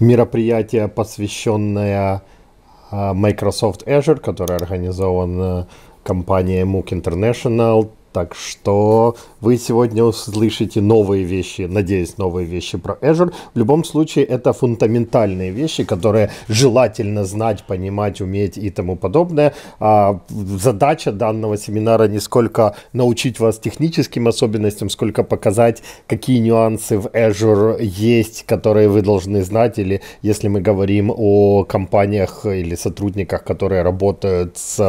мероприятие, посвященное а, Microsoft Azure, которое организовано компанией MOOC International. Так что вы сегодня услышите новые вещи, надеюсь, новые вещи про Azure. В любом случае, это фундаментальные вещи, которые желательно знать, понимать, уметь и тому подобное. А задача данного семинара не сколько научить вас техническим особенностям, сколько показать, какие нюансы в Azure есть, которые вы должны знать, или если мы говорим о компаниях или сотрудниках, которые работают с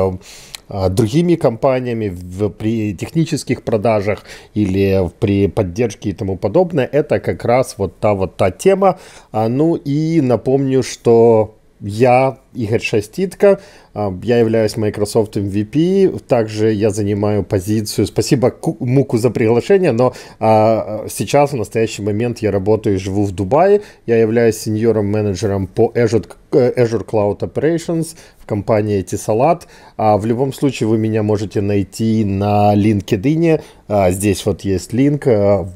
а, другими компаниями в, при технических продажах или при поддержке и тому подобное. Это как раз вот та вот та тема. А, ну и напомню, что я Игорь Шаститко. А, я являюсь Microsoft MVP. Также я занимаю позицию... Спасибо Муку за приглашение, но а, сейчас, в настоящий момент, я работаю и живу в Дубае. Я являюсь сеньором-менеджером по Azure э, Azure Cloud Operations в компании Etisalat. А в любом случае вы меня можете найти на LinkedIn. А, здесь вот есть линк.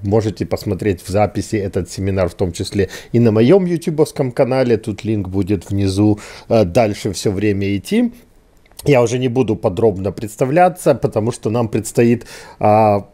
можете посмотреть в записи этот семинар, в том числе и на моем ютубовском канале. Тут линк будет внизу дальше все время идти. Я уже не буду подробно представляться, потому что нам предстоит а,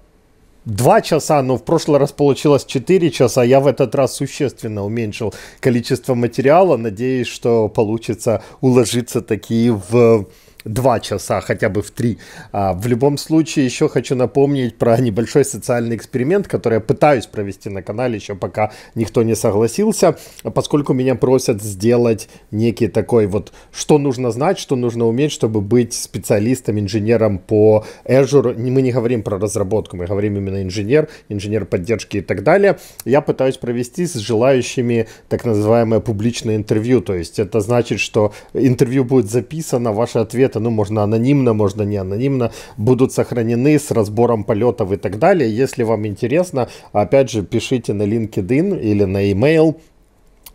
2 часа, но в прошлый раз получилось четыре часа. Я в этот раз существенно уменьшил количество материала. Надеюсь, что получится уложиться такие в два часа, хотя бы в три А, в любом случае, еще хочу напомнить про небольшой социальный эксперимент, который я пытаюсь провести на канале, еще пока никто не согласился, поскольку меня просят сделать некий такой вот, что нужно знать, что нужно уметь, чтобы быть специалистом, инженером по Azure. Мы не говорим про разработку, мы говорим именно инженер, инженер поддержки и так далее. Я пытаюсь провести с желающими так называемое публичное интервью, то есть это значит, что интервью будет записано, ваши ответы ответа, ну, можно анонимно, можно не анонимно, будут сохранены с разбором полетов и так далее. Если вам интересно, опять же, пишите на LinkedIn или на e-mail,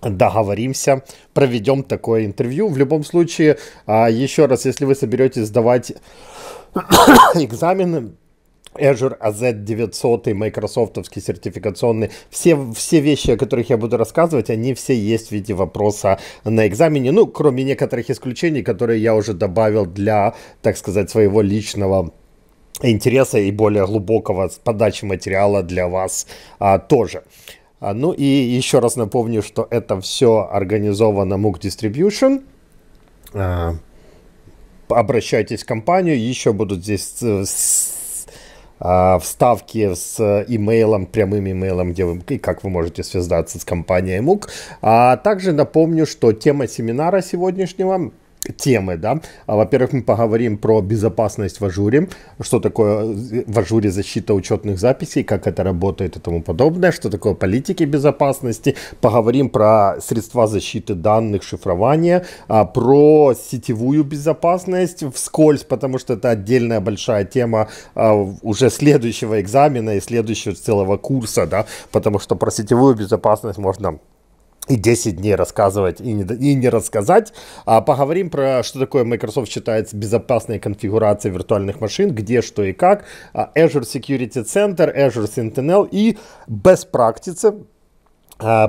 договоримся, проведем такое интервью. В любом случае, а, еще раз, если вы соберетесь сдавать экзамены, Azure AZ900, а майкрософтовский сертификационный. Все, все вещи, о которых я буду рассказывать, они все есть в виде вопроса на экзамене. Ну, кроме некоторых исключений, которые я уже добавил для, так сказать, своего личного интереса и более глубокого подачи материала для вас а, тоже. А, ну и еще раз напомню, что это все организовано MOOC Distribution. А, обращайтесь в компанию, еще будут здесь а, вставки с э, имейлом, прямым имейлом, где вы и как вы можете связаться с компанией МУК, А также напомню, что тема семинара сегодняшнего темы, да. А, во-первых, мы поговорим про безопасность в ажуре, что такое в ажуре защита учетных записей, как это работает и тому подобное, что такое политики безопасности. Поговорим про средства защиты данных, шифрования, а, про сетевую безопасность вскользь, потому что это отдельная большая тема а, уже следующего экзамена и следующего целого курса, да, потому что про сетевую безопасность можно и 10 дней рассказывать и не, и не рассказать. А поговорим про, что такое Microsoft считает безопасной конфигурацией виртуальных машин, где, что и как. А Azure Security Center, Azure Sentinel и Best Practices,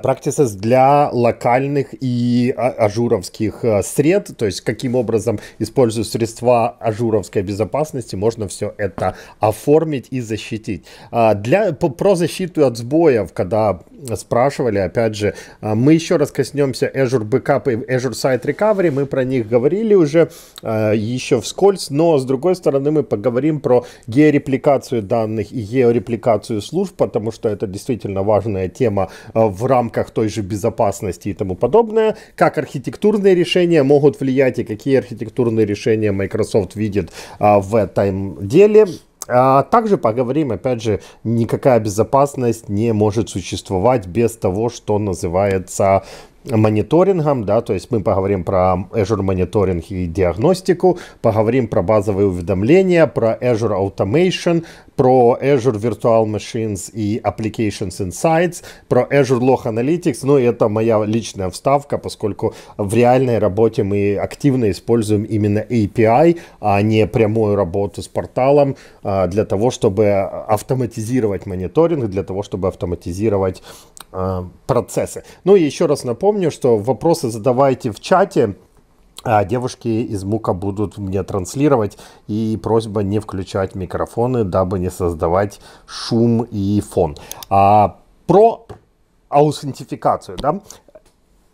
practices э, для локальных и а, ажуровских э, сред, то есть каким образом, используя средства ажуровской безопасности, можно все это оформить и защитить. А, для, про защиту от сбоев, когда спрашивали, опять же, э, мы еще раз коснемся Azure Backup и Azure Site Recovery, мы про них говорили уже еще вскользь, но с другой стороны мы поговорим про георепликацию данных и георепликацию служб, потому что это действительно важная тема в в рамках той же безопасности и тому подобное, как архитектурные решения могут влиять и какие архитектурные решения Microsoft видит а, в этом деле. А, также поговорим, опять же, никакая безопасность не может существовать без того, что называется мониторингом, да, то есть мы поговорим про Azure мониторинг и диагностику, поговорим про базовые уведомления, про Azure Automation, про Azure Virtual Machines и Applications Insights, про Azure Log Analytics, ну и это моя личная вставка, поскольку в реальной работе мы активно используем именно API, а не прямую работу с порталом а, для того, чтобы автоматизировать мониторинг, для того, чтобы автоматизировать а, процессы. Ну и еще раз напомню, напомню, что вопросы задавайте в чате. А девушки из Мука будут мне транслировать. И просьба не включать микрофоны, дабы не создавать шум и фон. А, про аутентификацию, да?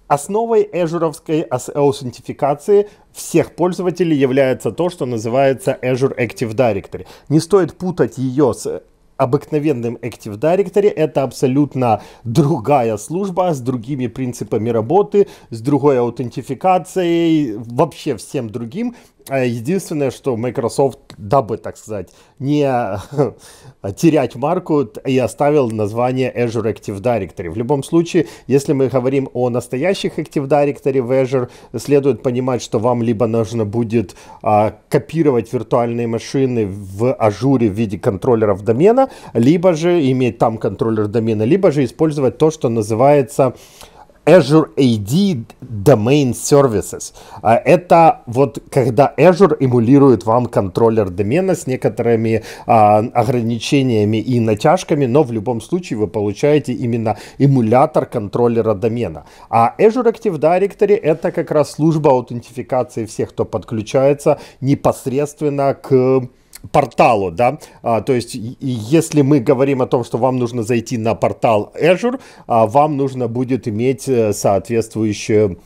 Основой эжуровской аутентификации всех пользователей является то, что называется Azure Active Directory. Не стоит путать ее с обыкновенным Active Directory это абсолютно другая служба с другими принципами работы, с другой аутентификацией, вообще всем другим. Э, единственное, что Microsoft дабы, так сказать, не э, терять марку и оставил название Azure Active Directory. В любом случае, если мы говорим о настоящих Active Directory в Azure, следует понимать, что вам либо нужно будет а, копировать виртуальные машины в Azure в виде контроллеров домена, либо же иметь там контроллер домена, либо же использовать то, что называется Azure AD Domain Services. А, это вот когда Azure эмулирует вам контроллер домена с некоторыми а, ограничениями и натяжками, но в любом случае вы получаете именно эмулятор контроллера домена. А Azure Active Directory это как раз служба аутентификации всех, кто подключается непосредственно к порталу, да, а, то есть если мы говорим о том, что вам нужно зайти на портал Azure, а, вам нужно будет иметь э, соответствующую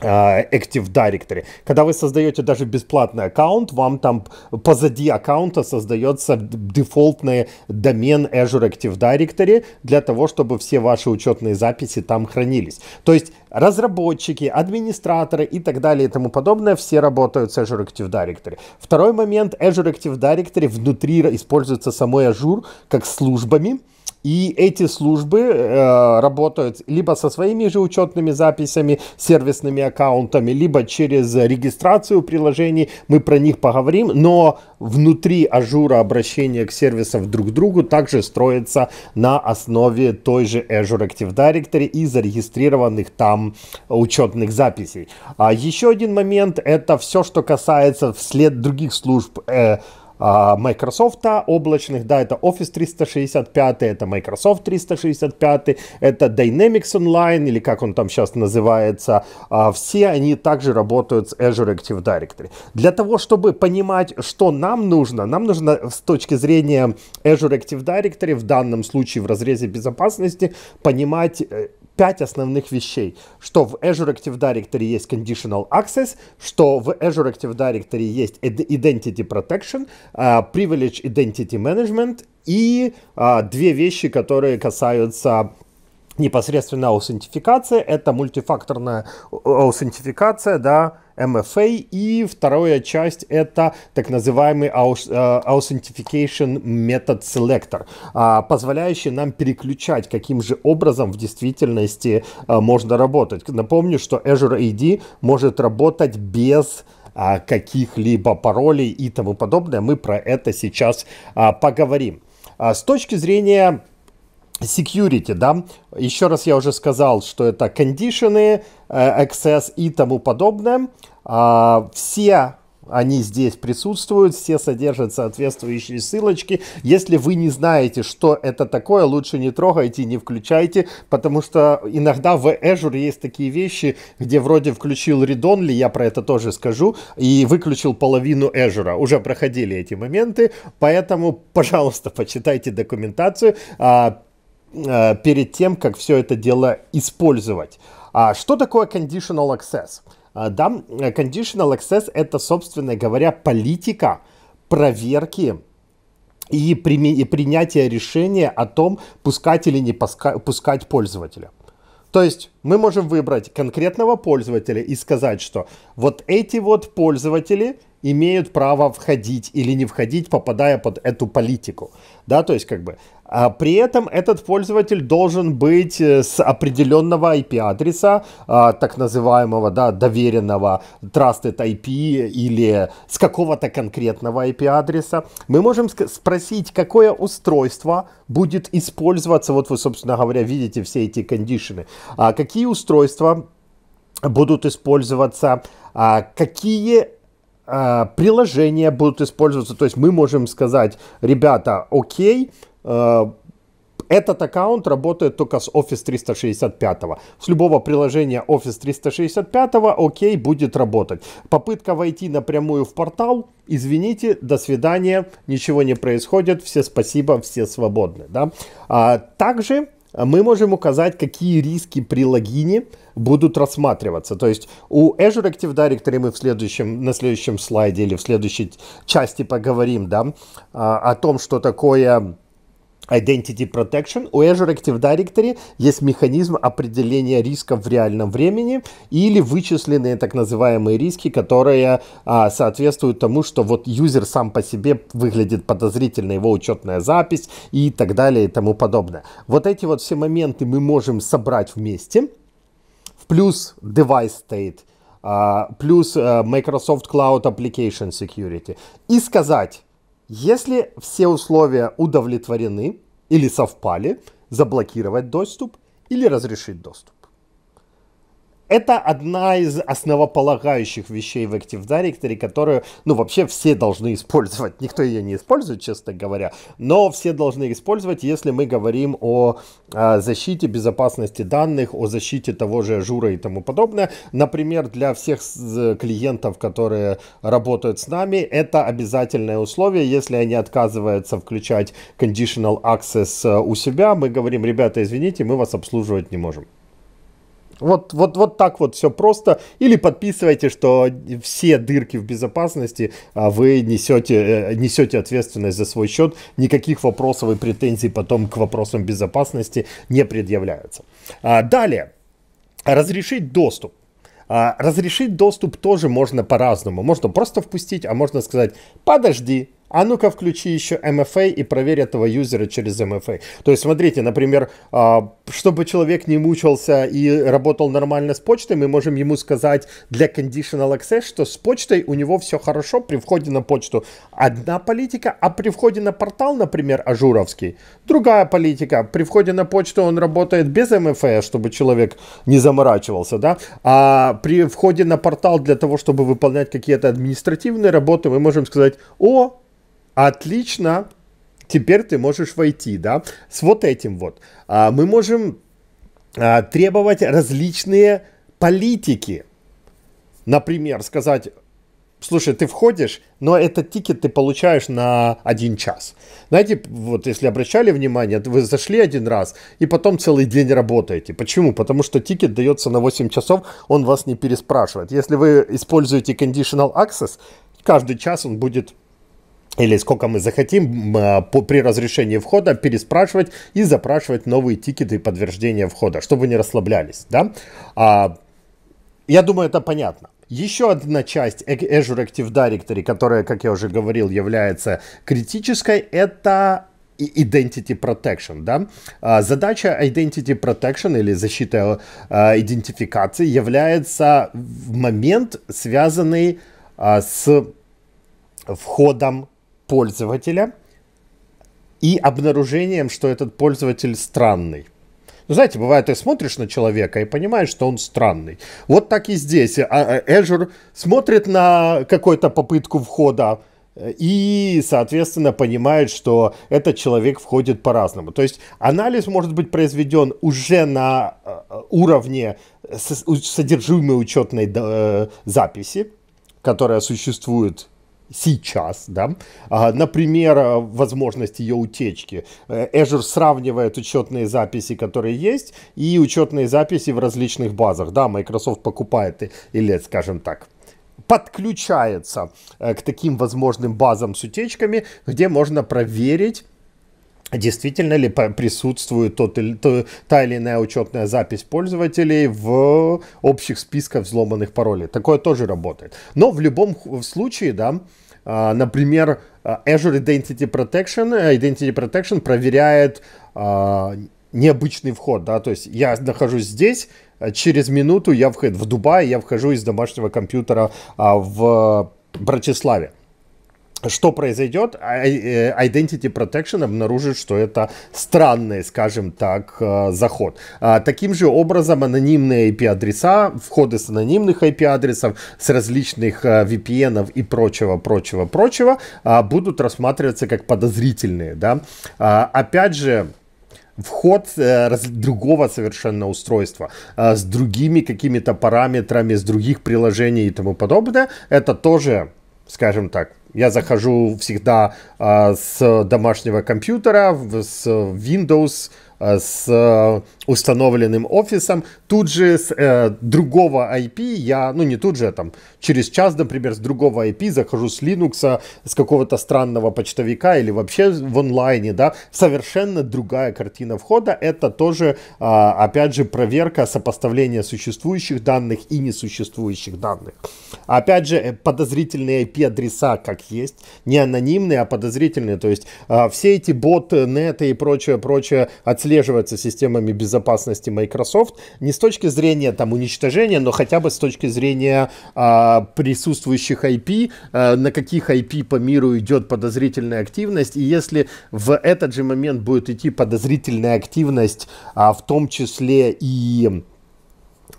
Э, Active Directory. Когда вы создаете даже бесплатный аккаунт, вам там позади аккаунта создается дефолтный домен Azure Active Directory для того, чтобы все ваши учетные записи там хранились. То есть разработчики, администраторы и так далее и тому подобное все работают с Azure Active Directory. Второй момент, Azure Active Directory внутри используется самой Azure как службами, и эти службы э, работают либо со своими же учетными записями, сервисными аккаунтами, либо через регистрацию приложений. Мы про них поговорим, но внутри ажура обращения к сервисам друг к другу также строится на основе той же Azure Active Directory и зарегистрированных там учетных записей. А еще один момент – это все, что касается вслед других служб э, а, Microsoft облачных, да, это Office 365, это Microsoft 365, это Dynamics Online, или как он там сейчас называется, а, все они также работают с Azure Active Directory. Для того, чтобы понимать, что нам нужно, нам нужно с точки зрения Azure Active Directory, в данном случае в разрезе безопасности, понимать э, пять основных вещей, что в Azure Active Directory есть Conditional Access, что в Azure Active Directory есть Identity Protection, uh, Privilege Identity Management и две вещи, которые касаются непосредственно аутентификация, это мультифакторная а, аутентификация, да, MFA, и вторая часть это так называемый Authentication Method Selector, позволяющий нам переключать, каким же образом в действительности а, можно работать. Напомню, что Azure AD может работать без а, каких-либо паролей и тому подобное. Мы про это сейчас поговорим. С точки зрения Security, да, еще раз я уже сказал, что это кондишены, э, access и тому подобное. А, все они здесь присутствуют, все содержат соответствующие ссылочки. Если вы не знаете, что это такое, лучше не трогайте, не включайте, потому что иногда в Azure есть такие вещи, где вроде включил read-only, я про это тоже скажу, и выключил половину Azure. Уже проходили эти моменты, поэтому, пожалуйста, почитайте документацию, а, Э, перед тем, как все это дело использовать. А что такое conditional access? А, да, э, conditional access это, собственно говоря, политика проверки и, прими, и принятия решения о том, пускать или не пускать пользователя. То есть мы можем выбрать конкретного пользователя и сказать, что вот эти вот пользователи имеют право входить или не входить, попадая под эту политику. Да, то есть как бы а при этом этот пользователь должен быть э, с определенного IP-адреса, а, так называемого да, доверенного Trusted IP или с какого-то конкретного IP-адреса. Мы можем спросить, какое устройство будет использоваться, вот вы, собственно говоря, видите все эти кондишены, а какие устройства будут использоваться, какие приложения будут использоваться. То есть мы можем сказать, ребята, окей, Э, этот аккаунт работает только с Office 365. С любого приложения Office 365, окей, будет работать. Попытка войти напрямую в портал, извините, до свидания, ничего не происходит, все спасибо, все свободны. Да? А, также мы можем указать, какие риски при логине будут рассматриваться. То есть у Azure Active Directory мы в следующем, на следующем слайде или в следующей части поговорим да, а, о том, что такое Identity Protection. У Azure Active Directory есть механизм определения рисков в реальном времени или вычисленные так называемые риски, которые а, соответствуют тому, что вот юзер сам по себе выглядит подозрительно, его учетная запись и так далее и тому подобное. Вот эти вот все моменты мы можем собрать вместе. В плюс device state, а, плюс а, Microsoft Cloud Application Security. И сказать, если все условия удовлетворены или совпали, заблокировать доступ или разрешить доступ это одна из основополагающих вещей в Active Directory, которую, ну, вообще все должны использовать. Никто ее не использует, честно говоря, но все должны использовать, если мы говорим о, о а, защите безопасности данных, о защите того же ажура и тому подобное. Например, для всех клиентов, которые работают с нами, это обязательное условие. Если они отказываются включать conditional access э, у себя, мы говорим, ребята, извините, мы вас обслуживать не можем. Вот, вот, вот так вот все просто. Или подписывайте, что все дырки в безопасности а вы несете, э, несете ответственность за свой счет. Никаких вопросов и претензий потом к вопросам безопасности не предъявляются. А далее. Разрешить доступ. А разрешить доступ тоже можно по-разному. Можно просто впустить, а можно сказать, подожди, а ну-ка включи еще MFA а и проверь этого юзера через MFA. А. То есть смотрите, например, а, чтобы человек не мучился и работал нормально с почтой, мы можем ему сказать для Conditional Access, что с почтой у него все хорошо при входе на почту. Одна политика, а при входе на портал, например, ажуровский, другая политика. При входе на почту он работает без MFA, чтобы человек не заморачивался, да? А при входе на портал для того, чтобы выполнять какие-то административные работы, мы можем сказать, о, Отлично. Теперь ты можешь войти, да? С вот этим вот. А, мы можем а, требовать различные политики. Например, сказать, слушай, ты входишь, но этот тикет ты получаешь на один час. Знаете, вот если обращали внимание, вы зашли один раз и потом целый день работаете. Почему? Потому что тикет дается на 8 часов, он вас не переспрашивает. Если вы используете conditional access, каждый час он будет или сколько мы захотим а, при разрешении входа переспрашивать и запрашивать новые тикеты и подтверждения входа, чтобы не расслаблялись, да? А, я думаю, это понятно. Еще одна часть э, Azure Active Directory, которая, как я уже говорил, является критической, это Identity Protection, да? А, задача Identity Protection или защита а, идентификации является в момент, связанный а, с входом пользователя и обнаружением, что этот пользователь странный. Ну, знаете, бывает, ты смотришь на человека и понимаешь, что он странный. Вот так и здесь. А, э, Azure смотрит на какую-то попытку входа э, и, соответственно, понимает, что этот человек входит по-разному. То есть анализ может быть произведен уже на э, уровне содержимой учетной записи, которая существует сейчас, да. А, например, э, возможность ее утечки. Э, Azure сравнивает учетные записи, которые есть, и учетные записи в различных базах. Да, Microsoft покупает или, скажем так, подключается э, к таким возможным базам с утечками, где можно проверить действительно ли присутствует тот или, то, та или иная учетная запись пользователей в общих списках взломанных паролей. Такое тоже работает. Но в любом случае, да, а, например, а, Azure Identity Protection, э, Identity Protection проверяет а, необычный вход, да, то есть я нахожусь здесь, через минуту я вхожу в Дубае, я вхожу из домашнего компьютера в Братиславе что произойдет, а, э, э, Identity Protection обнаружит, что это странный, скажем так, э, заход. А, таким же образом, анонимные IP-адреса, входы с анонимных IP-адресов, с различных VPN и прочего, прочего, прочего, а, будут рассматриваться как подозрительные. Да? Опять же, вход другого совершенно устройства с другими какими-то параметрами, с других приложений и тому подобное, это тоже, скажем так, я захожу всегда а, с домашнего компьютера, с Windows, Э, с э, установленным офисом. Тут же с э, другого IP я, ну не тут же, а там через час, например, с другого IP захожу с Linux, а, с какого-то странного почтовика или вообще в онлайне, да, совершенно другая картина входа. Это тоже, э, опять же, проверка сопоставления существующих данных и несуществующих данных. Опять же, э, подозрительные IP-адреса как есть, не анонимные, а подозрительные, то есть э, все эти боты, неты и прочее, прочее, от отслеживаться системами безопасности Microsoft не с точки зрения там уничтожения, но хотя бы с точки зрения а, присутствующих IP, а, на каких IP по миру идет подозрительная активность, и если в этот же момент будет идти подозрительная активность, а, в том числе и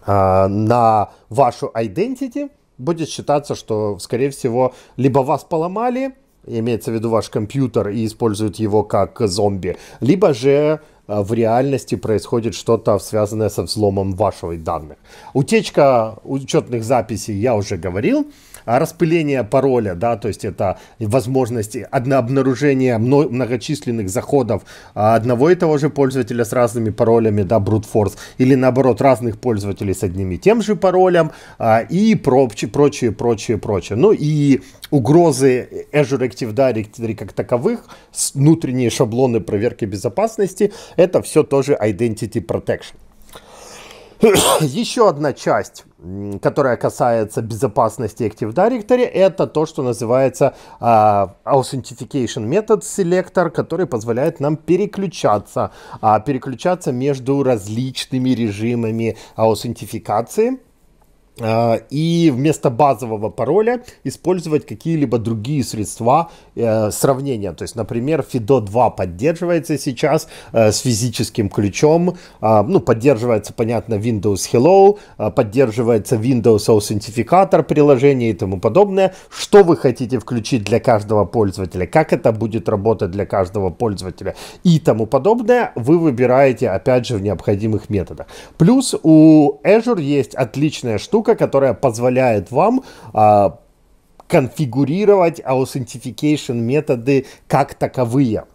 а, на вашу identity, будет считаться, что, скорее всего, либо вас поломали, имеется в виду ваш компьютер и используют его как зомби, либо же а, в реальности происходит что-то связанное со взломом ваших данных. Утечка учетных записей я уже говорил. А распыление пароля, да, то есть это возможность обнаружения многочисленных заходов а, одного и того же пользователя с разными паролями, да, brute force, или наоборот разных пользователей с одним и тем же паролем а, и прочее, прочее, прочее, прочее. Ну и угрозы Azure Active Directory как таковых, внутренние шаблоны проверки безопасности, это все тоже Identity Protection. Еще одна часть, которая касается безопасности Active Directory, это то, что называется э, Authentication Method Selector, который позволяет нам переключаться, э, переключаться между различными режимами аутентификации. А, и вместо базового пароля использовать какие-либо другие средства э, сравнения. То есть, например, FIDO 2 поддерживается сейчас э, с физическим ключом. Э, ну, поддерживается, понятно, Windows Hello, а, поддерживается Windows аутентификатор приложение и тому подобное. Что вы хотите включить для каждого пользователя, как это будет работать для каждого пользователя и тому подобное, вы выбираете, опять же, в необходимых методах. Плюс у Azure есть отличная штука, штука, которая позволяет вам а, конфигурировать authentication методы как таковые.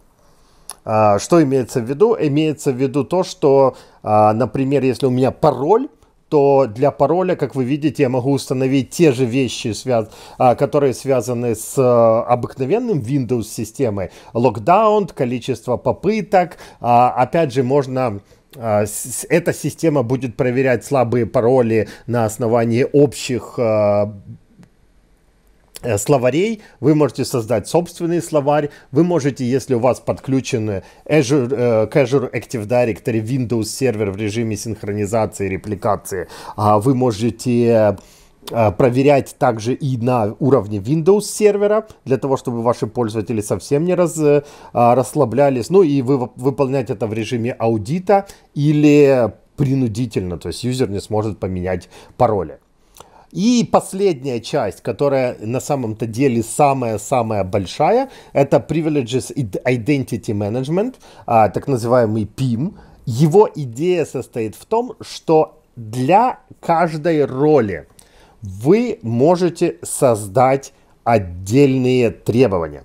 А, что имеется в виду? Имеется в виду то, что, а, например, если у меня пароль, то для пароля, как вы видите, я могу установить те же вещи, а, которые связаны с а, обыкновенным Windows-системой. Локдаун, количество попыток. А, опять же, можно а, эта система будет проверять слабые пароли на основании общих а, э, словарей, вы можете создать собственный словарь, вы можете, если у вас подключены Azure, э, к Azure Active Directory Windows сервер в режиме синхронизации репликации, а, вы можете Э, проверять также и на уровне Windows сервера, для того, чтобы ваши пользователи совсем не раз, э, расслаблялись. Ну и вы, выполнять это в режиме аудита или принудительно, то есть юзер не сможет поменять пароли. И последняя часть, которая на самом-то деле самая-самая большая, это Privileges Identity Management, а, так называемый PIM. Его идея состоит в том, что для каждой роли вы можете создать отдельные требования.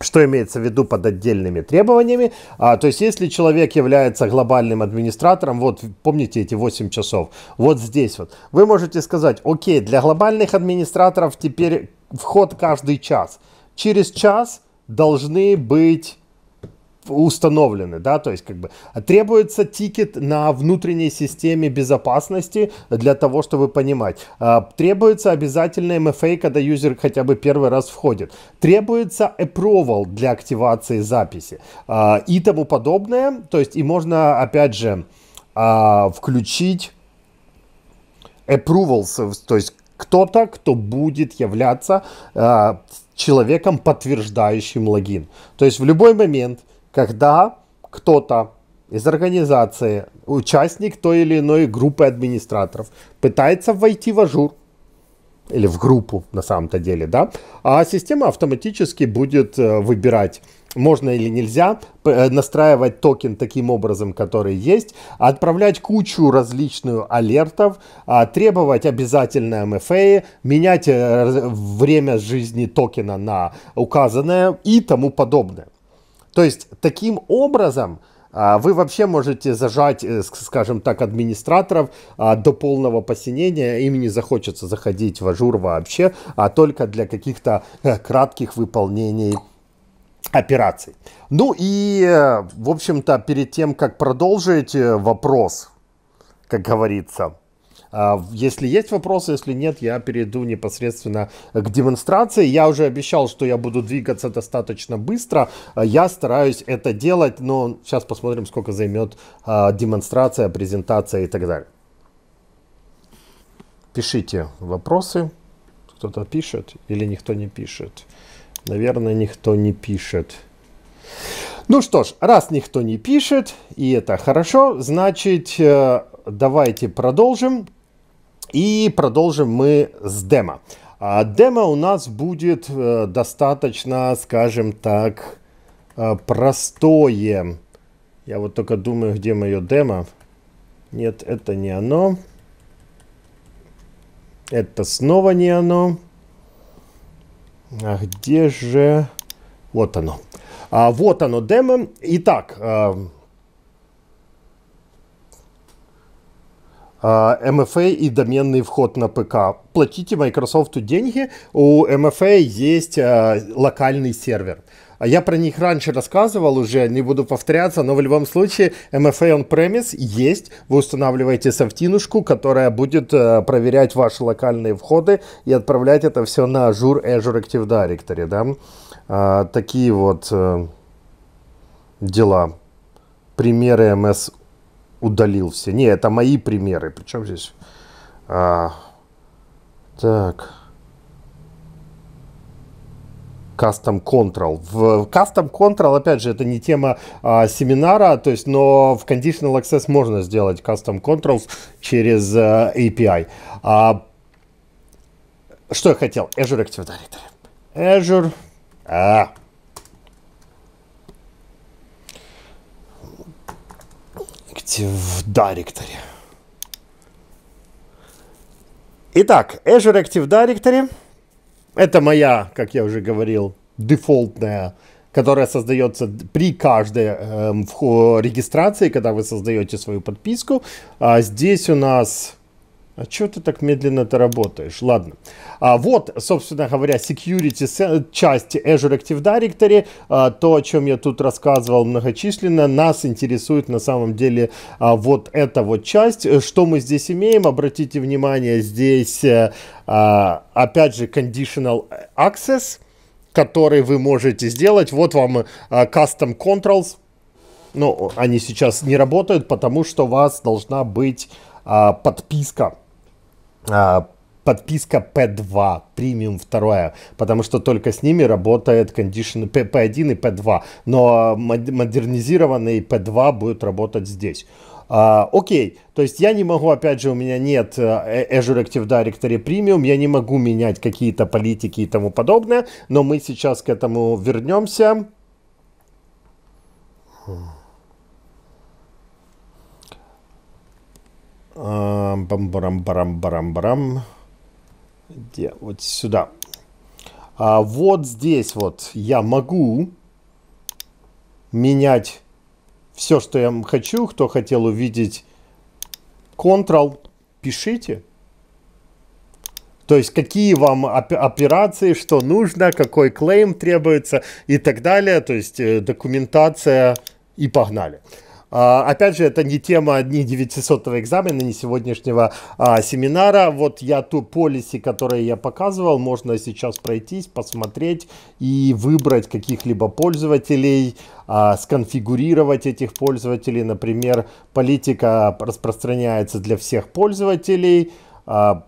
Что имеется в виду под отдельными требованиями? А, то есть, если человек является глобальным администратором, вот помните эти 8 часов, вот здесь вот, вы можете сказать, окей, для глобальных администраторов теперь вход каждый час. Через час должны быть установлены, да, то есть как бы а требуется тикет на внутренней системе безопасности для того, чтобы понимать. А, требуется обязательно MFA, когда юзер хотя бы первый раз входит. Требуется approval для активации записи а, и тому подобное. То есть и можно, опять же, включить approvals, то есть кто-то, кто будет являться человеком, подтверждающим логин. То есть в любой момент – когда кто-то из организации, участник той или иной группы администраторов, пытается войти в ажур, или в группу на самом-то деле, да, а система автоматически будет э, выбирать, можно или нельзя, э, настраивать токен таким образом, который есть, отправлять кучу различных алертов, а, требовать обязательное МФА, менять э, время жизни токена на указанное и тому подобное. То есть таким образом а, вы вообще можете зажать, э, скажем так, администраторов а, до полного посинения. Им не захочется заходить в ажур вообще, а только для каких-то э, кратких выполнений операций. Ну и, э, в общем-то, перед тем, как продолжить вопрос, как говорится, а, если есть вопросы, если нет, я перейду непосредственно к демонстрации. Я уже обещал, что я буду двигаться достаточно быстро. А, я стараюсь это делать, но сейчас посмотрим, сколько займет а, демонстрация, презентация и так далее. Пишите вопросы. Кто-то пишет или никто не пишет? Наверное, никто не пишет. Ну что ж, раз никто не пишет, и это хорошо, значит, э, давайте продолжим. И продолжим мы с демо. А, демо у нас будет э, достаточно, скажем так, э, простое. Я вот только думаю, где мое демо. Нет, это не оно. Это снова не оно. А где же... Вот оно. А, вот оно демо. Итак, э, MFA а, и доменный вход на ПК. Платите Microsoft деньги, у MFA есть а, локальный сервер. А я про них раньше рассказывал уже, не буду повторяться, но в любом случае MFA on-premise есть. Вы устанавливаете софтинушку, которая будет э, проверять ваши локальные входы и отправлять это все на Azure Azure Active Directory. Да? А, такие вот э, дела. Примеры MS удалил все. Не, это мои примеры. Причем здесь... А, так. Custom Control. В Custom Control, опять же, это не тема а, семинара, то есть, но в Conditional Access можно сделать Custom Controls через а, э, API. А, что я хотел? Azure Active Directory. Azure... А, есть в директоре. Итак, Azure Active Directory. Это моя, как я уже говорил, дефолтная, которая создается при каждой э, регистрации, когда вы создаете свою подписку. А здесь у нас а что ты так медленно-то работаешь? Ладно. А вот, собственно говоря, security части Azure Active Directory, а, то, о чем я тут рассказывал многочисленно, нас интересует на самом деле а, вот эта вот часть. Что мы здесь имеем? Обратите внимание, здесь э, а, опять же conditional access, который вы можете сделать. Вот вам custom controls. Ну, они сейчас не работают, потому что у вас должна быть подписка а, подписка P2, премиум вторая, потому что только с ними работает condition P1 и P2, но модернизированный P2 будет работать здесь. А, окей, то есть я не могу, опять же, у меня нет э, э, Azure Active Directory Premium, я не могу менять какие-то политики и тому подобное, но мы сейчас к этому вернемся. Hmm. Бам-барам-барам-барам-барам. Где? Вот сюда. А вот здесь вот я могу менять все, что я хочу. Кто хотел увидеть Ctrl, пишите. То есть какие вам операции, что нужно, какой клейм требуется и так далее. То есть э, документация и погнали. А, опять же, это не тема ни 900 экзамена, ни сегодняшнего а, семинара. Вот я ту полиси, которую я показывал, можно сейчас пройтись, посмотреть и выбрать каких-либо пользователей, а, сконфигурировать этих пользователей. Например, политика распространяется для всех пользователей. А,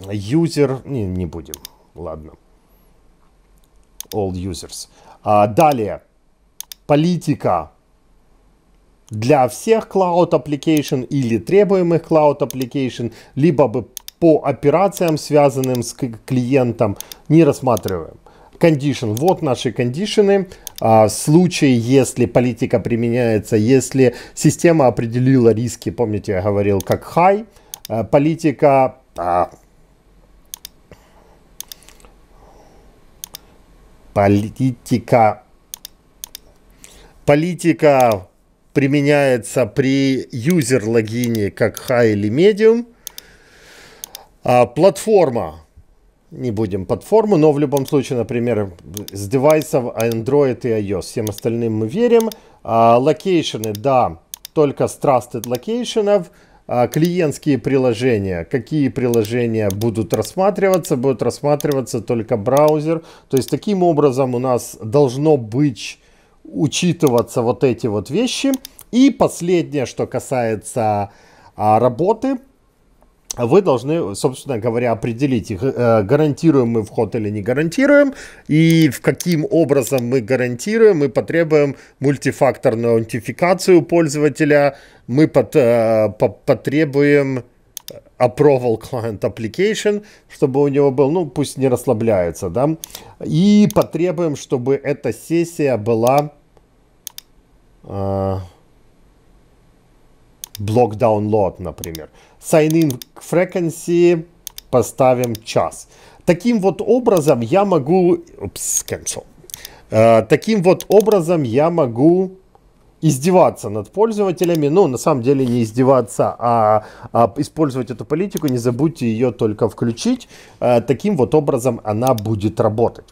user... Не, не будем. Ладно. All users. А, далее. Политика для всех Cloud Application или требуемых Cloud Application, либо бы по операциям, связанным с клиентом, не рассматриваем. Condition. Вот наши кондишены. В случае, если политика применяется, если система определила риски, помните, я говорил, как high, а, а, политика политика политика применяется при юзер логине как high или medium. А платформа, не будем платформу но в любом случае, например, с девайсов Android и iOS, всем остальным мы верим. А, да, только с trusted локейшенов. А, клиентские приложения, какие приложения будут рассматриваться, будут рассматриваться только браузер. То есть таким образом у нас должно быть учитываться вот эти вот вещи. И последнее, что касается а, работы, вы должны, собственно говоря, определить, их, э, гарантируем мы вход или не гарантируем, и в каким образом мы гарантируем, мы потребуем мультифакторную аутентификацию пользователя, мы под, э, по, потребуем approval client application, чтобы у него был, ну пусть не расслабляется, да, и потребуем, чтобы эта сессия была э, блок download, например. Sign in frequency поставим час. Таким вот образом я могу, oops, cancel. Э, таким вот образом я могу издеваться над пользователями, ну, на самом деле не издеваться, а, а использовать эту политику, не забудьте ее только включить, э, таким вот образом она будет работать.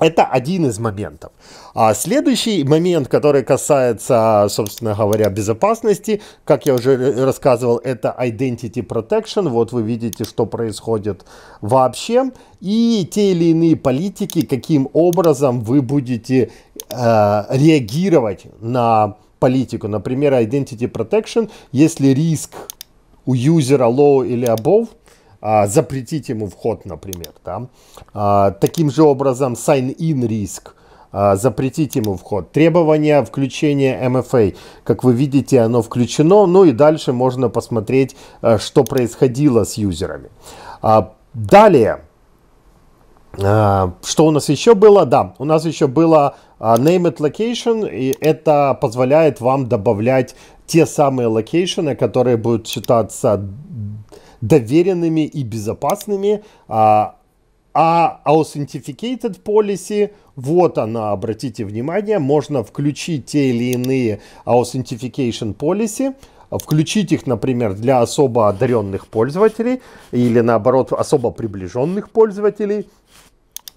Это один из моментов. А следующий момент, который касается, собственно говоря, безопасности, как я уже рассказывал, это identity protection. Вот вы видите, что происходит вообще. И те или иные политики, каким образом вы будете э, реагировать на политику. Например, Identity Protection, если риск у юзера low или above, а, запретить ему вход, например. Да? А, таким же образом, sign-in риск, а, запретить ему вход. требование включения MFA, как вы видите, оно включено. Ну и дальше можно посмотреть, э, что происходило с юзерами. А, далее, э, что у нас еще было? Да, у нас еще было а, name it location, и это позволяет вам добавлять те самые локейшены, которые будут считаться доверенными и безопасными. А, Authenticated а Policy, вот она, обратите внимание, можно включить те или иные Authentication Policy, включить их, например, для особо одаренных пользователей или, наоборот, особо приближенных пользователей –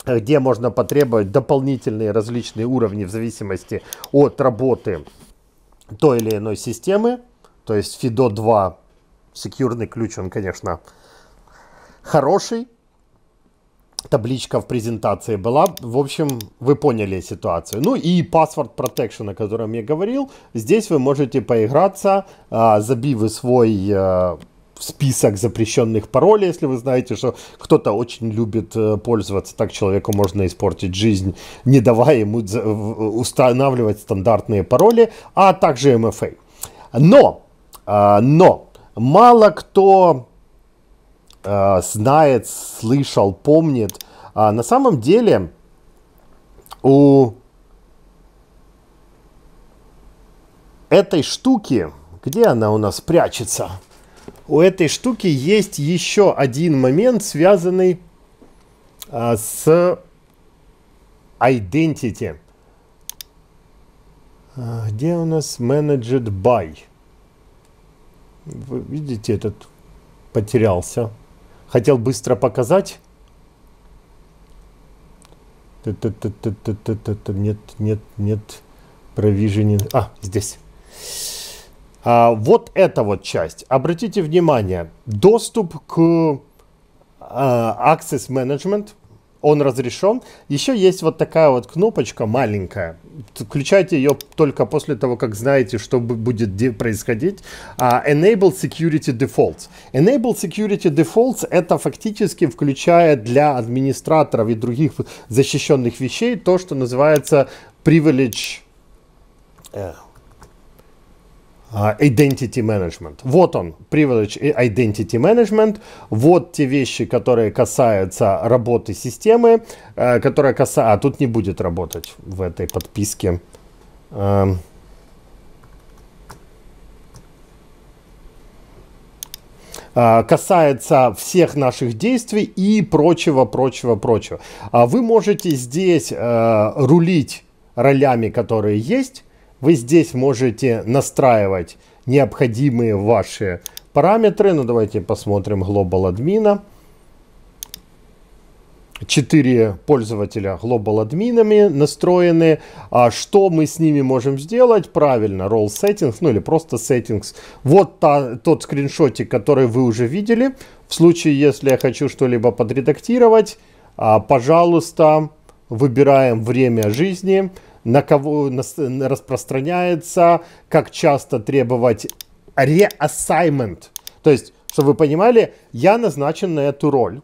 где можно потребовать дополнительные различные уровни в зависимости от работы той или иной системы. То есть FIDO 2, секьюрный ключ, он, конечно, хороший. Табличка в презентации была. В общем, вы поняли ситуацию. Ну и Password Protection, о котором я говорил. Здесь вы можете поиграться, а, забив свой э, в список запрещенных паролей, если вы знаете, что кто-то очень любит э, пользоваться, так человеку можно испортить жизнь, не давая ему устанавливать стандартные пароли, а также MFA. Но, а, но мало кто а, знает, слышал, помнит, а на самом деле у этой штуки, где она у нас прячется? у этой штуки есть еще один момент, связанный а, с identity. А, где у нас managed by? Вы видите, этот потерялся. Хотел быстро показать. Нет, нет, нет. Провиженин. А, здесь. А, вот эта вот часть. Обратите внимание, доступ к а, Access Management, он разрешен. Еще есть вот такая вот кнопочка маленькая. Включайте ее только после того, как знаете, что будет происходить. А, enable Security Defaults. Enable Security Defaults это фактически включает для администраторов и других защищенных вещей то, что называется Privilege а, identity Management. Вот он, Privilege Identity Management. Вот те вещи, которые касаются работы системы, э, которая касается... А, тут не будет работать в этой подписке. Эм. А, касается всех наших действий и прочего, прочего, прочего. А вы можете здесь э, рулить ролями, которые есть, вы здесь можете настраивать необходимые ваши параметры. Ну, давайте посмотрим Global Admin. Четыре пользователя Global админами настроены. А что мы с ними можем сделать? Правильно, Role Settings, ну или просто Settings. Вот та, тот скриншотик, который вы уже видели. В случае, если я хочу что-либо подредактировать, а, пожалуйста, выбираем время жизни на кого распространяется, как часто требовать reassignment. То есть, чтобы вы понимали, я назначен на эту роль.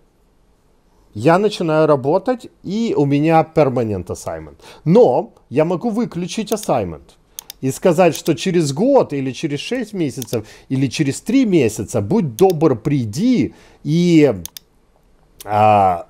Я начинаю работать, и у меня permanent assignment. Но я могу выключить assignment и сказать, что через год или через 6 месяцев или через 3 месяца будь добр, приди и а,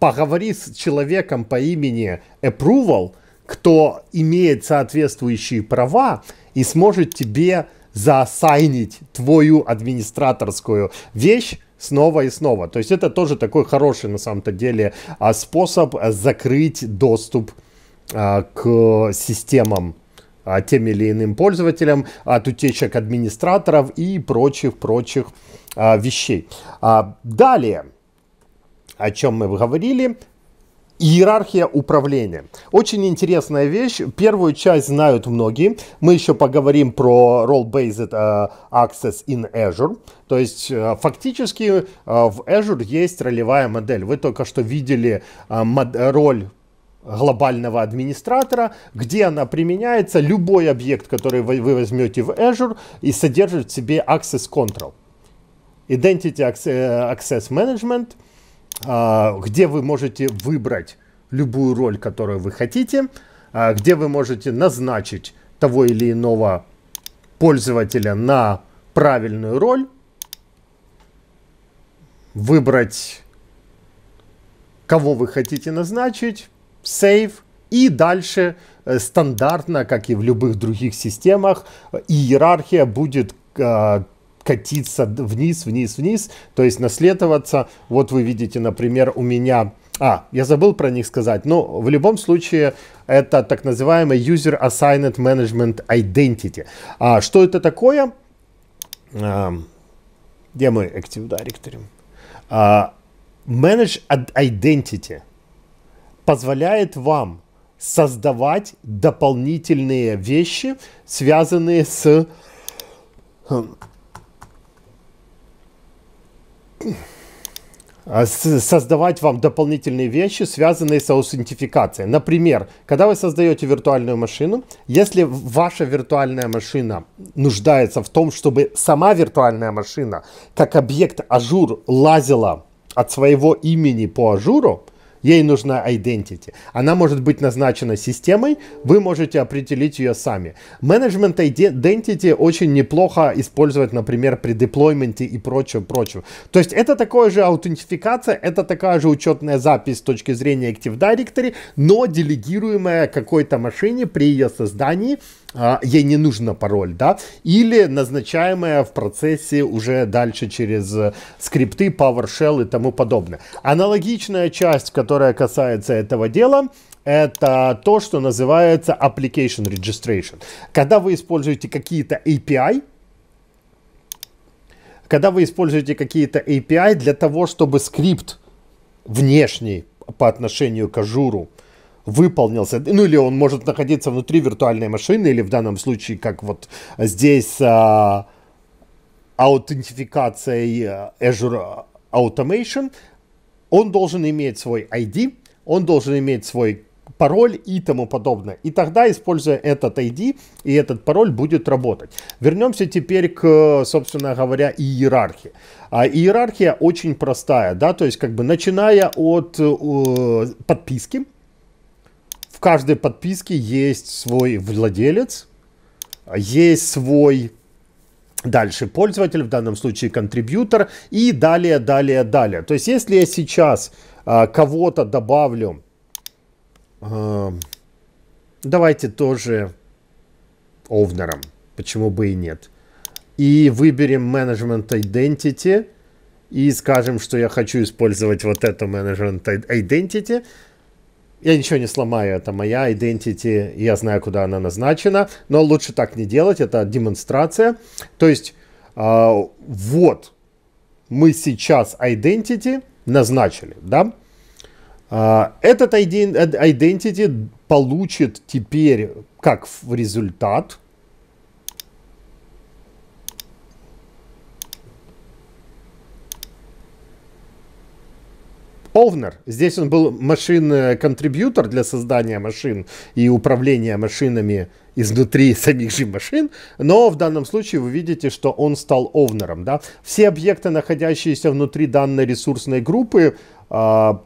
поговори с человеком по имени Approval кто имеет соответствующие права и сможет тебе заассайнить твою администраторскую вещь снова и снова. То есть это тоже такой хороший на самом-то деле а, способ закрыть доступ а, к системам а, тем или иным пользователям от утечек администраторов и прочих-прочих вещей. Далее, о чем мы говорили, Иерархия управления. Очень интересная вещь. Первую часть знают многие. Мы еще поговорим про Role-Based э, Access in Azure. То есть э, фактически э, в Azure есть ролевая модель. Вы только что видели роль глобального администратора, где она применяется, любой объект, который вы возьмете в Azure и содержит в себе Access Control. Identity Access Management – а, где вы можете выбрать любую роль, которую вы хотите, а, где вы можете назначить того или иного пользователя на правильную роль, выбрать, кого вы хотите назначить, save, и дальше э, стандартно, как и в любых других системах, иерархия будет а, катиться вниз, вниз, вниз, то есть наследоваться. Вот вы видите, например, у меня... А, я забыл про них сказать, но в любом случае это так называемый User Assigned Management Identity. А что это такое? А, где мой Active Directory? А, Manage Identity позволяет вам создавать дополнительные вещи, связанные с хм, а создавать вам дополнительные вещи, связанные с аутентификацией. Например, когда вы создаете виртуальную машину, если ваша виртуальная машина нуждается в том, чтобы сама виртуальная машина как объект ажур лазила от своего имени по ажуру, Ей нужна identity. Она может быть назначена системой, вы можете определить ее сами. Менеджмент identity очень неплохо использовать, например, при деплойменте и прочем, прочем. То есть это такая же аутентификация, это такая же учетная запись с точки зрения Active Directory, но делегируемая какой-то машине при ее создании а, ей не нужен пароль, да, или назначаемая в процессе уже дальше через э, скрипты, PowerShell и тому подобное. Аналогичная часть, которая касается этого дела, это то, что называется application registration. Когда вы используете какие-то API, когда вы используете какие-то API для того, чтобы скрипт внешний по отношению к ажуру, выполнился. Ну или он может находиться внутри виртуальной машины, или в данном случае, как вот здесь а, аутентификацией э, Azure Automation, он должен иметь свой ID, он должен иметь свой пароль и тому подобное. И тогда, используя этот ID и этот пароль, будет работать. Вернемся теперь к, собственно говоря, иерархии. А иерархия очень простая, да, то есть как бы начиная от э, подписки, каждой подписке есть свой владелец, есть свой дальше пользователь, в данном случае контрибьютор, и далее, далее, далее. То есть, если я сейчас э, кого-то добавлю, э, давайте тоже овнером, почему бы и нет, и выберем Management Identity, и скажем, что я хочу использовать вот это Management Identity, я ничего не сломаю, это моя identity, я знаю, куда она назначена, но лучше так не делать, это демонстрация. То есть э, вот мы сейчас identity назначили, да? А, э, этот identity получит теперь как результат – Овнер. Здесь он был машин-контрибьютор для создания машин и управления машинами изнутри самих же машин, но в данном случае вы видите, что он стал овнером. Да? Все объекты, находящиеся внутри данной ресурсной группы, а,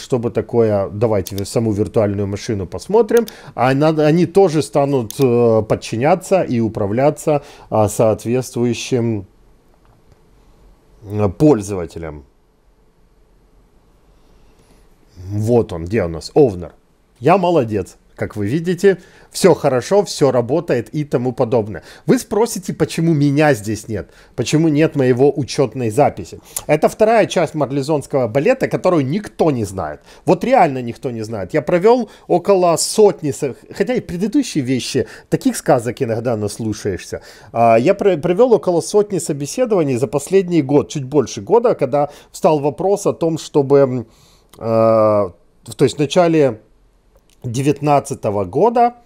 чтобы такое, давайте саму виртуальную машину посмотрим, а они тоже станут э, подчиняться и управляться а, соответствующим э, пользователям. Вот он, где у нас? Овнер. Я молодец как вы видите, все хорошо, все работает и тому подобное. Вы спросите, почему меня здесь нет, почему нет моего учетной записи. Это вторая часть марлезонского балета, которую никто не знает. Вот реально никто не знает. Я провел около сотни, хотя и предыдущие вещи, таких сказок иногда наслушаешься. А, я провел около сотни собеседований за последний год, чуть больше года, когда встал вопрос о том, чтобы Э, то есть в начале 2019 года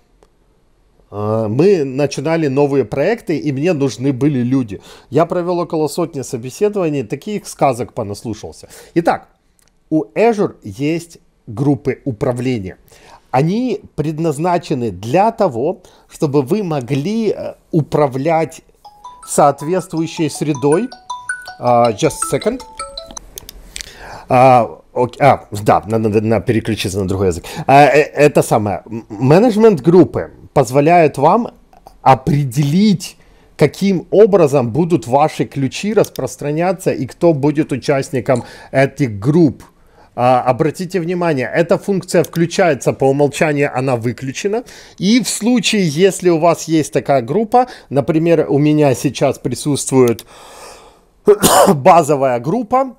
э, мы начинали новые проекты, и мне нужны были люди. Я провел около сотни собеседований, таких сказок понаслушался. Итак, у Azure есть группы управления. Они предназначены для того, чтобы вы могли э, управлять соответствующей средой. Uh, just a second. Uh, Ок, а, да, надо, надо переключиться на другой язык. А, э, это самое. Менеджмент группы позволяет вам определить, каким образом будут ваши ключи распространяться и кто будет участником этих групп. А, обратите внимание, эта функция включается по умолчанию, она выключена. И в случае, если у вас есть такая группа, например, у меня сейчас присутствует базовая группа,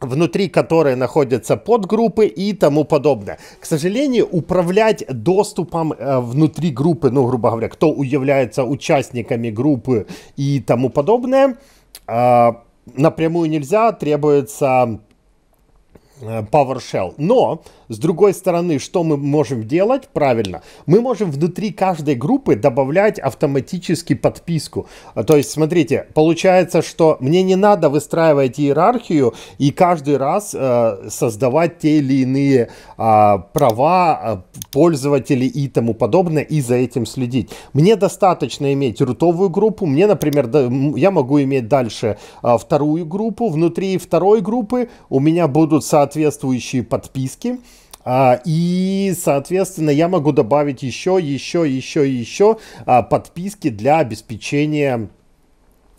внутри которой находятся подгруппы и тому подобное. К сожалению, управлять доступом э, внутри группы, ну, грубо говоря, кто является участниками группы и тому подобное, э, напрямую нельзя, требуется э, PowerShell. Но с другой стороны, что мы можем делать? Правильно. Мы можем внутри каждой группы добавлять автоматически подписку. А, то есть, смотрите, получается, что мне не надо выстраивать иерархию и каждый раз э, создавать те или иные э, права а, пользователей и тому подобное, и за этим следить. Мне достаточно иметь рутовую группу, мне, например, да, я могу иметь дальше э, вторую группу, внутри второй группы у меня будут соответствующие подписки, а, и, соответственно, я могу добавить еще, еще, еще, еще а, подписки для обеспечения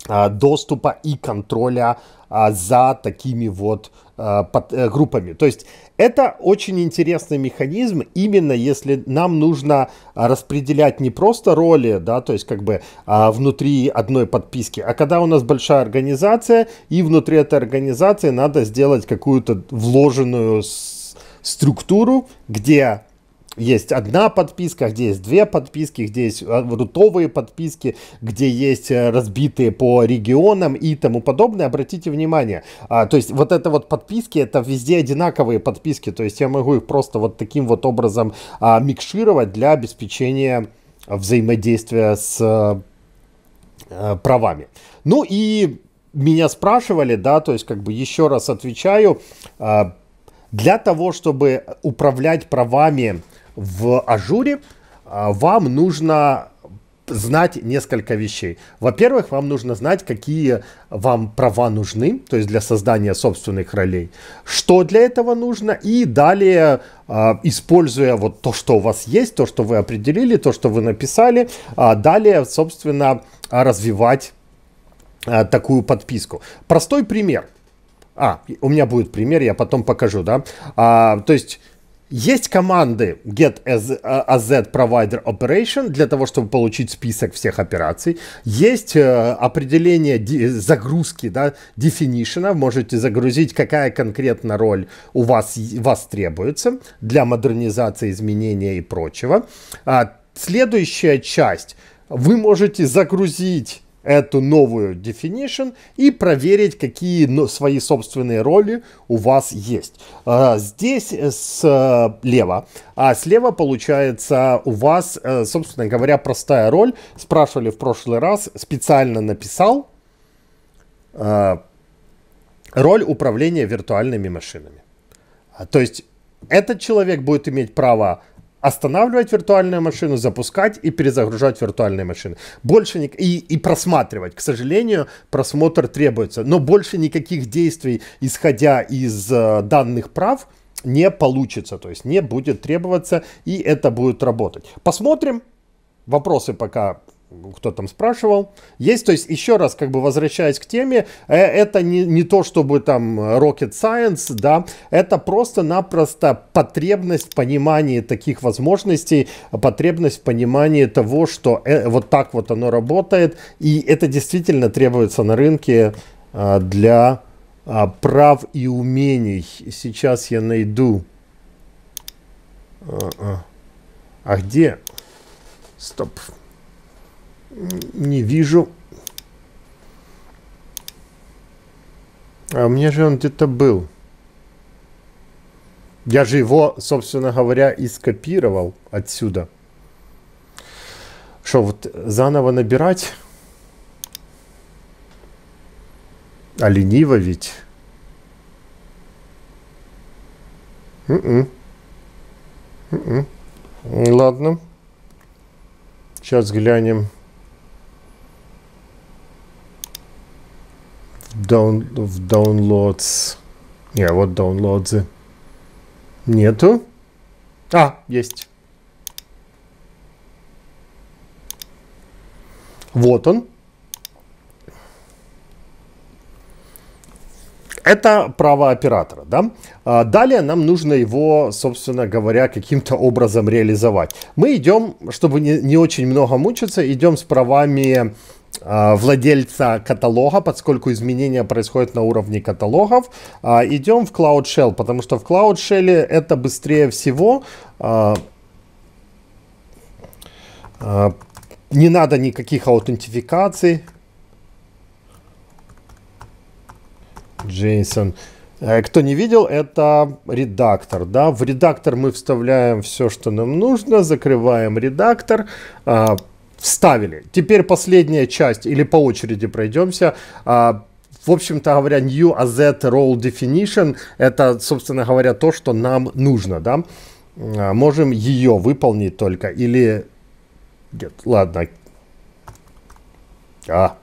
а, доступа и контроля а, за такими вот а, под, а, группами. То есть это очень интересный механизм, именно если нам нужно распределять не просто роли, да, то есть как бы а, внутри одной подписки, а когда у нас большая организация, и внутри этой организации надо сделать какую-то вложенную структуру, где есть одна подписка, где есть две подписки, где есть рутовые а, подписки, где есть э, разбитые по регионам и тому подобное. Обратите внимание, а, то есть вот это вот подписки, это везде одинаковые подписки, то есть я могу их просто вот таким вот образом а, микшировать для обеспечения взаимодействия с а, правами. Ну и меня спрашивали, да, то есть как бы еще раз отвечаю, а, для того, чтобы управлять правами в ажуре, а, вам нужно знать несколько вещей. Во-первых, вам нужно знать, какие вам права нужны, то есть для создания собственных ролей, что для этого нужно, и далее, а, используя вот то, что у вас есть, то, что вы определили, то, что вы написали, а, далее, собственно, развивать такую подписку. Простой пример – а, у меня будет пример, я потом покажу, да. А, то есть есть команды get AZ э, provider operation для того, чтобы получить список всех операций. Есть э, определение загрузки, да, definition. Можете загрузить, какая конкретно роль у вас, вас требуется для модернизации, изменения и прочего. А, следующая часть. Вы можете загрузить эту новую definition и проверить, какие свои собственные роли у вас есть. А, здесь э, слева, э, а слева получается у вас, э, собственно говоря, простая роль. Спрашивали в прошлый раз, специально написал роль управления виртуальными машинами. А, то есть этот человек будет иметь право останавливать виртуальную машину, запускать и перезагружать виртуальные машины. Больше ни... и, и просматривать. К сожалению, просмотр требуется, но больше никаких действий, исходя из э, данных прав, не получится, то есть не будет требоваться, и это будет работать. Посмотрим. Вопросы пока кто там спрашивал. Есть, то есть, еще раз, как бы возвращаясь к теме, э, это не, не то, чтобы там rocket science, да, это просто-напросто потребность понимания таких возможностей, потребность понимания того, что э, вот так вот оно работает, и это действительно требуется на рынке а, для а, прав и умений. Сейчас я найду. А, -а. а где? Стоп. Стоп. Не вижу. А у меня же он где-то был. Я же его, собственно говоря, и скопировал отсюда. Что, вот заново набирать? А лениво ведь. Mm -mm. Mm Ладно. Сейчас глянем. Down, в downloads. Не, вот downloads. Нету. А, есть. Вот он. Это право оператора, да? А, далее нам нужно его, собственно говоря, каким-то образом реализовать. Мы идем, чтобы не, не очень много мучиться, идем с правами а, владельца каталога, поскольку изменения происходят на уровне каталогов, а, идем в Cloud Shell, потому что в Cloud Shell это быстрее всего. А, не надо никаких аутентификаций. Джейсон, э, Кто не видел, это редактор. Да? В редактор мы вставляем все, что нам нужно, закрываем Редактор вставили. Теперь последняя часть, или по очереди пройдемся. А, в общем-то говоря, New AZ Role Definition – это, собственно говоря, то, что нам нужно, да? А, можем ее выполнить только, или... Нет, ладно. А,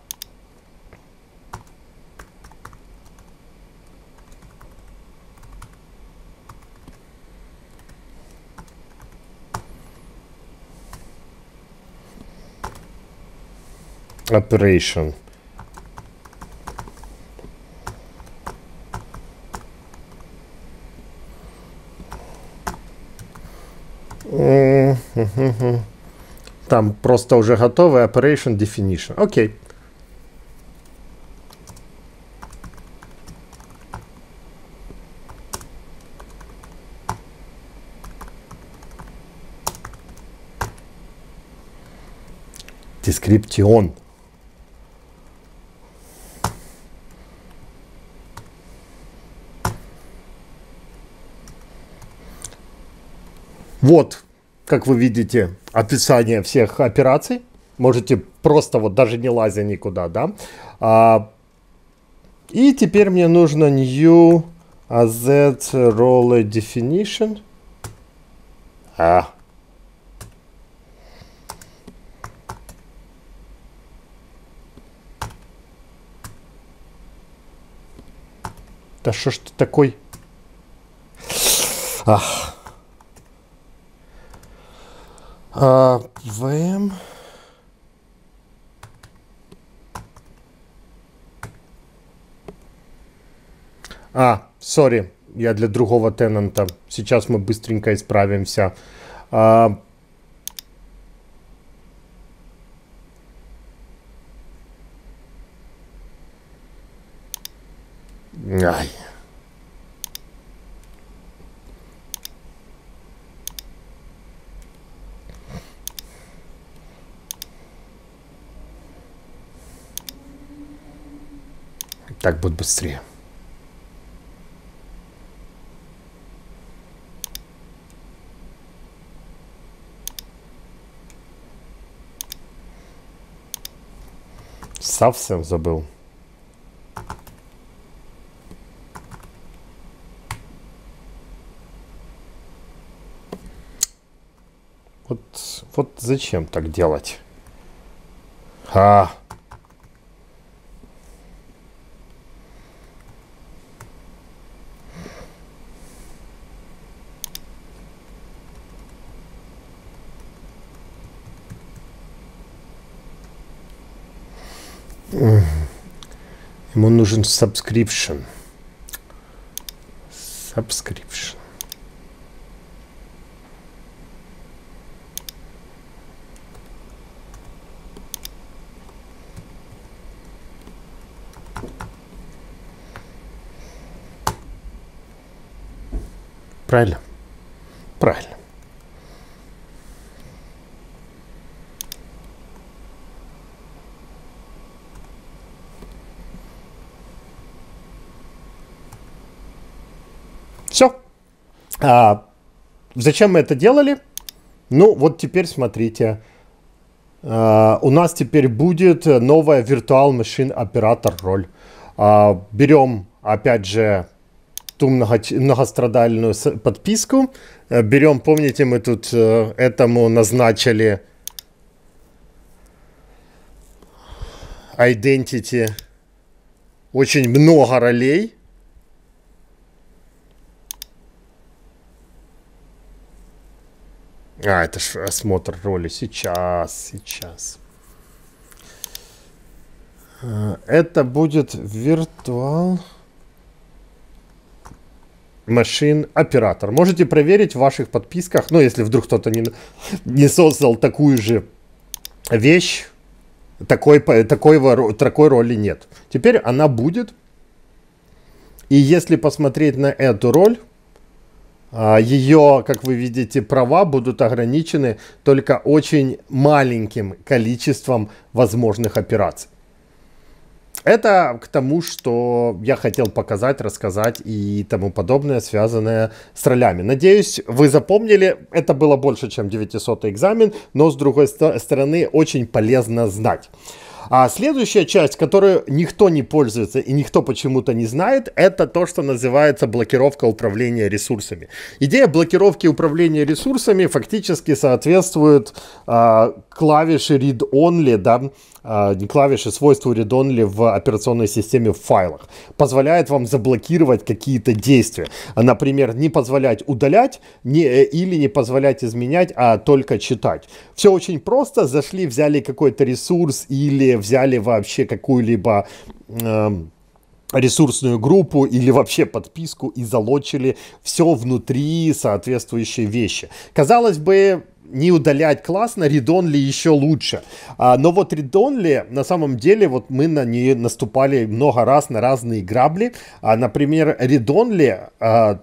operation. Там просто уже готовый operation definition. Окей. Description. Вот, как вы видите, описание всех операций. Можете просто вот даже не лазя никуда, да. А, и теперь мне нужно new AZ role definition. А. Да что ж ты такой? Ах. А, VM. А, сори, я для другого тенанта. Сейчас мы быстренько исправимся. А, Ай. Так будет быстрее. совсем забыл. Вот, вот зачем так делать? А, Ему нужен subscription. Subscription. Правильно? Правильно. А, зачем мы это делали? Ну, вот теперь смотрите. А, у нас теперь будет новая Virtual Machine оператор роль. А, берем, опять же, ту много, многострадальную подписку. Э, берем, помните, мы тут э, этому назначили identity очень много ролей. А, это ж осмотр роли. Сейчас, сейчас. Э, это будет виртуал машин оператор. Можете проверить в ваших подписках, ну, если вдруг кто-то не, не создал такую же вещь, такой, такой, такой роли нет. Теперь она будет. И если посмотреть на эту роль, а, Ее, как вы видите, права будут ограничены только очень маленьким количеством возможных операций. Это к тому, что я хотел показать, рассказать и тому подобное, связанное с ролями. Надеюсь, вы запомнили. Это было больше, чем 900 экзамен, но с другой стороны, очень полезно знать. А следующая часть, которую никто не пользуется и никто почему-то не знает, это то, что называется блокировка управления ресурсами. Идея блокировки управления ресурсами фактически соответствует э, клавише read-only, да, а, клавиши свойства read-only в операционной системе в файлах. Позволяет вам заблокировать какие-то действия. Например, не позволять удалять не, э, или не позволять изменять, а только читать. Все очень просто. Зашли, взяли какой-то ресурс или взяли вообще какую-либо... Э, ресурсную группу или вообще подписку и залочили все внутри соответствующие вещи. Казалось бы, не удалять классно, редонли еще лучше. А, но вот редонли, на самом деле, вот мы на нее наступали много раз на разные грабли. А, например, редонли а,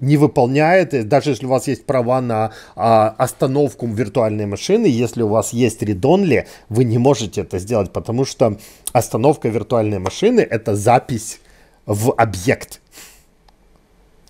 не выполняет, э, даже если у вас есть права на а, остановку виртуальной машины, если у вас есть редонли, вы не можете это сделать, потому что остановка виртуальной машины это запись в объект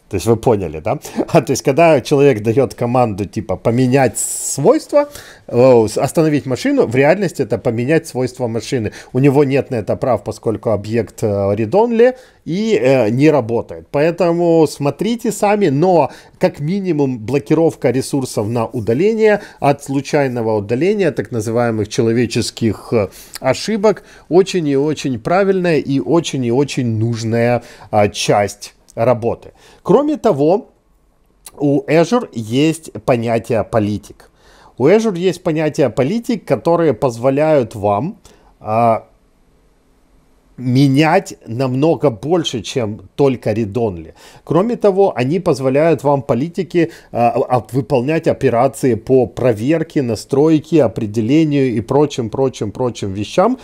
то есть вы поняли, да? А, то есть когда человек дает команду типа поменять свойства, э, остановить машину, в реальности это поменять свойства машины. У него нет на это прав, поскольку объект э, read-only и э, не работает. Поэтому смотрите сами, но как минимум блокировка ресурсов на удаление от случайного удаления, так называемых человеческих э, ошибок, очень и очень правильная и очень и очень нужная э, часть работы. Кроме того, у Azure есть понятие политик. У Azure есть понятие политик, которые позволяют вам а, менять намного больше, чем только редонли. Кроме того, они позволяют вам политики а, а, выполнять операции по проверке, настройке, определению и прочим, прочим, прочим вещам,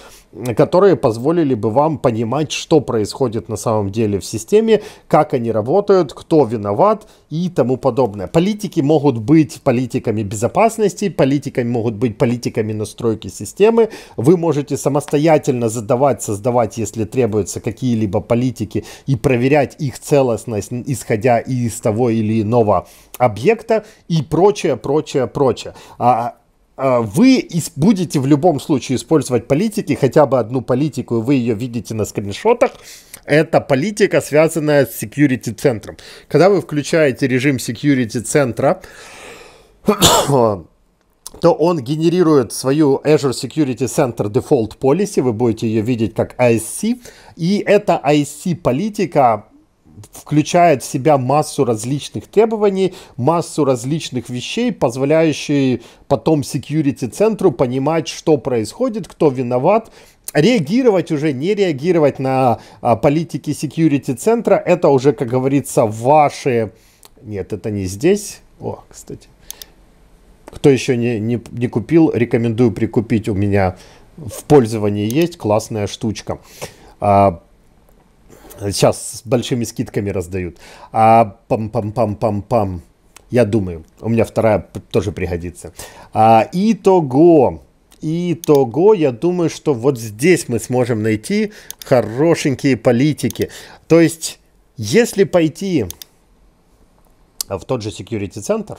которые позволили бы вам понимать, что происходит на самом деле в системе, как они работают, кто виноват и тому подобное. Политики могут быть политиками безопасности, политиками могут быть политиками настройки системы. Вы можете самостоятельно задавать, создавать, если требуется, какие-либо политики и проверять их целостность, исходя из того или иного объекта и прочее, прочее, прочее. А а, вы будете в любом случае использовать политики, хотя бы одну политику, и вы ее видите на скриншотах, это политика, связанная с security центром. Когда вы включаете режим security центра, то он генерирует свою Azure Security Center Default Policy, вы будете ее видеть как ISC, и эта ISC политика включает в себя массу различных требований, массу различных вещей, позволяющие потом security-центру понимать, что происходит, кто виноват, реагировать уже, не реагировать на а, политики security центра, это уже, как говорится, ваши... Нет, это не здесь. О, кстати. Кто еще не, не, не купил, рекомендую прикупить. У меня в пользовании есть классная штучка. А, Сейчас с большими скидками раздают. А пам-пам-пам-пам-пам. Я думаю, у меня вторая тоже пригодится. А, итого. Итого, я думаю, что вот здесь мы сможем найти хорошенькие политики. То есть, если пойти в тот же security центр,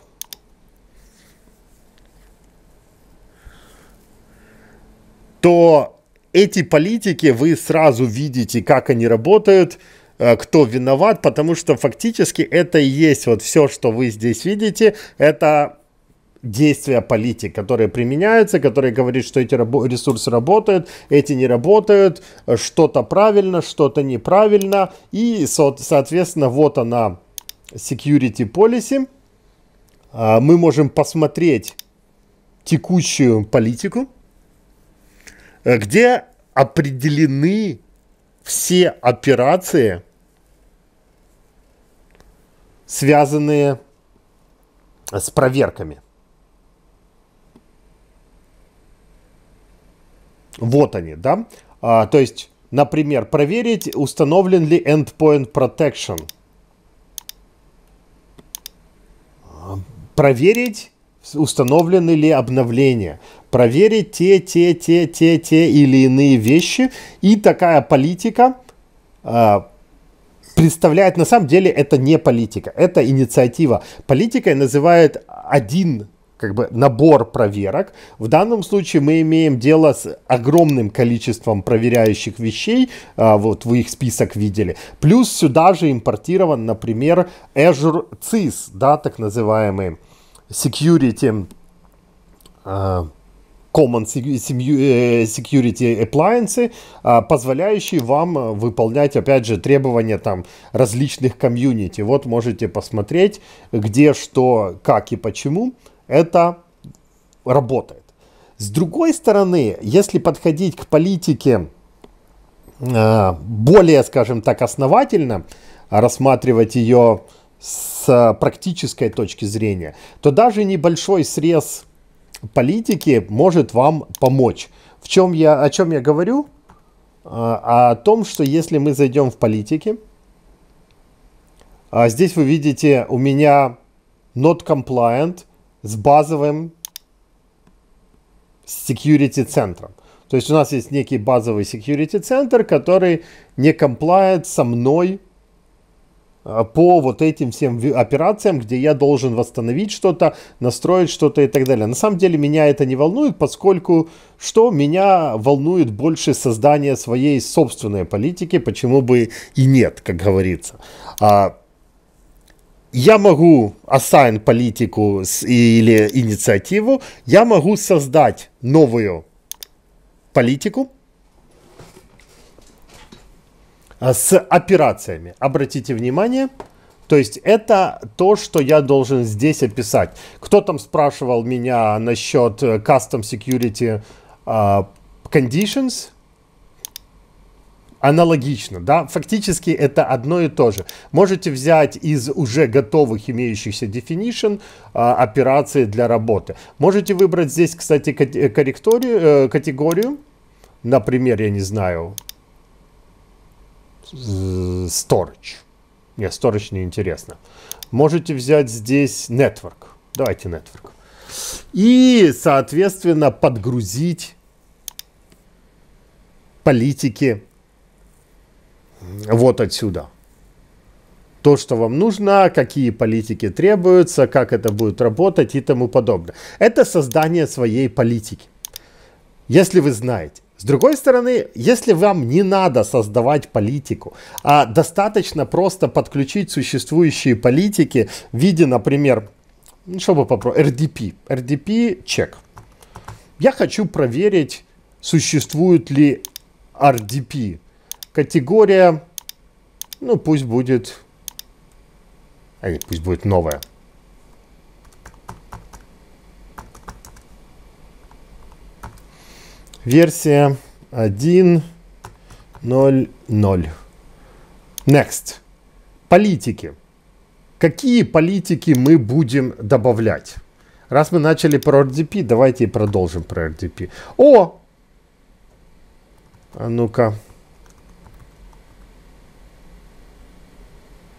то эти политики, вы сразу видите, как они работают, э, кто виноват, потому что фактически это и есть вот все, что вы здесь видите, это действия политик, которые применяются, которые говорят, что эти рабо- ресурсы работают, эти не работают, что-то правильно, что-то неправильно, и, со- соответственно, вот она, security policy. А, мы можем посмотреть текущую политику, Э, где определены все операции, связанные э, с проверками. Вот они, да? А, то есть, например, проверить, установлен ли Endpoint Protection. А, проверить, установлены ли обновления, проверить те, те, те, те, те или иные вещи. И такая политика э, представляет, на самом деле это не политика, это инициатива. Политикой называют один как бы набор проверок. В данном случае мы имеем дело с огромным количеством проверяющих вещей, а, вот вы их список видели. Плюс сюда же импортирован, например, Azure CIS, да, так называемый security а, Common э, Security appliances, а, позволяющие вам а, выполнять, опять же, требования там различных комьюнити. Вот можете посмотреть, где, что, как и почему это работает. С другой стороны, если подходить к политике более, скажем так, основательно, рассматривать ее с э, практической точки зрения, то даже небольшой срез политики может вам помочь. В чем я, о чем я говорю? А, о том, что если мы зайдем в политики, а, здесь вы видите у меня not compliant с базовым security центром. То есть у нас есть некий базовый security центр, который не compliant со мной Э, по вот этим всем операциям, где я должен восстановить что-то, настроить что-то и так далее. На самом деле меня это не волнует, поскольку что меня волнует больше создание своей собственной политики, почему бы и нет, как говорится. А, я могу assign политику или инициативу, я могу создать новую политику, а, с операциями. Обратите внимание, то есть это то, что я должен здесь описать. Кто там спрашивал меня насчет э, Custom Security uh, Conditions? Аналогично, да, фактически это одно и то же. Можете взять из уже готовых имеющихся definition uh, а, операции для работы. Можете выбрать здесь, кстати, э, э, категорию, например, я не знаю, Storage. Э, Нет, Storage не интересно. Можете взять здесь Network. Давайте Network. И, соответственно, подгрузить политики вот отсюда. То, что вам нужно, какие политики требуются, как это будет работать и тому подобное. Это создание своей политики. Если вы знаете. С другой стороны, если вам не надо создавать политику, а достаточно просто подключить существующие политики в виде, например, ну чтобы попробовать, RDP, RDP чек. Я хочу проверить, существует ли RDP. Категория, ну пусть будет, а пусть будет новая, версия 1.0.0. Next. Политики. Какие политики мы будем добавлять? Раз мы начали про RDP, давайте и продолжим про RDP. О! А ну-ка.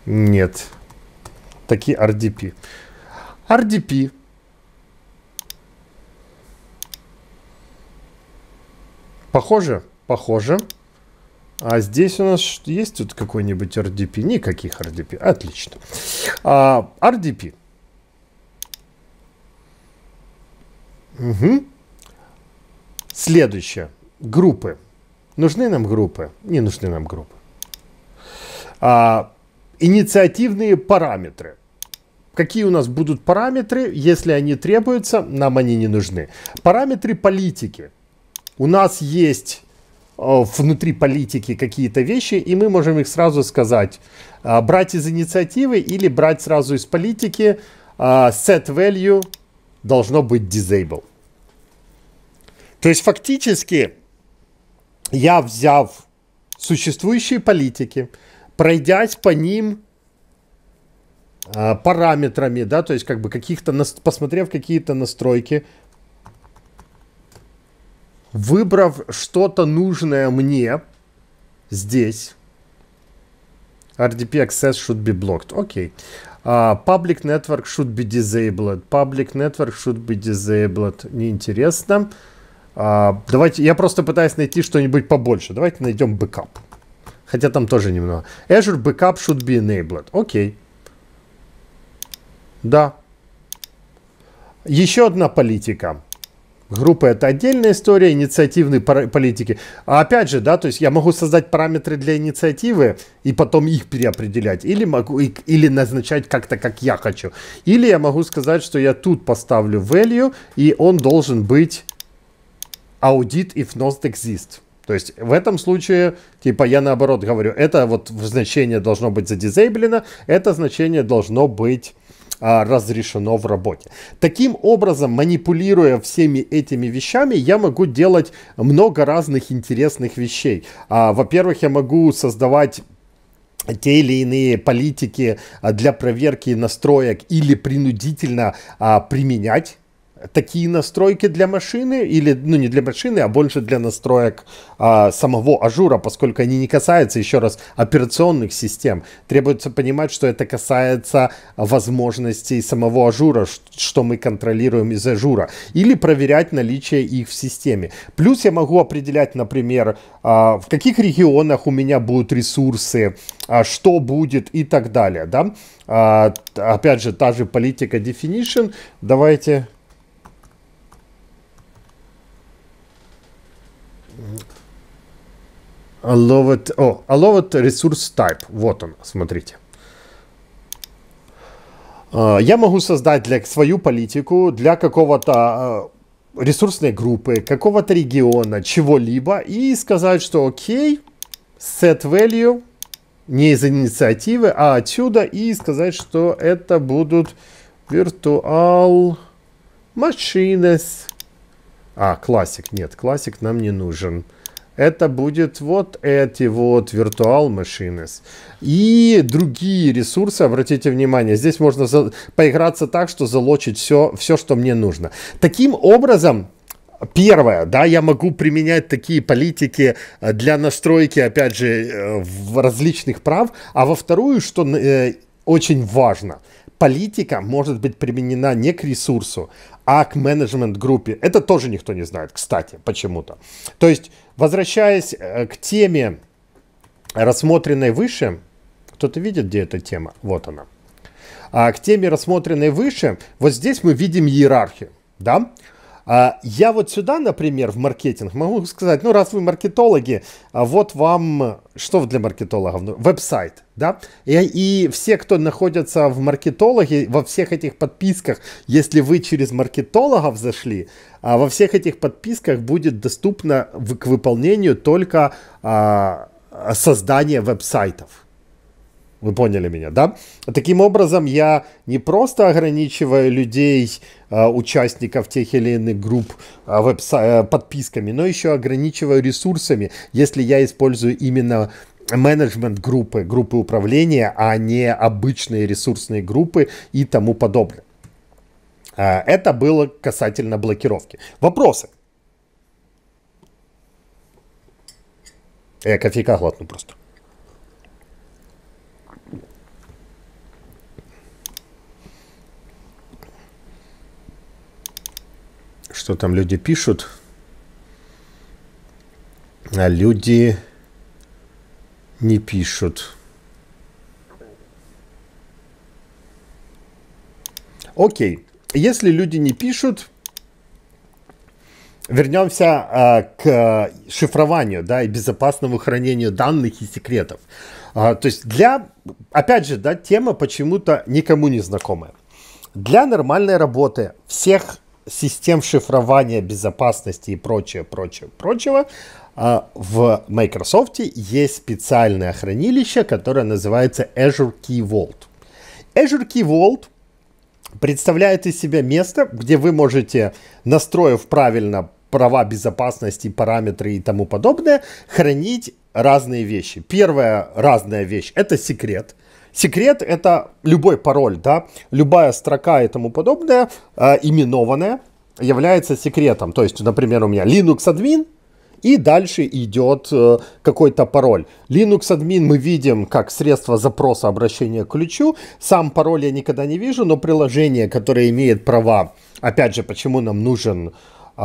Нет. Такие RDP. RDP Похоже, похоже. А здесь у нас есть тут какой-нибудь RDP? Никаких RDP. Отлично. А, RDP. Угу. Следующее. Группы. Нужны нам группы? Не нужны нам группы. А, инициативные параметры. Какие у нас будут параметры, если они требуются, нам они не нужны. Параметры политики у нас есть э, внутри политики какие-то вещи, и мы можем их сразу сказать. А, брать из инициативы или брать сразу из политики. А, set value должно быть disable. То есть фактически я взяв существующие политики, пройдясь по ним а, параметрами, да, то есть как бы каких-то, посмотрев какие-то настройки, выбрав что-то нужное мне здесь, RDP access should be blocked. Окей. Okay. А, uh, public network should be disabled. Public network should be disabled. Неинтересно. Uh, давайте, я просто пытаюсь найти что-нибудь побольше. Давайте найдем backup. Хотя там тоже немного. Azure backup should be enabled. Окей. Okay. Да. Еще одна политика. Группы это отдельная история, инициативной политики. А опять же, да, то есть я могу создать параметры для инициативы и потом их переопределять. Или могу или назначать как-то, как я хочу. Или я могу сказать, что я тут поставлю value, и он должен быть audit if not exist. То есть в этом случае, типа, я наоборот говорю, это вот значение должно быть задизейблено, это значение должно быть а, разрешено в работе. Таким образом, манипулируя всеми этими вещами, я могу делать много разных интересных вещей. А, во-первых, я могу создавать те или иные политики а, для проверки настроек или принудительно а, применять такие настройки для машины, или, ну, не для машины, а больше для настроек а, самого ажура, поскольку они не касаются, еще раз, операционных систем. Требуется понимать, что это касается возможностей самого ажура, что мы контролируем из ажура, или проверять наличие их в системе. Плюс я могу определять, например, а, в каких регионах у меня будут ресурсы, а, что будет и так далее, да. А, опять же, та же политика definition. Давайте Allowed, о, oh, allowed resource type. Вот он, смотрите. А, я могу создать для, свою политику для какого-то а, ресурсной группы, какого-то региона, чего-либо, и сказать, что окей, set value не из инициативы, а отсюда, и сказать, что это будут virtual machines. А, классик, нет, классик нам не нужен это будет вот эти вот Virtual Machines. И другие ресурсы, обратите внимание, здесь можно за... поиграться так, что залочить все, все, что мне нужно. Таким образом, Первое, да, я могу применять такие политики э, для настройки, опять же, э, различных прав. А во вторую, что э, очень важно, политика может быть применена не к ресурсу, а к менеджмент-группе. Это тоже никто не знает, кстати, почему-то. То есть, возвращаясь э, к теме, рассмотренной выше, кто-то видит, где эта тема? Вот она. А к теме, рассмотренной выше, вот здесь мы видим иерархию. Да? А, я вот сюда, например, в маркетинг могу сказать, ну, раз вы маркетологи, а вот вам, что для маркетологов? Ну, веб-сайт, да? И, и все, кто находится в маркетологе, во всех этих подписках, если вы через маркетологов зашли, а во всех этих подписках будет доступно к выполнению только создание веб-сайтов. Вы поняли меня, да? Таким образом, я не просто ограничиваю людей, а, участников тех или иных групп а, а, подписками, но еще ограничиваю ресурсами, если я использую именно менеджмент группы, группы управления, а не обычные ресурсные группы и тому подобное. Это было касательно блокировки. Вопросы? Я э, кофейка глотну просто. что там люди пишут. А люди не пишут. Окей. Если люди не пишут, вернемся а, к шифрованию, да, и безопасному хранению данных и секретов. А, то есть для, опять же, да, тема почему-то никому не знакомая. Для нормальной работы всех систем шифрования безопасности и прочее, прочее, прочего, а, в Microsoft есть специальное хранилище, которое называется Azure Key Vault. Azure Key Vault представляет из себя место, где вы можете, настроив правильно права безопасности, параметры и тому подобное, хранить разные вещи. Первая разная вещь – это секрет – Секрет — это любой пароль, да, любая строка и тому подобное, э, именованная, является секретом. То есть, например, у меня Linux admin и дальше идет э, какой-то пароль. Linux admin мы видим как средство запроса обращения к ключу. Сам пароль я никогда не вижу, но приложение, которое имеет права, опять же, почему нам нужен э,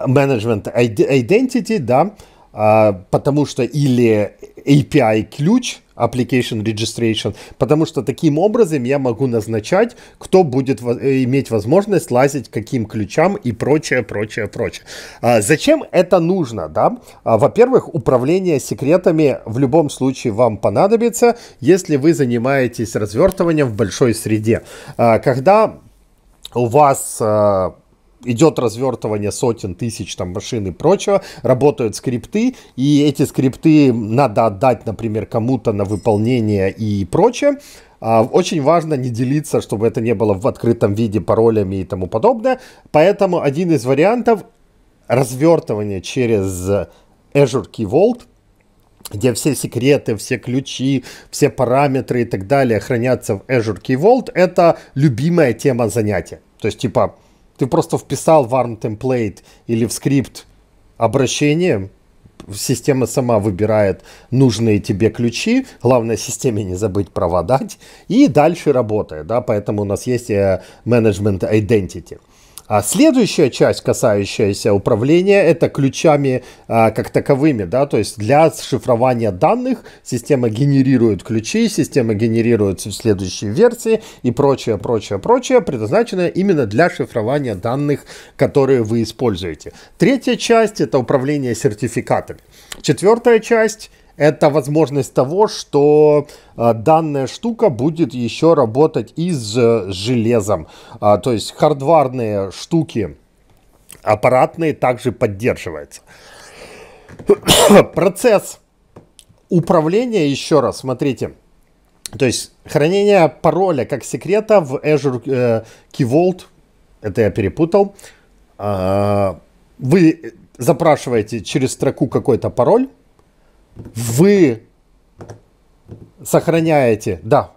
management identity, да, э, потому что или API ключ, application registration, потому что таким образом я могу назначать, кто будет э, иметь возможность лазить каким ключам и прочее, прочее, прочее. А зачем это нужно, да? А, во-первых, управление секретами в любом случае вам понадобится, если вы занимаетесь развертыванием в большой среде. А, когда у вас а, идет развертывание сотен тысяч там машин и прочего, работают скрипты, и эти скрипты надо отдать, например, кому-то на выполнение и прочее. А, очень важно не делиться, чтобы это не было в открытом виде паролями и тому подобное. Поэтому один из вариантов развертывания через Azure Key Vault, где все секреты, все ключи, все параметры и так далее хранятся в Azure Key Vault, это любимая тема занятия. То есть, типа, ты просто вписал в ARM template или в скрипт обращение, система сама выбирает нужные тебе ключи, главное системе не забыть проводать, и дальше работает, да, поэтому у нас есть менеджмент э, identity. А следующая часть, касающаяся управления, это ключами а, как таковыми, да, то есть для шифрования данных система генерирует ключи, система генерирует следующей версии и прочее, прочее, прочее, предназначенное именно для шифрования данных, которые вы используете. Третья часть это управление сертификатами. Четвертая часть это возможность того, что э, данная штука будет еще работать и с железом. А, то есть хардварные штуки аппаратные также поддерживаются. Процесс управления, еще раз, смотрите, то есть хранение пароля как секрета в Azure э, Key Vault, это я перепутал, а, вы э, запрашиваете через строку какой-то пароль, вы сохраняете, да.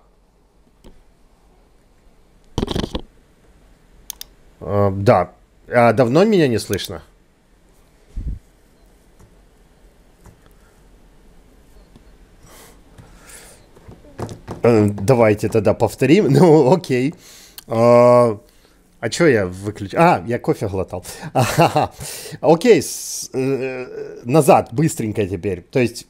Э, да. А давно меня не слышно? Э, давайте тогда повторим. Ну, окей. Э, а что я выключил? А, я кофе глотал. Окей, с, э, назад, быстренько теперь. То есть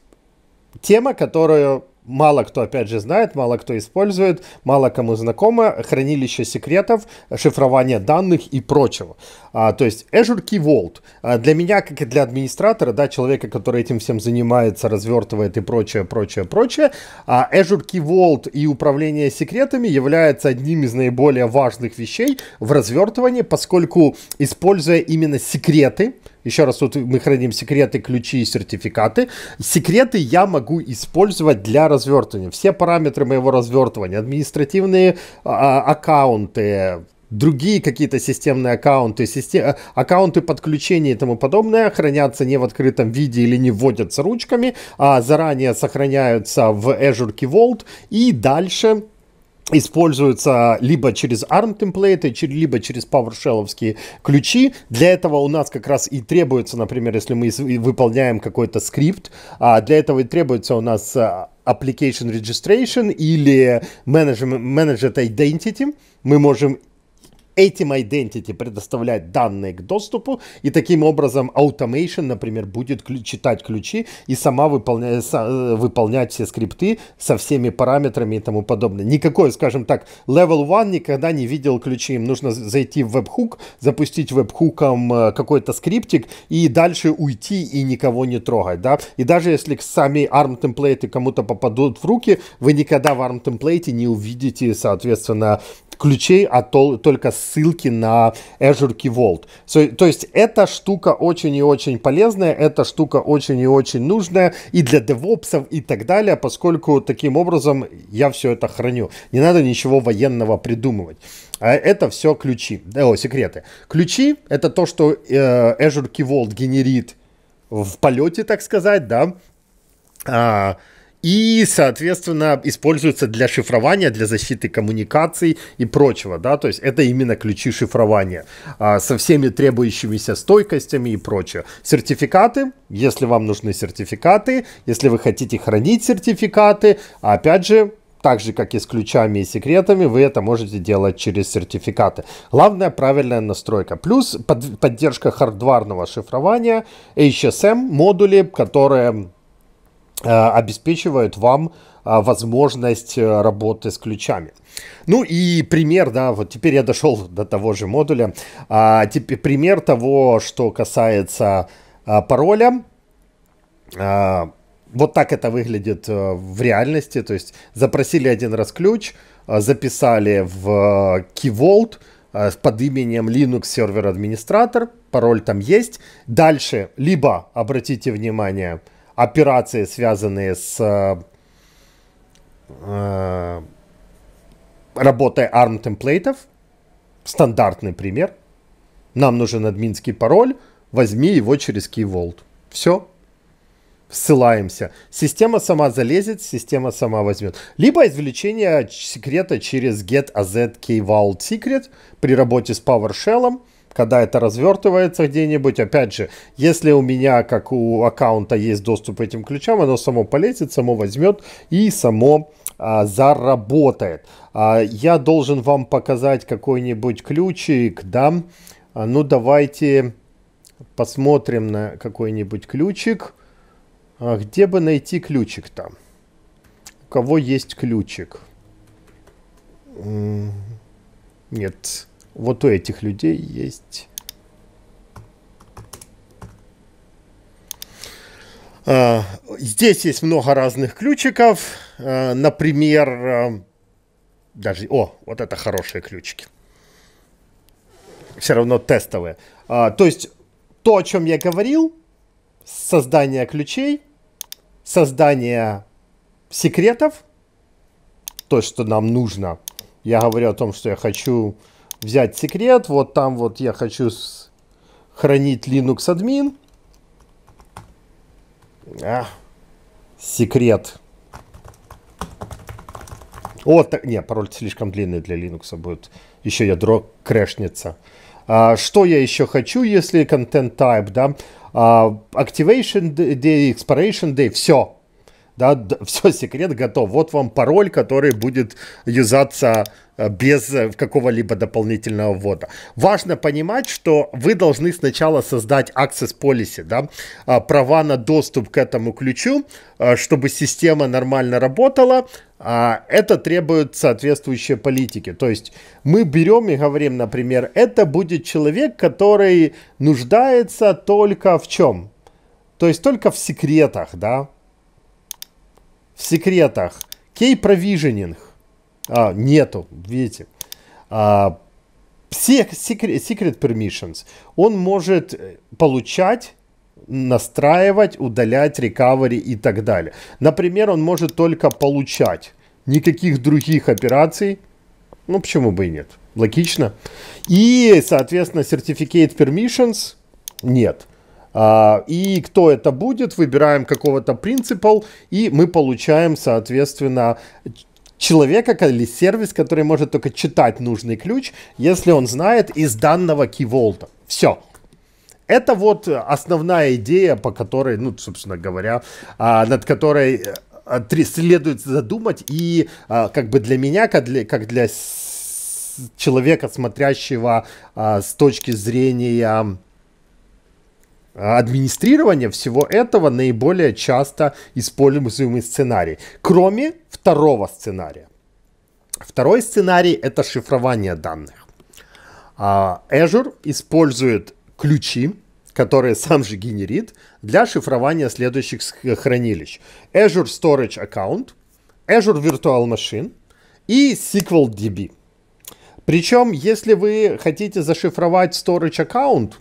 тема, которую мало кто, опять же, знает, мало кто использует, мало кому знакомо, хранилище секретов, шифрование данных и прочего. А, то есть Azure Key Vault а для меня, как и для администратора, да, человека, который этим всем занимается, развертывает и прочее, прочее, прочее, а Azure Key Vault и управление секретами является одним из наиболее важных вещей в развертывании, поскольку используя именно секреты, еще раз, тут мы храним секреты, ключи и сертификаты. Секреты я могу использовать для развертывания. Все параметры моего развертывания, административные а, а аккаунты, другие какие-то системные аккаунты, систем... А, аккаунты подключения и тому подобное хранятся не в открытом виде или не вводятся ручками, а заранее сохраняются в Azure Key Vault и дальше используются либо через ARM темплейты, либо через PowerShell ключи. Для этого у нас как раз и требуется, например, если мы выполняем какой-то скрипт, а для этого и требуется у нас а, application registration или management, managed identity. Мы можем этим identity предоставлять данные к доступу, и таким образом automation, например, будет читать ключи и сама выполнять, э, э, выполнять все скрипты со всеми параметрами и тому подобное. Никакой, скажем так, level one никогда не видел ключи. Им нужно зайти в веб-хук, запустить веб-хуком э, какой-то скриптик и дальше уйти и никого не трогать, да. И даже если сами ARM темплейты кому-то попадут в руки, вы никогда в ARM темплейте не увидите, соответственно, ключей, а то, только ссылки на Azure Key Vault. So, то есть эта штука очень и очень полезная, эта штука очень и очень нужная и для девопсов и так далее, поскольку таким образом я все это храню. Не надо ничего военного придумывать. А это все ключи, э, о, секреты. Ключи — это то, что э, Azure Key Vault генерит в полете, так сказать, да, а, и, соответственно, используется для шифрования, для защиты коммуникаций и прочего, да, то есть это именно ключи шифрования а, со всеми требующимися стойкостями и прочее. Сертификаты, если вам нужны сертификаты, если вы хотите хранить сертификаты, опять же, так же, как и с ключами и секретами, вы это можете делать через сертификаты. Главное, правильная настройка. Плюс под, поддержка хардварного шифрования, HSM модули, которые Э, обеспечивают вам э, возможность э, работы с ключами. Ну и пример, да, вот теперь я дошел до того же модуля. А, теперь пример того, что касается а, пароля. А, вот так это выглядит в реальности. То есть запросили один раз ключ, записали в Key Vault под именем Linux Server Administrator. Пароль там есть. Дальше либо, обратите внимание, операции, связанные с э, э работой ARM темплейтов. Стандартный пример. Нам нужен админский пароль, возьми его через KeyVault. Все. Ссылаемся. Система сама залезет, система сама возьмет. Либо извлечение секрета через get AZ KeyVault Secret при работе с PowerShell когда это развертывается где-нибудь. Опять же, если у меня, как у аккаунта, есть доступ к этим ключам, оно само полетит, само возьмет и само а, заработает. А, я должен вам показать какой-нибудь ключик, да? А, ну, давайте посмотрим на какой-нибудь ключик. А, где бы найти ключик-то? У кого есть ключик? Нет вот у этих людей есть а, Здесь есть много разных ключиков. А, например, а, даже... О, вот это хорошие ключики. Все равно тестовые. То есть то, о чем я говорил, создание ключей, создание секретов, то, что нам нужно. Я говорю о том, что я хочу взять секрет, вот там вот я хочу хранить Linux админ. А, секрет. О, так, не, пароль слишком длинный для Linux будет. Еще ядро крэшнется. А, что я еще хочу, если content type, да? А, activation day, expiration day, все да, все, секрет готов. Вот вам пароль, который будет юзаться э, без э, какого-либо дополнительного ввода. Важно понимать, что вы должны сначала создать access policy, да, а, права на доступ к этому ключу, э, чтобы система нормально работала. А, это требует соответствующей политики. То есть мы берем и говорим, например, это будет человек, который нуждается только в чем? То есть только в секретах, да, в секретах. Кей провиженинг. А, нету, видите. А, все secret, secret permissions он может э, получать настраивать, удалять, рекавери и так далее. Например, он может только получать никаких других операций. Ну, почему бы и нет? Логично. И, соответственно, Certificate Permissions нет. А, и кто это будет, выбираем какого-то принципал, и мы получаем, соответственно, человека или сервис, который может только читать нужный ключ, если он знает из данного киволта. Все. Это вот основная идея, по которой, ну, собственно говоря, а, над которой э, следует задумать. И а, как бы для меня, как для, как для человека, смотрящего с точки зрения администрирования всего этого наиболее часто используемый сценарий, кроме второго сценария. Второй сценарий – это шифрование данных. А, Azure использует ключи, которые сам же генерит, для шифрования следующих хранилищ. Azure Storage Account, Azure Virtual Machine и SQL DB. Причем, если вы хотите зашифровать storage Account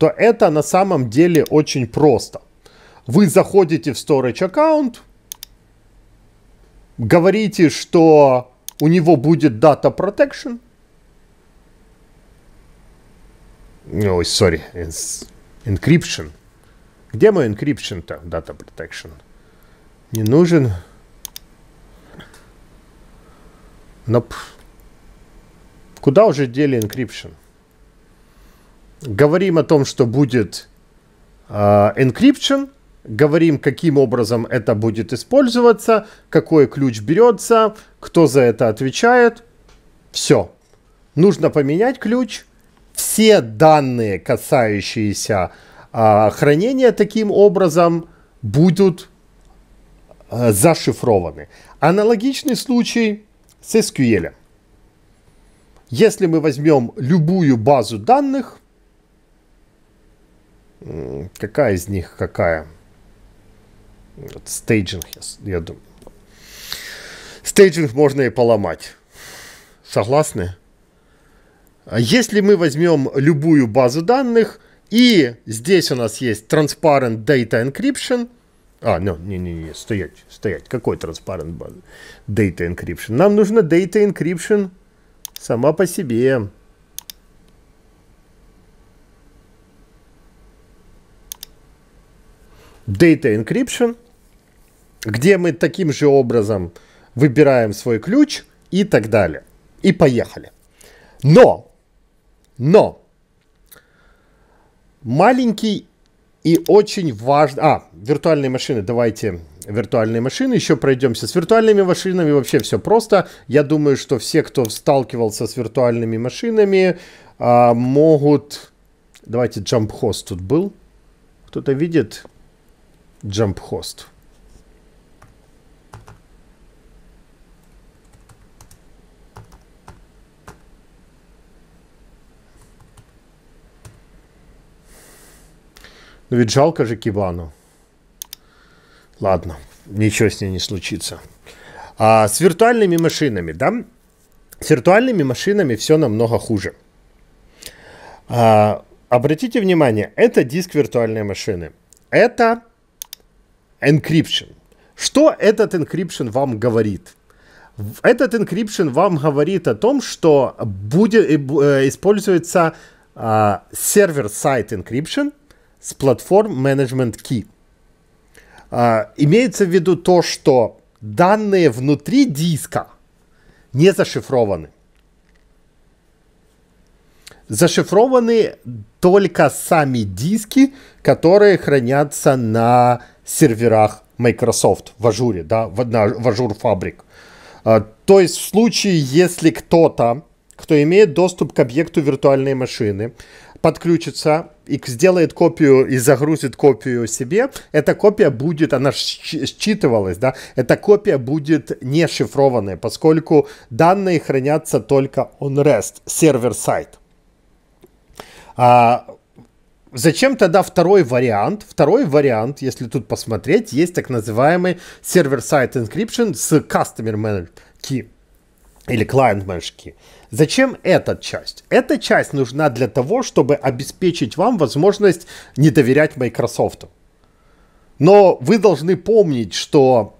то это на самом деле очень просто. Вы заходите в storage аккаунт, говорите, что у него будет data protection. Ой, oh, sorry, encryption. Где мой encryption-то, data protection? Не нужен. Nope. Куда уже дели encryption? говорим о том, что будет э, encryption, говорим, каким образом это будет использоваться, какой ключ берется, кто за это отвечает. Все. Нужно поменять ключ. Все данные, касающиеся э, хранения таким образом, будут э, зашифрованы. Аналогичный случай с SQL. Если мы возьмем любую базу данных, Какая из них какая? Вот, стейджинг, я думаю. Стейджинг можно и поломать. Согласны? А если мы возьмем любую базу данных, и здесь у нас есть Transparent Data Encryption. А, ну, не-не-не, стоять, стоять. Какой Transparent Data Encryption? Нам нужно Data Encryption сама по себе. Data Encryption, где мы таким же образом выбираем свой ключ и так далее. И поехали. Но, но, маленький и очень важный... А, виртуальные машины, давайте виртуальные машины, еще пройдемся с виртуальными машинами, вообще все просто. Я думаю, что все, кто сталкивался с виртуальными машинами, а, могут... Давайте Jump Host тут был. Кто-то видит? jump host. Но ну ведь жалко же Кибану. Ладно, ничего с ней не случится. А с виртуальными машинами, да? С виртуальными машинами все намного хуже. А, обратите внимание, это диск виртуальной машины. Это Encryption. Что этот encryption вам говорит? Этот encryption вам говорит о том, что будет э, э, используется а, сервер-сайт encryption с платформ Management Key. А, имеется в виду то, что данные внутри диска не зашифрованы. Зашифрованы только сами диски, которые хранятся на серверах Microsoft в ажуре, да, в, на, в ажур фабрик. А, то есть в случае, если кто-то, кто имеет доступ к объекту виртуальной машины, подключится и сделает копию и загрузит копию себе, эта копия будет, она считывалась, да, эта копия будет не шифрованная, поскольку данные хранятся только on REST, сервер-сайт. А, Зачем тогда второй вариант? Второй вариант, если тут посмотреть, есть так называемый server-side encryption с customer managed key или client managed key. Зачем эта часть? Эта часть нужна для того, чтобы обеспечить вам возможность не доверять Microsoft. Но вы должны помнить, что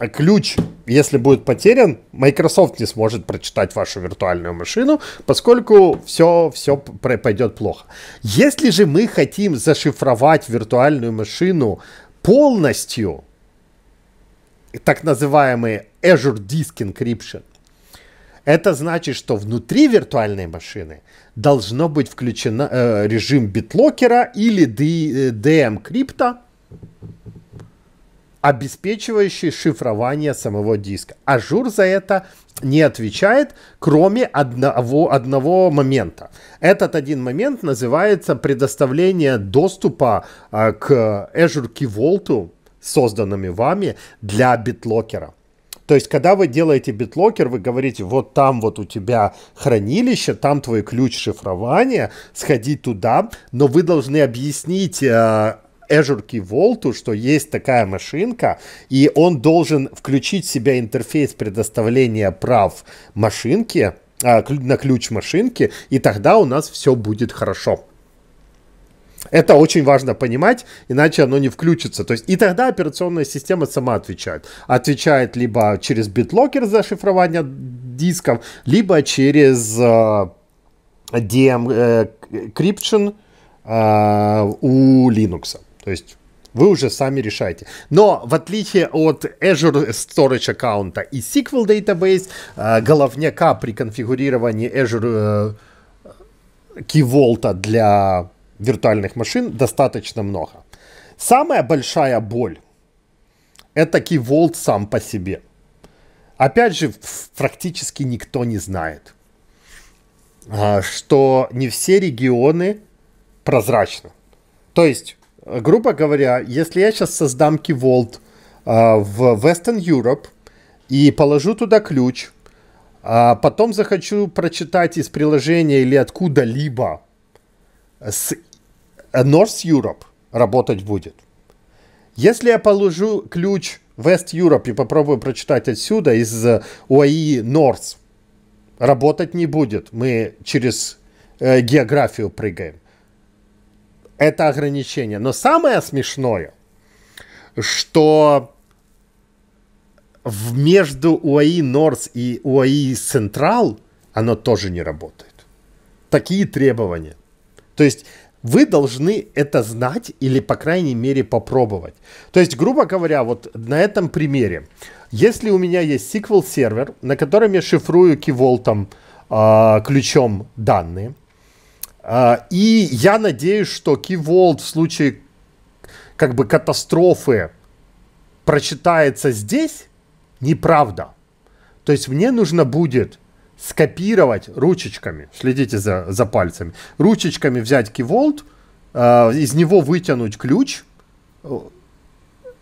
а ключ, если будет потерян, Microsoft не сможет прочитать вашу виртуальную машину, поскольку все, все пойдет плохо. Если же мы хотим зашифровать виртуальную машину полностью, так называемый Azure Disk Encryption, это значит, что внутри виртуальной машины должно быть включен э, режим битлокера или DM-крипта, э, обеспечивающий шифрование самого диска. Ажур за это не отвечает, кроме одного, одного момента. Этот один момент называется предоставление доступа э, к Azure Key Vault, созданными вами, для битлокера. То есть, когда вы делаете битлокер, вы говорите, вот там вот у тебя хранилище, там твой ключ шифрования, сходи туда, но вы должны объяснить э, Azure Key Vault, что есть такая машинка, и он должен включить в себя интерфейс предоставления прав машинки, а, на ключ машинки, и тогда у нас все будет хорошо. Это очень важно понимать, иначе оно не включится. То есть и тогда операционная система сама отвечает. Отвечает либо через BitLocker за шифрование дисков, либо через э, DM э, Encryption э, у Linux. То есть вы уже сами решаете. Но в отличие от Azure Storage аккаунта и SQL Database, э, головняка при конфигурировании Azure э, Key Vault а для виртуальных машин достаточно много. Самая большая боль – это Key Vault сам по себе. Опять же, практически никто не знает, э, что не все регионы прозрачны. То есть грубо говоря, если я сейчас создам Keyword э, а, в Western Europe и положу туда ключ, а потом захочу прочитать из приложения или откуда-либо с North Europe работать будет. Если я положу ключ West Europe и попробую прочитать отсюда из UAE North, работать не будет. Мы через э, географию прыгаем это ограничение. Но самое смешное, что в между UAE Норс и UAE Централ оно тоже не работает. Такие требования. То есть вы должны это знать или, по крайней мере, попробовать. То есть, грубо говоря, вот на этом примере. Если у меня есть SQL сервер, на котором я шифрую киволтом э, ключом данные – а, и я надеюсь, что Киволд в случае как бы катастрофы прочитается здесь, неправда. То есть мне нужно будет скопировать ручечками, следите за, за пальцами, ручечками взять киволд, э, из него вытянуть ключ э,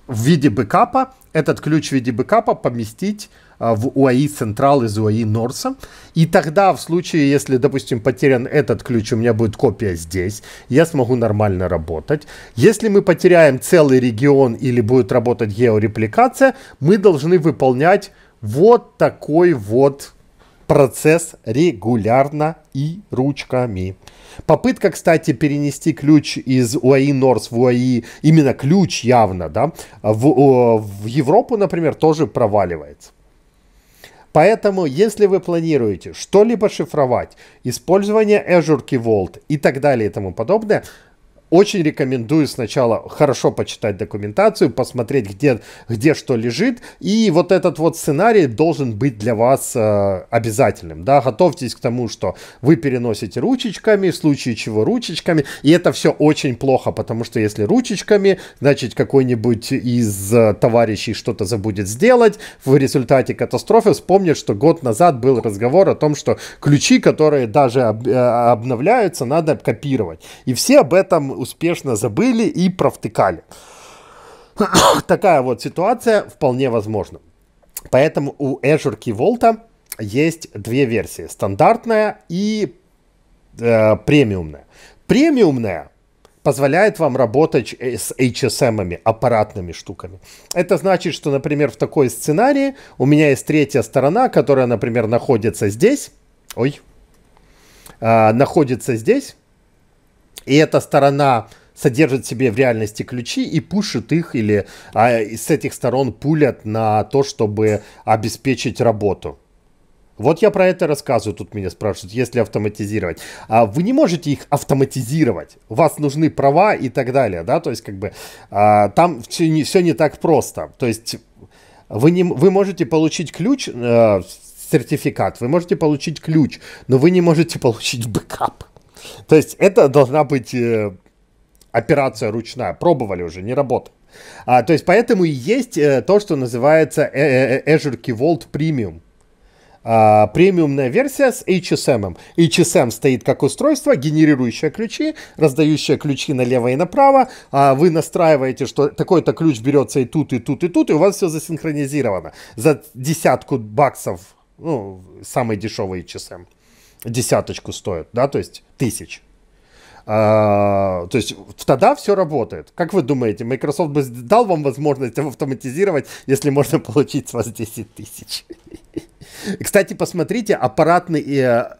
в виде бэкапа, этот ключ в виде бэкапа поместить а, в УАИ Централ из УАИ North. И тогда, в случае, если, допустим, потерян этот ключ, у меня будет копия здесь, я смогу нормально работать. Если мы потеряем целый регион или будет работать георепликация, мы должны выполнять вот такой вот процесс регулярно и ручками. Попытка, кстати, перенести ключ из UAE North в UAE, именно ключ явно, да, в, в Европу, например, тоже проваливается. Поэтому, если вы планируете что-либо шифровать, использование Azure Key Vault и так далее и тому подобное – очень рекомендую сначала хорошо почитать документацию, посмотреть, где, где что лежит. И вот этот вот сценарий должен быть для вас э, обязательным. Да? Готовьтесь к тому, что вы переносите ручечками, в случае чего ручечками. И это все очень плохо, потому что если ручечками, значит какой-нибудь из э, товарищей что-то забудет сделать. В результате катастрофы вспомнит, что год назад был разговор о том, что ключи, которые даже об, э, обновляются, надо копировать. И все об этом успешно забыли и провтыкали. Такая вот ситуация вполне возможна. Поэтому у Azure Key Vault есть две версии. Стандартная и э, премиумная. Премиумная позволяет вам работать э, с HSM, аппаратными штуками. Это значит, что, например, в такой сценарии у меня есть третья сторона, которая, например, находится здесь. Ой. Э, находится здесь и эта сторона содержит себе в реальности ключи и пушит их или а, с этих сторон пулят на то, чтобы обеспечить работу. Вот я про это рассказываю, тут меня спрашивают, если автоматизировать. А вы не можете их автоматизировать, вас нужны права и так далее, да, то есть как бы а, там все не, все не так просто. То есть вы, не, вы можете получить ключ, э, сертификат, вы можете получить ключ, но вы не можете получить бэкап. То есть это должна быть э, операция ручная. Пробовали уже, не работает. А, то есть поэтому и есть э, то, что называется э, э, э, Azure Key Vault Premium. А, премиумная версия с HSM. HSM стоит как устройство, генерирующее ключи, раздающее ключи налево и направо. А вы настраиваете, что такой-то ключ берется и тут, и тут, и тут, и у вас все засинхронизировано. За десятку баксов, ну, самый дешевый HSM десяточку стоят, да, то есть тысяч. А, то есть тогда все работает. Как вы думаете, Microsoft бы дал вам возможность автоматизировать, если можно получить с вас 10 тысяч? Кстати, посмотрите аппаратный э,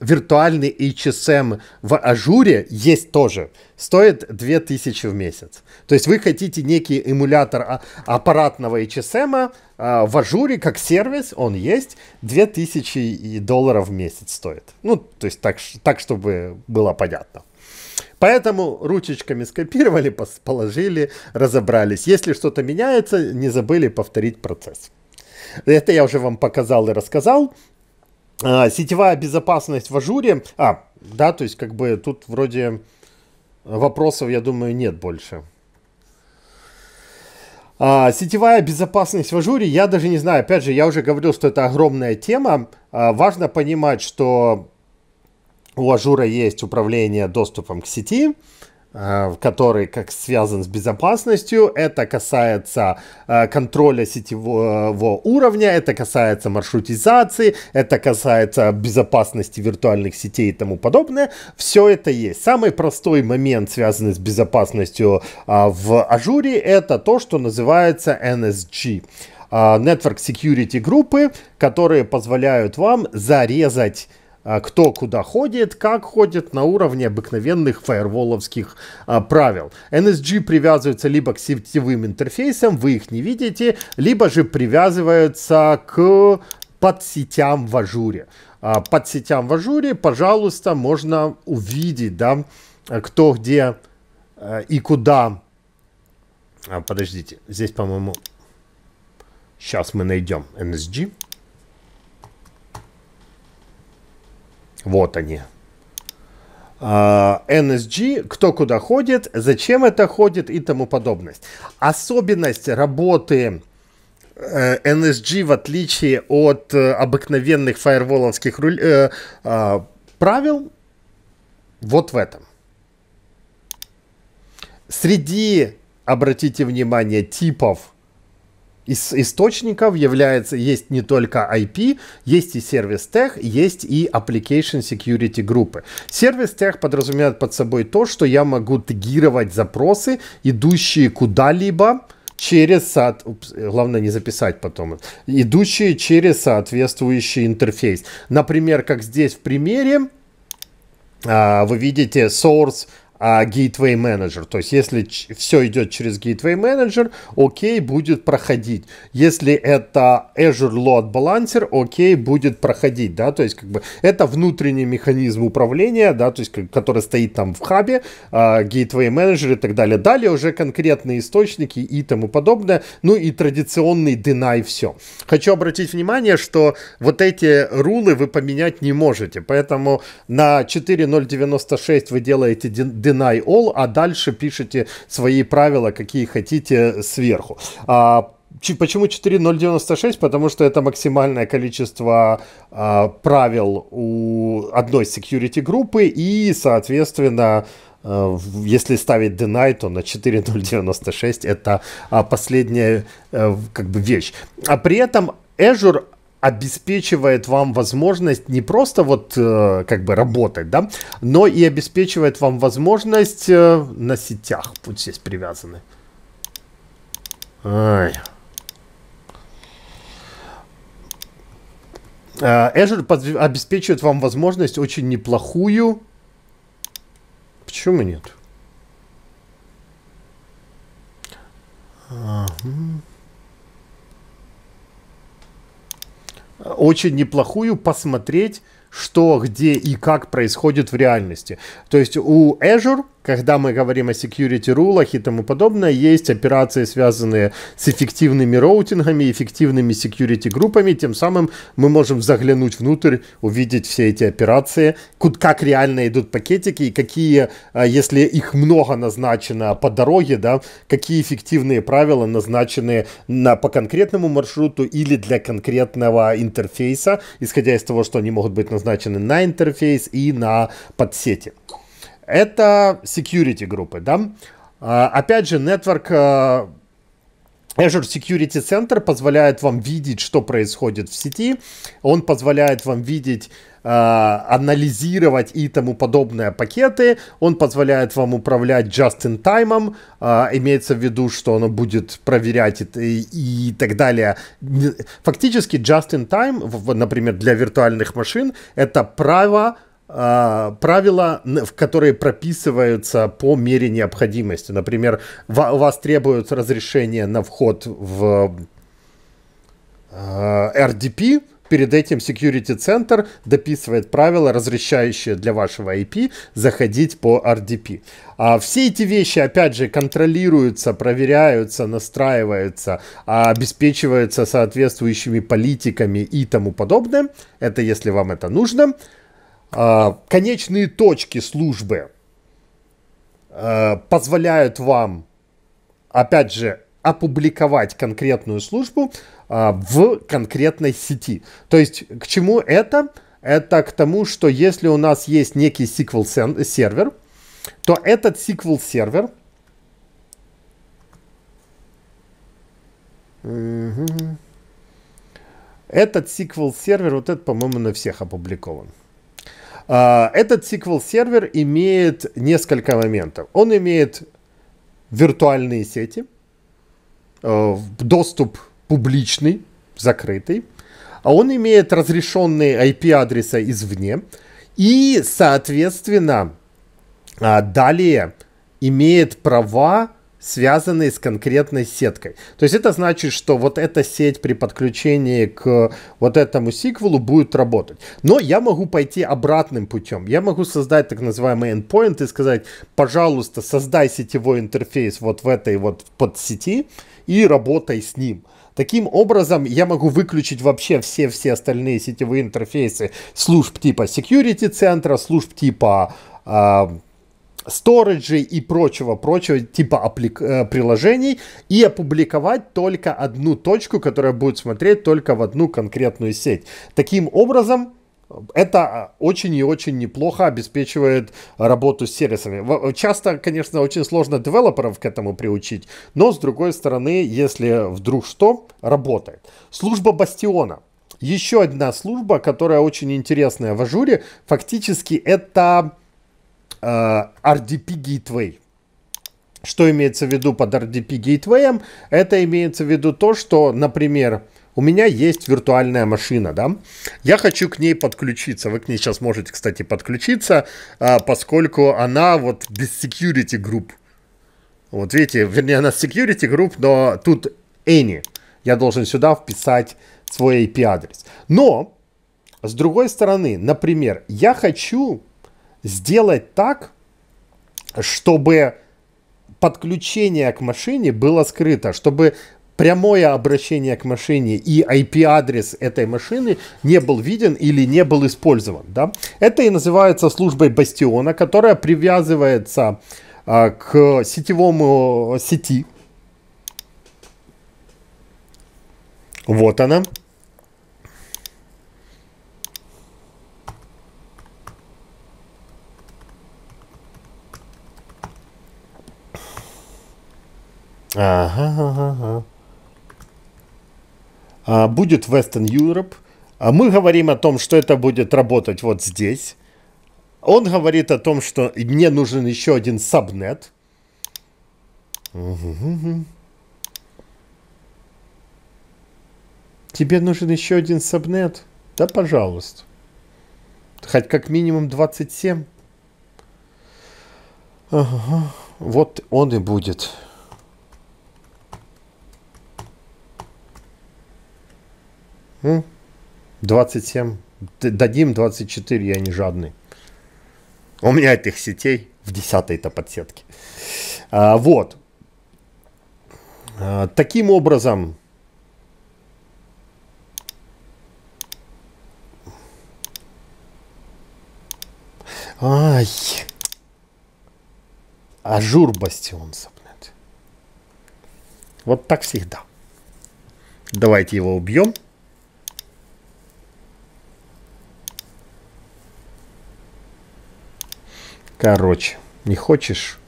виртуальный HSM в ажуре есть тоже. Стоит 2000 в месяц. То есть вы хотите некий эмулятор а, аппаратного HSM -а в ажуре как сервис, он есть, 2000 долларов в месяц стоит. Ну, то есть так, так чтобы было понятно. Поэтому ручечками скопировали, положили, разобрались. Если что-то меняется, не забыли повторить процесс. Это я уже вам показал и рассказал. А, сетевая безопасность в ажуре. А, да, то есть как бы тут вроде вопросов, я думаю, нет больше. А, сетевая безопасность в ажуре, я даже не знаю, опять же, я уже говорил, что это огромная тема. А, важно понимать, что у ажура есть управление доступом к сети. Э, который как связан с безопасностью, это касается э, контроля сетевого уровня, это касается маршрутизации, это касается безопасности виртуальных сетей и тому подобное. Все это есть. Самый простой момент, связанный с безопасностью э, в ажуре, это то, что называется NSG. Э, Network Security группы, которые позволяют вам зарезать а, кто куда ходит, как ходит на уровне обыкновенных фаерволовских а, правил. NSG привязываются либо к сетевым интерфейсам, вы их не видите, либо же привязываются к подсетям в ажуре. А, под сетям в ажуре, пожалуйста, можно увидеть, да, кто где э, и куда. А, подождите, здесь, по-моему, сейчас мы найдем NSG. Вот они. NSG, а, кто куда ходит, зачем это ходит и тому подобное. Особенность работы NSG э, в отличие от э, обыкновенных фаерволовских руль... э, э, правил вот в этом. Среди, обратите внимание, типов из источников является, есть не только IP, есть и сервис тех, есть и application security группы. Сервис тех подразумевает под собой то, что я могу тегировать запросы, идущие куда-либо, через, соот... главное не записать потом, идущие через соответствующий интерфейс. Например, как здесь в примере, а, вы видите source а, Gateway Manager. То есть, если все идет через Gateway Manager, окей, будет проходить. Если это Azure Load Balancer, окей, будет проходить, да, то есть, как бы, это внутренний механизм управления, да, то есть, как, который стоит там в хабе, а, Gateway Manager и так далее. Далее уже конкретные источники и тому подобное, ну и традиционный deny все. Хочу обратить внимание, что вот эти рулы вы поменять не можете, поэтому на 4.0.96 вы делаете deny deny all, а дальше пишите свои правила, какие хотите сверху. А, Почему 4096? Потому что это максимальное количество э, правил у одной security группы и, соответственно, э, если ставить deny, то на 4096 это э, последняя э, как бы вещь. А при этом Azure обеспечивает вам возможность не просто вот э, как бы работать, да, но и обеспечивает вам возможность э, на сетях. Вот здесь привязаны. Ай. Э, Azure обеспечивает вам возможность очень неплохую. Почему нет? uh очень неплохую посмотреть, что, где и как происходит в реальности. То есть у Azure когда мы говорим о security рулах и тому подобное, есть операции, связанные с эффективными роутингами, эффективными security группами, тем самым мы можем заглянуть внутрь, увидеть все эти операции, как реально идут пакетики и какие, а, если их много назначено по дороге, да, какие эффективные правила назначены на, по конкретному маршруту или для конкретного интерфейса, исходя из того, что они могут быть назначены на интерфейс и на подсети. Это security группы, да. А, опять же, Network а, Azure Security Center позволяет вам видеть, что происходит в сети. Он позволяет вам видеть, а, анализировать и тому подобное пакеты. Он позволяет вам управлять just-in-time. имеется в виду, что оно будет проверять и, и, и так далее. Фактически just-in-time, например, для виртуальных машин, это право а, правила, в которые прописываются по мере необходимости. Например, у вас требуют разрешение на вход в а, RDP, перед этим Security Center дописывает правила, разрешающие для вашего IP заходить по RDP. А все эти вещи, опять же, контролируются, проверяются, настраиваются, обеспечиваются соответствующими политиками и тому подобное. Это если вам это нужно. А, конечные точки службы а, позволяют вам, опять же, опубликовать конкретную службу а, в конкретной сети. То есть к чему это? Это к тому, что если у нас есть некий SQL сервер, то этот SQL сервер Этот SQL сервер, вот этот, по-моему, на всех опубликован. А, этот SQL-сервер имеет несколько моментов. Он имеет виртуальные сети, э, доступ публичный, закрытый, а он имеет разрешенные IP-адреса извне и, соответственно, а, далее имеет права связанные с конкретной сеткой. То есть это значит, что вот эта сеть при подключении к вот этому сиквелу будет работать. Но я могу пойти обратным путем. Я могу создать так называемый endpoint и сказать, пожалуйста, создай сетевой интерфейс вот в этой вот подсети и работай с ним. Таким образом, я могу выключить вообще все-все остальные сетевые интерфейсы служб типа security центра, служб типа э, сториджей и прочего-прочего типа аплик, э, приложений и опубликовать только одну точку, которая будет смотреть только в одну конкретную сеть. Таким образом, это э, очень и очень неплохо обеспечивает работу с сервисами. Э, часто, конечно, очень сложно девелоперов к этому приучить, но с другой стороны, если вдруг что, работает. Служба Бастиона. Еще одна служба, которая очень интересная в Ажуре, фактически это Э, RDP Gateway. Что имеется в виду под RDP Gateway? Это имеется в виду то, что, например, у меня есть виртуальная машина, да? Я хочу к ней подключиться. Вы к ней сейчас можете, кстати, подключиться, э, поскольку она вот без security group. Вот видите, вернее, она security group, но тут any. Я должен сюда вписать свой IP-адрес. Но, с другой стороны, например, я хочу сделать так, чтобы подключение к машине было скрыто, чтобы прямое обращение к машине и IP-адрес этой машины не был виден или не был использован. Да? Это и называется службой бастиона, которая привязывается э, к сетевому сети. Вот она. Ага, ага, ага. А будет Western Europe. А мы говорим о том, что это будет работать вот здесь. Он говорит о том, что мне нужен еще один сабнет. Угу. Тебе нужен еще один сабнет? Да, пожалуйста. Хоть как минимум 27. Ага. Вот он и будет. 27. Дадим 24, я не жадный. У меня этих сетей в десятой-то подсетке. А, вот. А, таким образом, Ай. Ажур Бастион, блядь. Вот так всегда. Давайте его убьем. Короче, не хочешь?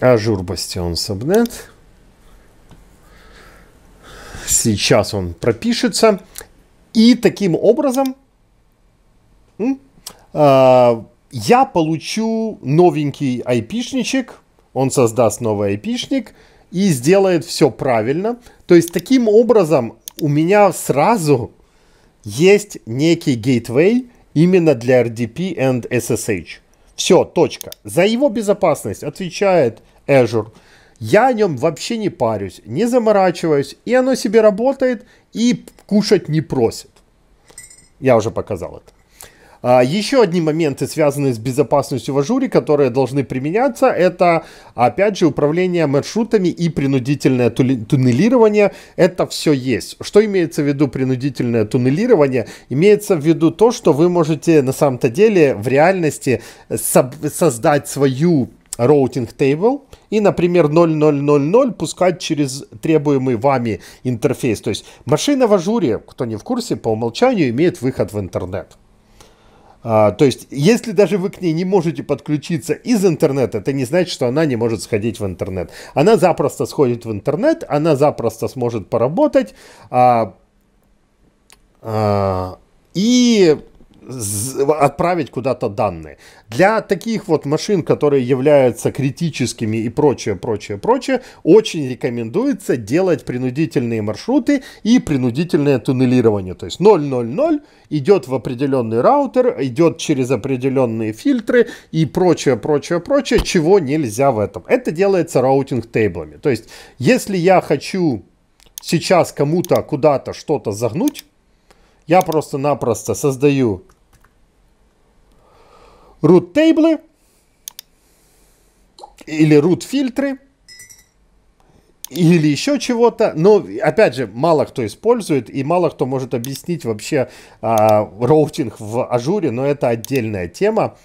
Ажур Бастион Сабнет. Сейчас он пропишется. И таким образом а, я получу новенький айпишничек. Он создаст новый айпишник и сделает все правильно. То есть таким образом у меня сразу есть некий гейтвей именно для RDP and SSH. Все, точка. За его безопасность отвечает Azure. Я о нем вообще не парюсь, не заморачиваюсь, и оно себе работает и кушать не просит. Я уже показал это. А, еще одни моменты, связанные с безопасностью в ажуре, которые должны применяться, это, опять же, управление маршрутами и принудительное туннелирование. Это все есть. Что имеется в виду принудительное туннелирование? Имеется в виду то, что вы можете на самом-то деле в реальности создать свою роутинг тейбл и, например, 0000 пускать через требуемый вами интерфейс. То есть машина в ажуре, кто не в курсе, по умолчанию имеет выход в интернет. А, то есть, если даже вы к ней не можете подключиться из интернета, это не значит, что она не может сходить в интернет. Она запросто сходит в интернет, она запросто сможет поработать. А, а, и отправить куда-то данные. Для таких вот машин, которые являются критическими и прочее, прочее, прочее, очень рекомендуется делать принудительные маршруты и принудительное туннелирование. То есть 000 идет в определенный раутер, идет через определенные фильтры и прочее, прочее, прочее, чего нельзя в этом. Это делается раутинг тейблами. То есть если я хочу сейчас кому-то куда-то что-то загнуть, я просто-напросто создаю root тейблы или root фильтры или еще чего-то, но опять же мало кто использует и мало кто может объяснить вообще а, роутинг в ажуре, но это отдельная тема.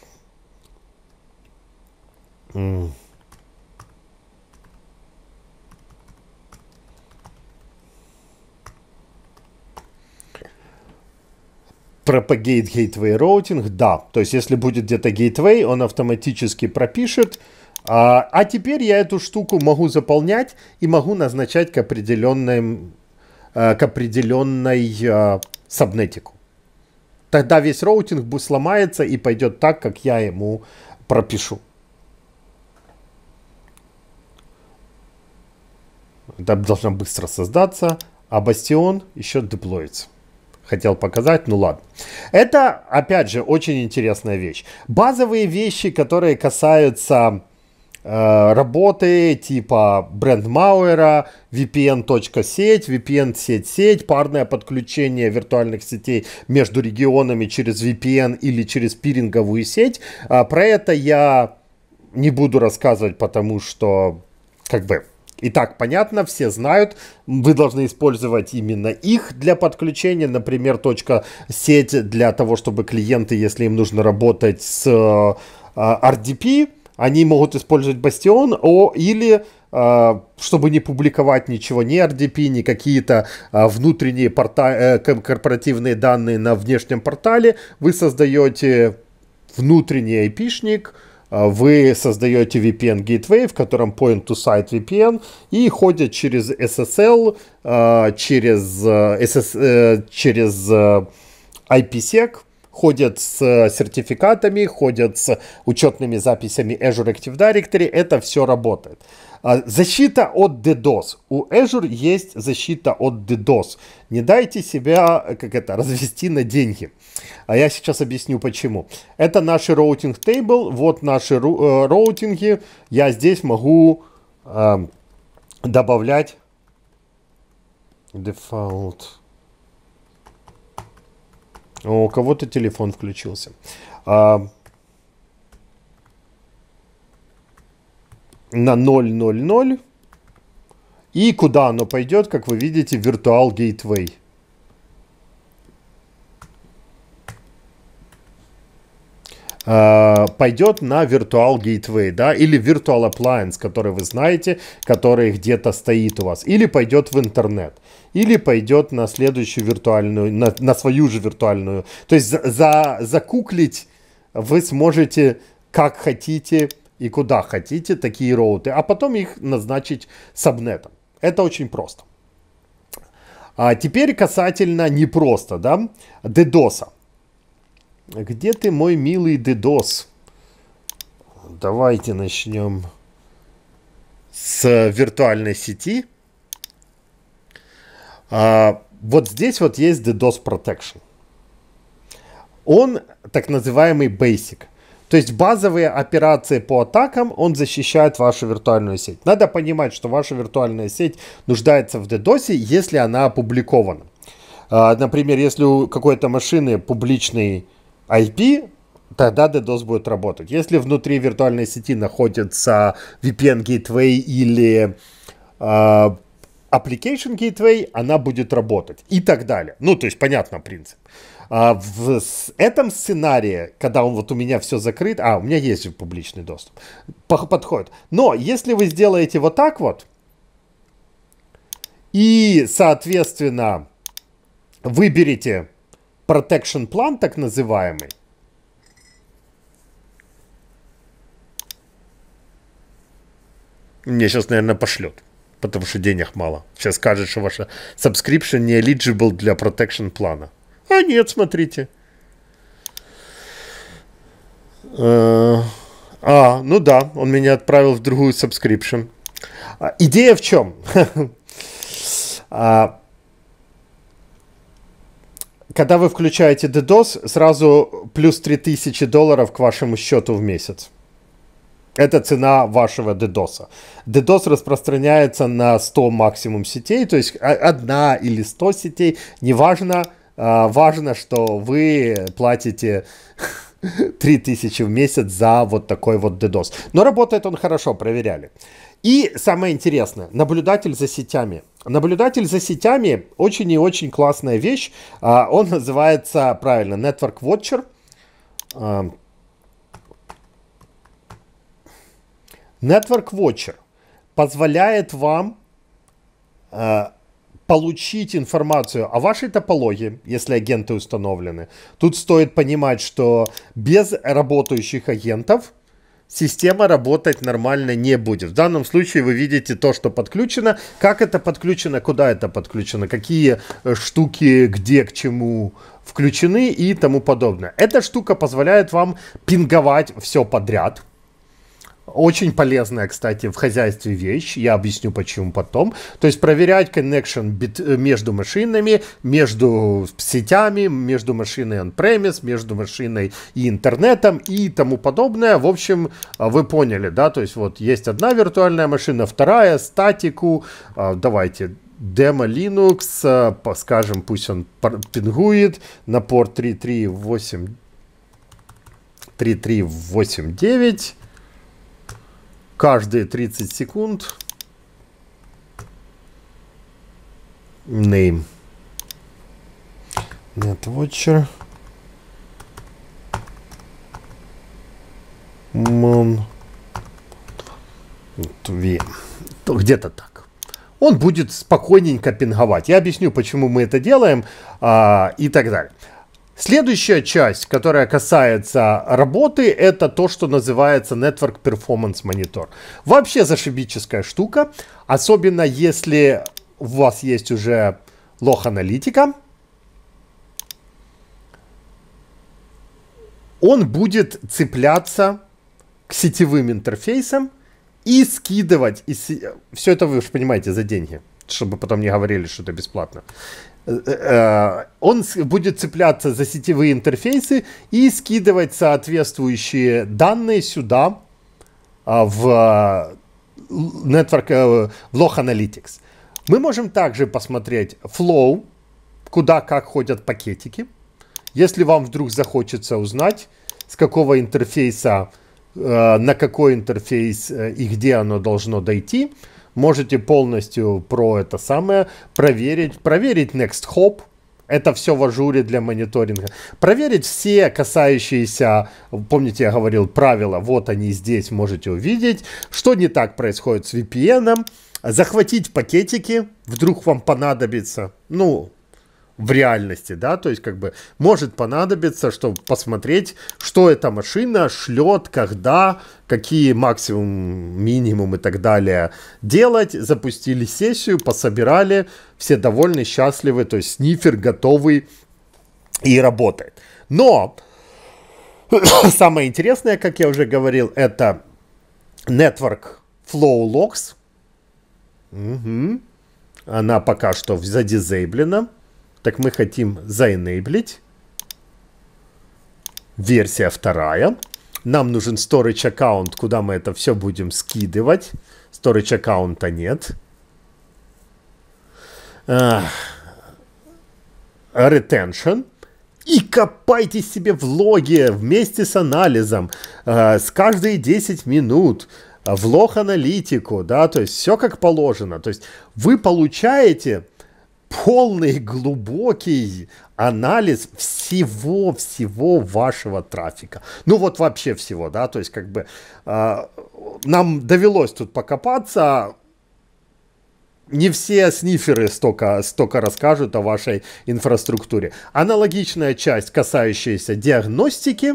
Mm. Пропагейт гейтвей роутинг, да. То есть, если будет где-то гейтвей, он автоматически пропишет. А, а теперь я эту штуку могу заполнять и могу назначать к определенной, э, к определенной а, сабнетику. Тогда весь роутинг сломается и пойдет так, как я ему пропишу. Это должна быстро создаться, а бастион еще деплоится хотел показать, ну ладно. Это, опять же, очень интересная вещь. Базовые вещи, которые касаются э, работы типа брендмауэра, VPN.сеть, VPN-сеть-сеть, парное подключение виртуальных сетей между регионами через VPN или через пиринговую сеть. Э, про это я не буду рассказывать, потому что как бы и так понятно, все знают, вы должны использовать именно их для подключения, например, точка сеть для того, чтобы клиенты, если им нужно работать с э, RDP, они могут использовать Бастион, о, или э, чтобы не публиковать ничего, ни RDP, ни какие-то э, внутренние порта... корпоративные данные на внешнем портале, вы создаете внутренний IP-шник. А, вы создаете VPN Gateway, в котором point-to-site VPN, и ходят через SSL, а, через, SS, э, э, через э, IPsec, ходят с э, сертификатами, ходят с учетными записями Azure Active Directory, это все работает. А, защита от DDoS. У Azure есть защита от DDoS. Не дайте себя, э, как это, развести на деньги. А я сейчас объясню почему. Это наши роутинг тейбл, вот наши э, роутинги. Я здесь могу э, добавлять default а у кого-то телефон включился. А, на 000. И куда оно пойдет, как вы видите, Virtual Gateway. Э, пойдет на Virtual Gateway, да, или Virtual Appliance, который вы знаете, который где-то стоит у вас, или пойдет в интернет, или пойдет на следующую виртуальную, на, на свою же виртуальную. То есть за, за, закуклить вы сможете как хотите и куда хотите такие роуты, а потом их назначить сабнетом. Это очень просто. А теперь касательно непросто, да, DDoS. Где ты, мой милый Дедос? Давайте начнем с виртуальной сети. А, вот здесь вот есть DDoS Protection. Он так называемый basic. То есть базовые операции по атакам, он защищает вашу виртуальную сеть. Надо понимать, что ваша виртуальная сеть нуждается в DDoS, если она опубликована. А, например, если у какой-то машины публичный IP, тогда DDoS будет работать. Если внутри виртуальной сети находится VPN Gateway или э, Application Gateway, она будет работать и так далее. Ну, то есть, понятно принцип. А, в этом сценарии, когда он вот у меня все закрыт, а, у меня есть же публичный доступ, подходит. Но если вы сделаете вот так вот, и, соответственно, выберете protection план так называемый, Мне сейчас, наверное, пошлет. Потому что денег мало. Сейчас скажет, что ваша subscription не eligible для protection плана. А нет, смотрите. Э, а, ну да, он меня отправил в другую subscription. А, идея в чем? А, когда вы включаете DDoS, сразу плюс 3000 долларов к вашему счету в месяц. Это цена вашего DDoS. DDoS распространяется на 100 максимум сетей, то есть а, одна или 100 сетей, неважно. А, важно, что вы платите 3000 в месяц за вот такой вот DDoS. Но работает он хорошо, проверяли. И самое интересное, наблюдатель за сетями. Наблюдатель за сетями очень и очень классная вещь. А, он называется, правильно, Network Watcher. А, Network Watcher позволяет вам а, получить информацию о вашей топологии, если агенты установлены. Тут стоит понимать, что без работающих агентов – система работать нормально не будет. В данном случае вы видите то, что подключено, как это подключено, куда это подключено, какие э, штуки где к чему включены и тому подобное. Эта штука позволяет вам пинговать все подряд – очень полезная, кстати, в хозяйстве вещь. Я объясню, почему потом. То есть проверять connection э, между машинами, между сетями, между машиной on-premise, между машиной и интернетом и тому подобное. В общем, а, вы поняли, да? То есть вот есть одна виртуальная машина, вторая, статику. А, давайте демо Linux, а, скажем, пусть он пингует на порт 3389 каждые 30 секунд name netwatcher mon где-то так он будет спокойненько пинговать я объясню почему мы это делаем а, и так далее Следующая часть, которая касается работы, это то, что называется Network Performance Monitor. Вообще зашибическая штука, особенно если у вас есть уже лох-аналитика. Он будет цепляться к сетевым интерфейсам и скидывать. И, все это вы же понимаете за деньги, чтобы потом не говорили, что это бесплатно. Э, э, он будет цепляться за сетевые интерфейсы и скидывать соответствующие данные сюда а, в э, Network, в Log Analytics. Мы можем также посмотреть flow, куда как ходят пакетики. Если вам вдруг захочется узнать, с какого интерфейса на какой интерфейс и где оно должно дойти, Можете полностью про это самое проверить. Проверить Next Hop, это все в ажуре для мониторинга. Проверить все касающиеся, помните, я говорил, правила, вот они здесь, можете увидеть, что не так происходит с VPN, захватить пакетики, вдруг вам понадобится, ну, в реальности, да, то есть как бы может понадобиться, чтобы посмотреть, что эта машина шлет, когда, какие максимум, минимум и так далее делать. Запустили сессию, пособирали, все довольны, счастливы, то есть снифер готовый и работает. Но самое интересное, как я уже говорил, это Network Flow Logs. Угу. Она пока что задизейблена. Так мы хотим заенейблить. Версия вторая. Нам нужен storage аккаунт, куда мы это все будем скидывать. Storage аккаунта нет. retention. И копайте себе в логе вместе с анализом. А, с каждые 10 минут в лог-аналитику, да, то есть все как положено. То есть вы получаете полный глубокий анализ всего-всего вашего трафика. Ну вот вообще всего, да, то есть как бы э, нам довелось тут покопаться, не все сниферы столько, столько расскажут о вашей инфраструктуре. Аналогичная часть, касающаяся диагностики,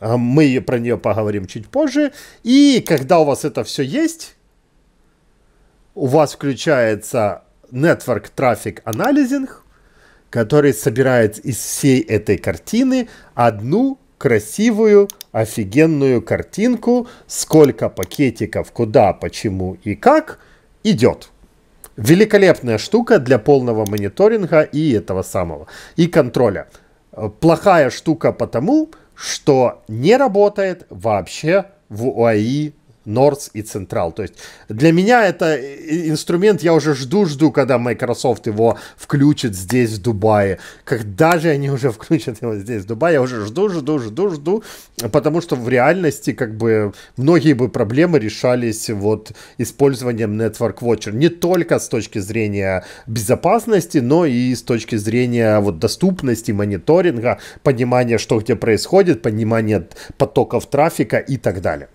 а, мы про нее поговорим чуть позже. И когда у вас это все есть, у вас включается Network Traffic Analyzing, который собирает из всей этой картины одну красивую, офигенную картинку, сколько пакетиков, куда, почему и как идет. Великолепная штука для полного мониторинга и этого самого, и контроля. Плохая штука потому, что не работает вообще в ОАИ North и Централ. То есть для меня это э, инструмент, я уже жду-жду, когда Microsoft его включит здесь, в Дубае. Когда же они уже включат его здесь, в Дубае, я уже жду-жду-жду-жду, потому что в реальности как бы многие бы проблемы решались вот использованием Network Watcher. Не только с точки зрения безопасности, но и с точки зрения вот доступности, мониторинга, понимания, что где происходит, понимания потоков трафика и так далее.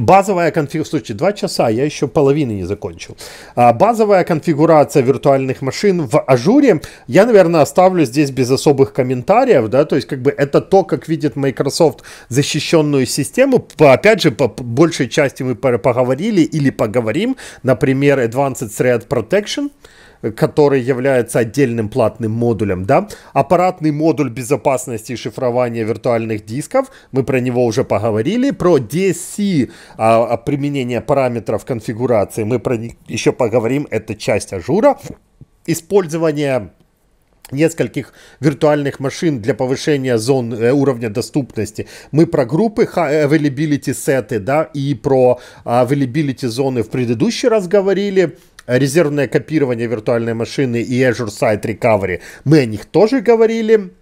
Базовая конфигурация, слушайте, два часа, я еще половины не закончил. А, базовая конфигурация виртуальных машин в ажуре, я, наверное, оставлю здесь без особых комментариев, да, то есть как бы это то, как видит Microsoft защищенную систему, опять же, по большей части мы поговорили или поговорим, например, Advanced Threat Protection, который является отдельным платным модулем, да. Аппаратный модуль безопасности и шифрования виртуальных дисков, мы про него уже поговорили. Про DSC, а, а, применение параметров конфигурации, мы про них еще поговорим, это часть ажура. Использование нескольких виртуальных машин для повышения зон э, уровня доступности. Мы про группы э, availability сеты, да, и про а, availability зоны в предыдущий раз говорили резервное копирование виртуальной машины и Azure Site Recovery. Мы о них тоже говорили.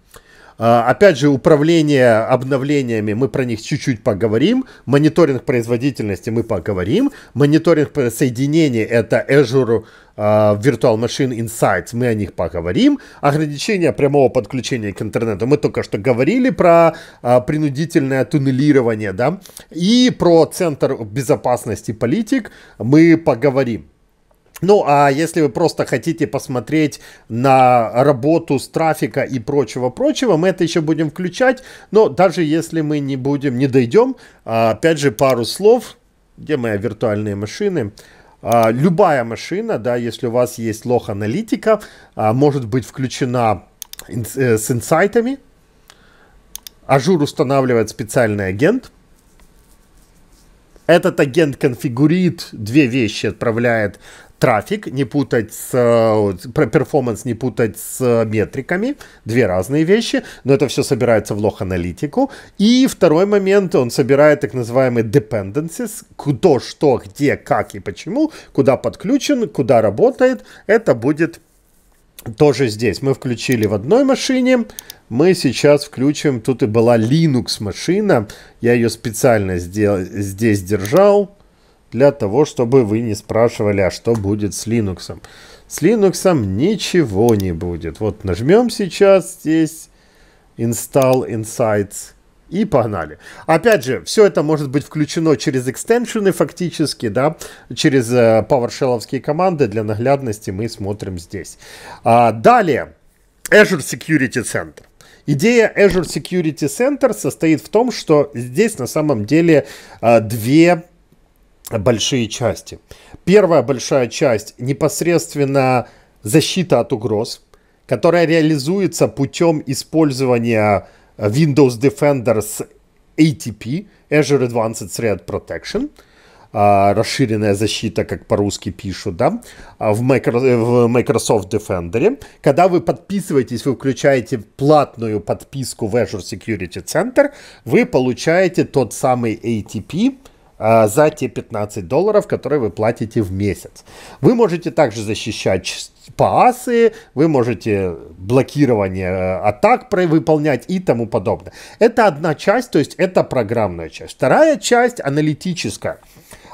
А, опять же, управление обновлениями, мы про них чуть-чуть поговорим. Мониторинг производительности мы поговорим. Мониторинг соединений – это Azure а, Virtual Machine Insights, мы о них поговорим. Ограничение прямого подключения к интернету, мы только что говорили про а, принудительное туннелирование, да, и про Центр безопасности политик мы поговорим. Ну, а если вы просто хотите посмотреть на работу с трафика и прочего-прочего, мы это еще будем включать. Но даже если мы не будем, не дойдем, а, опять же, пару слов. Где мои виртуальные машины? А, любая машина, да, если у вас есть лох-аналитика, а, может быть включена э, с инсайтами. Ажур устанавливает специальный агент – этот агент конфигурит две вещи, отправляет трафик, не путать с перформанс, не путать с метриками. Две разные вещи, но это все собирается в лох-аналитику. И второй момент, он собирает так называемые dependencies, кто, что, где, как и почему, куда подключен, куда работает. Это будет тоже здесь. Мы включили в одной машине, мы сейчас включим, тут и была Linux машина, я ее специально здесь держал, для того, чтобы вы не спрашивали, а что будет с Linux. С Linux ничего не будет. Вот нажмем сейчас здесь Install Insights и погнали. Опять же, все это может быть включено через экстеншены фактически, да, через э, PowerShellовские команды. Для наглядности мы смотрим здесь. А, далее, Azure Security Center. Идея Azure Security Center состоит в том, что здесь на самом деле э, две большие части. Первая большая часть непосредственно защита от угроз, которая реализуется путем использования Windows Defender с ATP, Azure Advanced Threat Protection, а, расширенная защита, как по-русски пишут, да, в Microsoft Defender. Когда вы подписываетесь, вы включаете платную подписку в Azure Security Center, вы получаете тот самый ATP, а, за те 15 долларов, которые вы платите в месяц. Вы можете также защищать паасы, вы можете блокирование э, атак выполнять и тому подобное. Это одна часть, то есть это программная часть. Вторая часть аналитическая.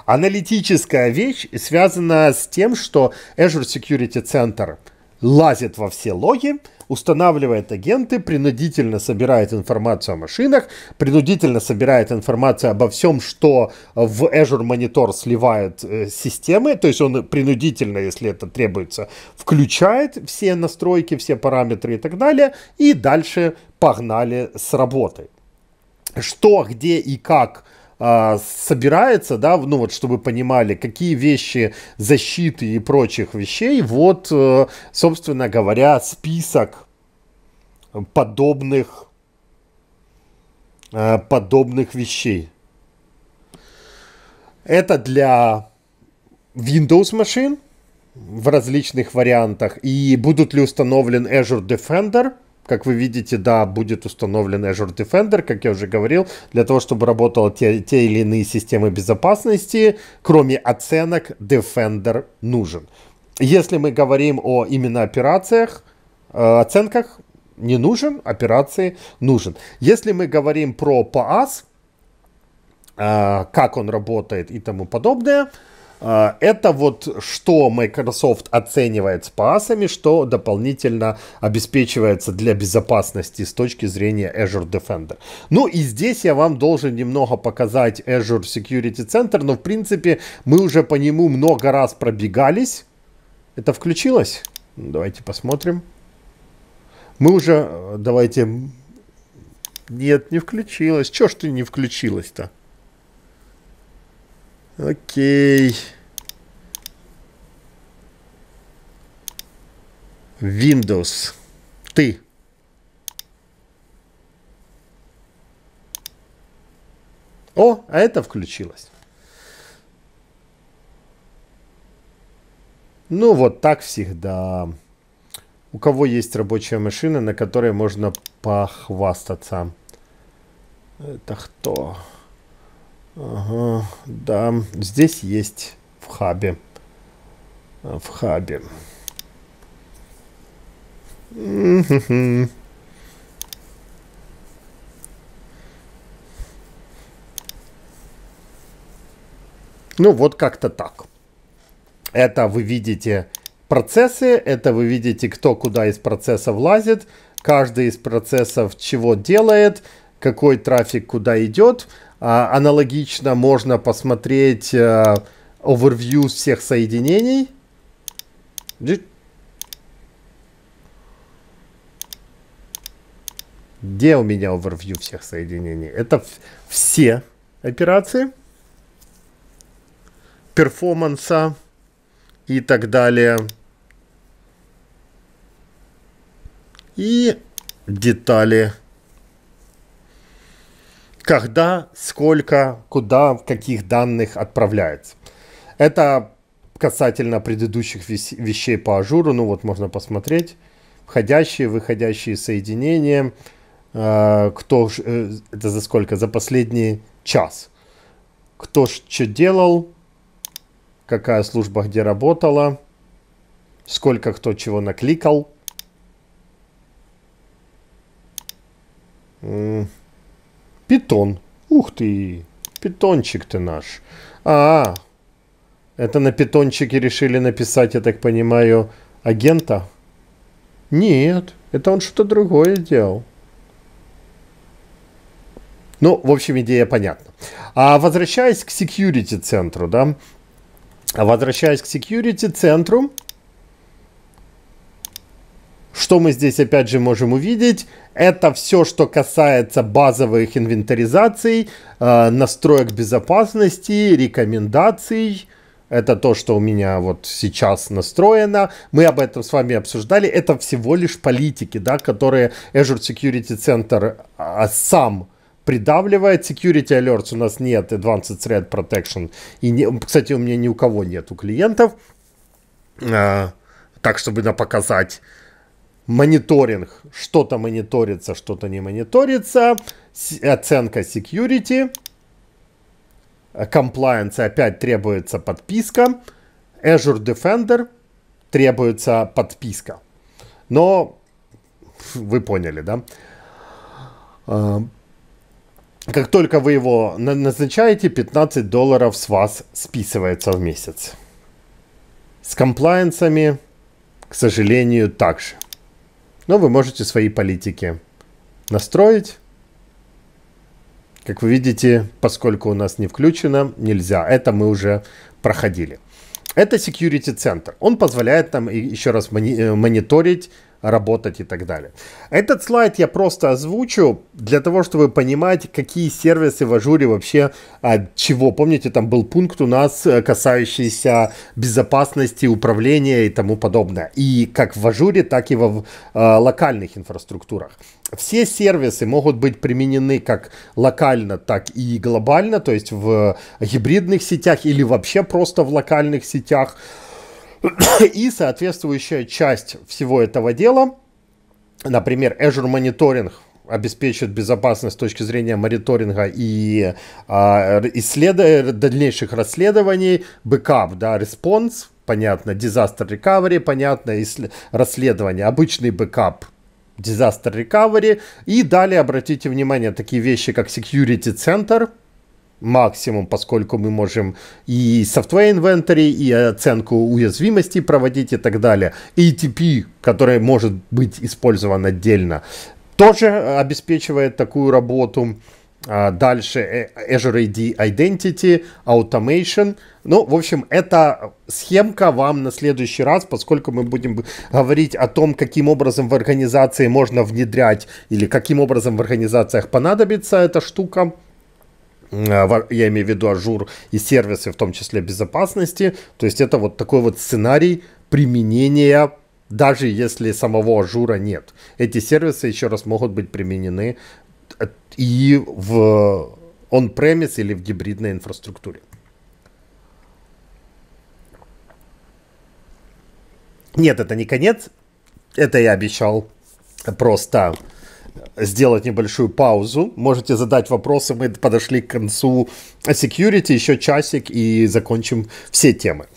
Аналитическая вещь связана с тем, что Azure Security Center лазит во все логи, устанавливает агенты, принудительно собирает информацию о машинах, принудительно собирает информацию обо всем, что в Azure Monitor сливает э, системы, то есть он принудительно, если это требуется, включает все настройки, все параметры и так далее, и дальше погнали с работой. Что, где и как – а, собирается, да, ну вот, чтобы понимали, какие вещи защиты и прочих вещей, вот, э, собственно говоря, список подобных э, подобных вещей. Это для Windows машин в различных вариантах. И будут ли установлен Azure Defender – как вы видите, да, будет установлен Azure Defender, как я уже говорил, для того, чтобы работала те, те или иные системы безопасности, кроме оценок, Defender нужен. Если мы говорим о именно операциях, э, оценках не нужен, операции нужен. Если мы говорим про PaaS, э, как он работает и тому подобное, э, а, это вот что Microsoft оценивает с пасами, что дополнительно обеспечивается для безопасности с точки зрения Azure Defender. Ну и здесь я вам должен немного показать Azure Security Center, но в принципе мы уже по нему много раз пробегались. Это включилось? Давайте посмотрим. Мы уже, э, давайте... Нет, не включилось. Чё ж ты не включилась-то? Окей. Windows. Ты. О, а это включилось. Ну, вот так всегда. У кого есть рабочая машина, на которой можно похвастаться? Это кто? Ага, да, здесь есть в хабе. В хабе. Ну, вот как-то так. Это вы видите процессы, это вы видите, кто куда из процесса влазит, каждый из процессов чего делает, какой трафик куда идет. А, аналогично можно посмотреть овервью э, всех соединений. Где у меня овервью всех соединений? Это все операции перформанса и так далее. И детали когда, сколько, куда, каких данных отправляется. Это касательно предыдущих вещей по ажуру. Ну вот можно посмотреть. Входящие, выходящие соединения. Э, кто э, это за сколько? За последний час. Кто что делал, какая служба где работала, сколько кто чего накликал. Питон. Ух ты, питончик ты наш. А, это на питончике решили написать, я так понимаю, агента? Нет, это он что-то другое делал. Ну, в общем, идея понятна. А возвращаясь к security центру, да, возвращаясь к security центру, что мы здесь опять же можем увидеть? Это все, что касается базовых инвентаризаций, э, настроек безопасности, рекомендаций. Это то, что у меня вот сейчас настроено. Мы об этом с вами обсуждали. Это всего лишь политики, да, которые Azure Security Center а, сам придавливает. Security Alerts у нас нет, Advanced Threat Protection. И не, кстати, у меня ни у кого нет у клиентов. Э, так, чтобы на показать мониторинг. Что-то мониторится, что-то не мониторится. Оценка security. Э, compliance опять требуется подписка. Azure Defender требуется подписка. Но вы поняли, да? Э, как только вы его назначаете, 15 долларов с вас списывается в месяц. С комплайенсами, к сожалению, также. Но вы можете свои политики настроить. Как вы видите, поскольку у нас не включено, нельзя. Это мы уже проходили. Это security центр. Он позволяет нам еще раз э, мониторить работать и так далее. Этот слайд я просто озвучу для того, чтобы понимать, какие сервисы в ажуре вообще от а, чего. Помните, там был пункт у нас, э, касающийся безопасности, управления и тому подобное. И как в ажуре, так и в а, локальных инфраструктурах. Все сервисы могут быть применены как локально, так и глобально, то есть в гибридных сетях или вообще просто в локальных сетях. И соответствующая часть всего этого дела, например, Azure Monitoring, обеспечит безопасность с точки зрения мониторинга и а, исслед... дальнейших расследований, бэкап, да, респонс, понятно, дизастер рекавери, понятно, исл... расследование, обычный бэкап, дизастер рекавери. И далее обратите внимание, такие вещи, как security center – максимум, поскольку мы можем и software inventory, и оценку уязвимости проводить и так далее. ATP, которая может быть использован отдельно, тоже обеспечивает такую работу. А дальше э, Azure AD Identity, Automation. Ну, в общем, это схемка вам на следующий раз, поскольку мы будем говорить о том, каким образом в организации можно внедрять или каким образом в организациях понадобится эта штука. А, я имею в виду ажур и сервисы, в том числе безопасности. То есть это вот такой вот сценарий применения даже если самого ажура нет. Эти сервисы, еще раз, могут быть применены э, и в он-премис или в гибридной инфраструктуре. Нет, это не конец. Это я обещал просто сделать небольшую паузу. Можете задать вопросы. Мы подошли к концу security, еще часик и закончим все темы.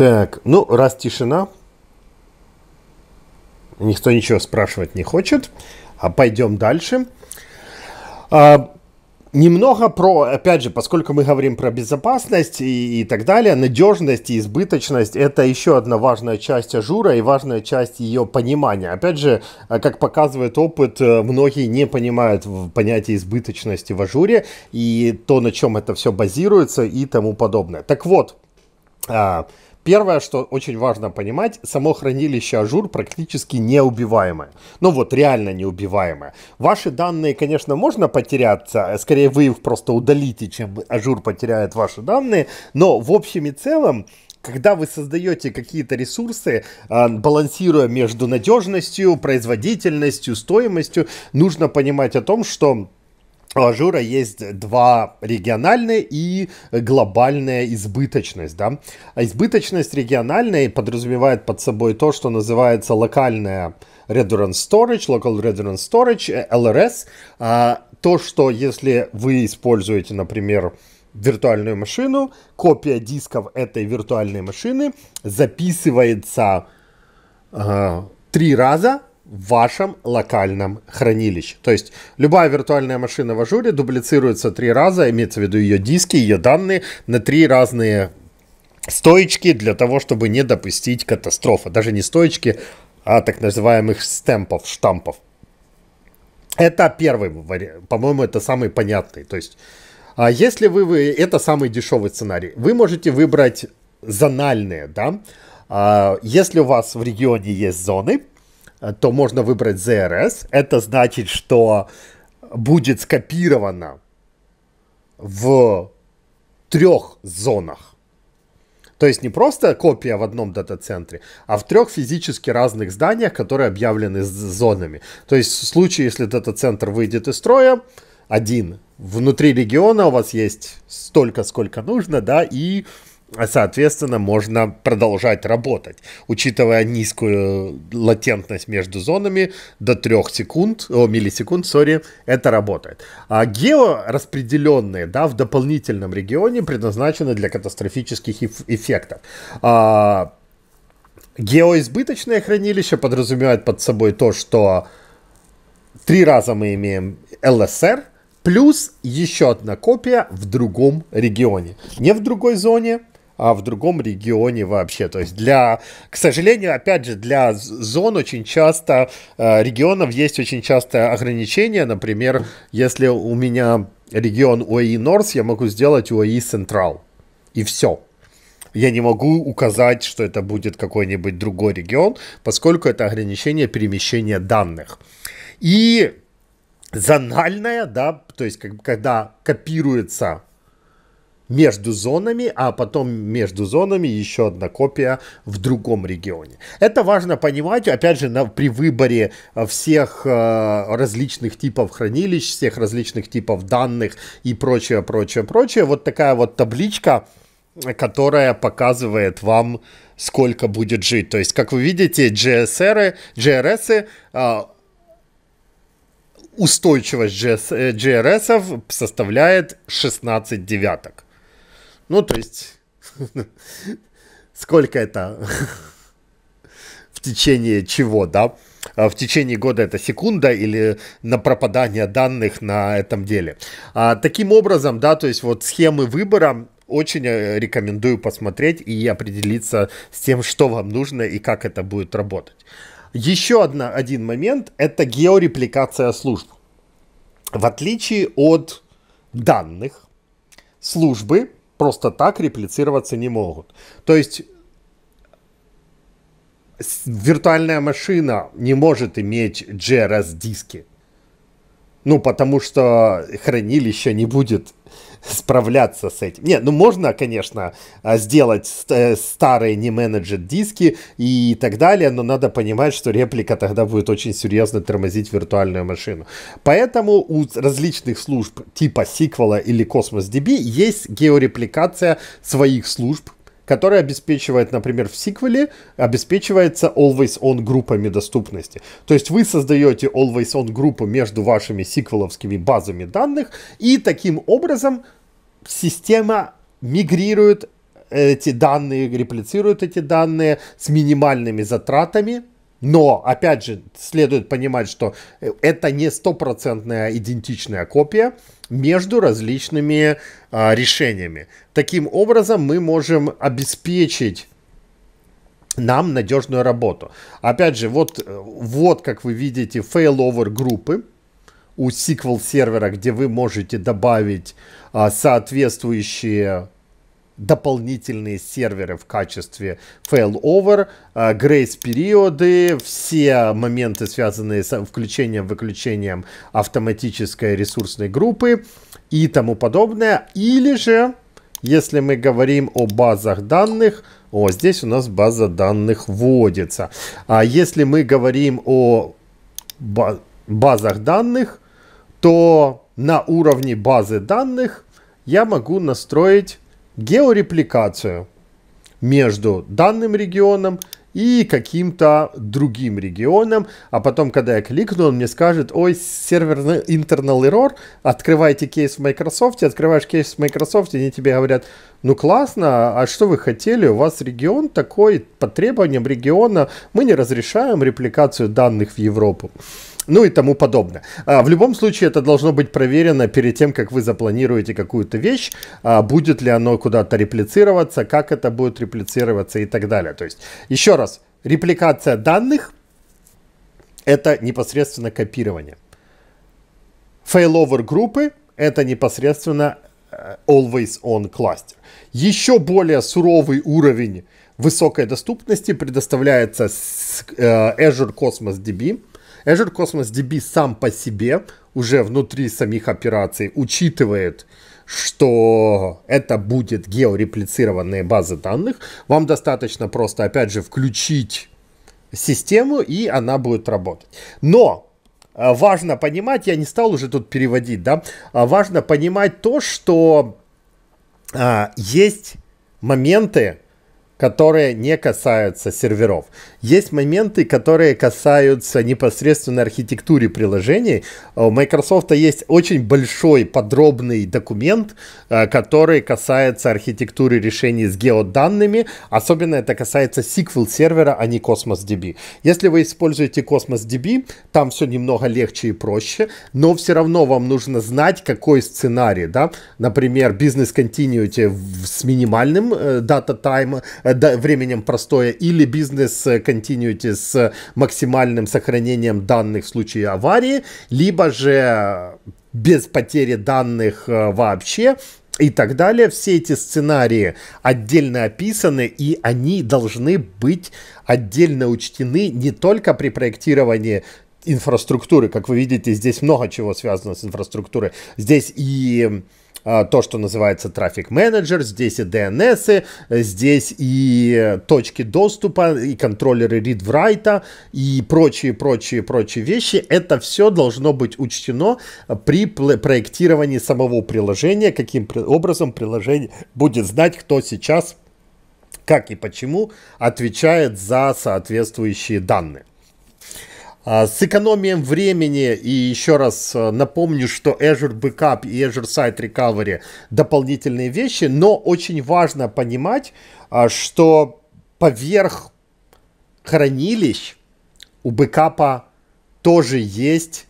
Так, ну, раз тишина, никто ничего спрашивать не хочет, а пойдем дальше. А, немного про, опять же, поскольку мы говорим про безопасность и, и так далее, надежность и избыточность – это еще одна важная часть ажура и важная часть ее понимания. Опять же, а, как показывает опыт, э, многие не понимают понятие избыточности в ажуре и то, на чем это все базируется и тому подобное. Так вот, а, Первое, что очень важно понимать, само хранилище Ажур практически неубиваемое. Ну вот, реально неубиваемое. Ваши данные, конечно, можно потеряться, а скорее вы их просто удалите, чем Ажур потеряет ваши данные, но в общем и целом когда вы создаете какие-то ресурсы, а, балансируя между надежностью, производительностью, стоимостью, нужно понимать о том, что у Ажура есть два региональные и глобальная избыточность, да. А избыточность региональная подразумевает под собой то, что называется локальная Redurance Storage, Local Redurance Storage, э, LRS. А, то, что если вы используете, например, виртуальную машину, копия дисков этой виртуальной машины записывается а, три раза в вашем локальном хранилище. То есть любая виртуальная машина в ажуре дублицируется три раза, имеется в виду ее диски, ее данные на три разные стоечки для того, чтобы не допустить катастрофы. Даже не стоечки, а так называемых стемпов, штампов. Это первый вариант. По-моему, это самый понятный. То есть, а если вы, вы... Это самый дешевый сценарий. Вы можете выбрать зональные, да? А если у вас в регионе есть зоны, то можно выбрать ZRS. Это значит, что будет скопировано в трех зонах. То есть не просто копия в одном дата-центре, а в трех физически разных зданиях, которые объявлены зонами. То есть в случае, если дата-центр выйдет из строя, один, внутри региона у вас есть столько, сколько нужно, да, и э, а, соответственно, можно продолжать работать. Учитывая низкую латентность между зонами до 3 секунд, о, миллисекунд, сори, это работает. А геораспределенные, да, в дополнительном регионе предназначены для катастрофических эф- эффектов. А, геоизбыточное хранилище подразумевает под собой то, что три раза мы имеем ЛСР, плюс еще одна копия в другом регионе. Не в другой зоне, а в другом регионе вообще. То есть для, к сожалению, опять же, для зон очень часто, э, регионов есть очень часто ограничения. Например, если у меня регион ОИ Норс, я могу сделать ОИ Централ. И все. Я не могу указать, что это будет какой-нибудь другой регион, поскольку это ограничение перемещения данных. И зональная, да, то есть как, когда копируется между зонами, а потом между зонами еще одна копия в другом регионе. Это важно понимать, опять же, на, при выборе э, всех э, различных типов хранилищ, всех различных типов данных и прочее, прочее, прочее. Вот такая вот табличка, которая показывает вам, сколько будет жить. То есть, как вы видите, GSR, GRS э, устойчивость GS, э, GRS составляет 16 девяток. Ну, то есть, сколько это в течение чего, да? А в течение года это секунда или на пропадание данных на этом деле. А, таким образом, да, то есть вот схемы выбора очень э, рекомендую посмотреть и определиться с тем, что вам нужно и как это будет работать. Еще одна, один момент – это георепликация служб. В отличие от данных, службы просто так реплицироваться не могут. То есть виртуальная машина не может иметь JRS диски. Ну, потому что хранилище не будет справляться с этим. Нет, ну можно, конечно, а, сделать э, старые не менеджер диски и так далее, но надо понимать, что реплика тогда будет очень серьезно тормозить виртуальную машину. Поэтому у различных служб типа сиквела или Cosmos DB есть георепликация своих служб, которая обеспечивает, например, в сиквеле, обеспечивается always on группами доступности. То есть вы создаете always on группу между вашими сиквеловскими базами данных, и таким образом система мигрирует эти данные, реплицирует эти данные с минимальными затратами, но, опять же, следует понимать, что э, это не стопроцентная идентичная копия, между различными а, решениями. Таким образом мы можем обеспечить нам надежную работу. Опять же, вот, э, вот как вы видите failover группы у SQL сервера, где вы можете добавить а, соответствующие дополнительные серверы в качестве failover, грейс-периоды, э, все моменты, связанные с включением-выключением автоматической ресурсной группы и тому подобное. Или же, если мы говорим о базах данных, о, здесь у нас база данных вводится. А если мы говорим о базах данных, то на уровне базы данных я могу настроить георепликацию между данным регионом и каким-то другим регионом, а потом, когда я кликну, он мне скажет, ой, серверный internal error, открывайте кейс в Microsoft, открываешь кейс в Microsoft, и они тебе говорят, ну классно, а что вы хотели, у вас регион такой, по требованиям региона мы не разрешаем репликацию данных в Европу ну и тому подобное. А, в любом случае это должно быть проверено перед тем, как вы запланируете какую-то вещь, а, будет ли оно куда-то реплицироваться, как это будет реплицироваться и так далее. То есть, еще раз, репликация данных – это непосредственно копирование. Failover группы – это непосредственно э, always on кластер. Еще более суровый уровень высокой доступности предоставляется с э, Azure Cosmos DB. Azure Cosmos DB сам по себе уже внутри самих операций учитывает что это будет геореплицированные базы данных. Вам достаточно просто, опять же, включить систему, и она будет работать. Но э, важно понимать, я не стал уже тут переводить, да, а важно понимать то, что а, есть моменты, которые не касаются серверов. Есть моменты, которые касаются непосредственно архитектуры приложений. Э, у Microsoft есть очень большой подробный документ, э, который касается архитектуры решений с геоданными. Особенно это касается SQL сервера, а не Cosmos DB. Если вы используете Cosmos DB, там все немного легче и проще, но все равно вам нужно знать, какой сценарий. Да? Например, бизнес continuity с минимальным э, дата э, тайма Э, да, временем простоя, или бизнес э, continuity с максимальным сохранением данных в случае аварии, либо же э, без потери данных вообще, и так далее. Все эти сценарии отдельно описаны, и они должны быть отдельно учтены не только при проектировании инфраструктуры. Как вы видите, здесь много чего связано с инфраструктурой. Здесь и а, то, что называется трафик менеджер, здесь и DNS, здесь и точки доступа, и контроллеры read-write, и прочие, прочие, прочие вещи. Это все должно быть учтено при проектировании самого приложения, каким образом приложение будет знать, кто сейчас, как и почему отвечает за соответствующие данные. А, с экономием времени и еще раз э, напомню, что Azure Backup и Azure Site Recovery дополнительные вещи, но очень важно понимать, а, что поверх хранилищ у бэкапа тоже есть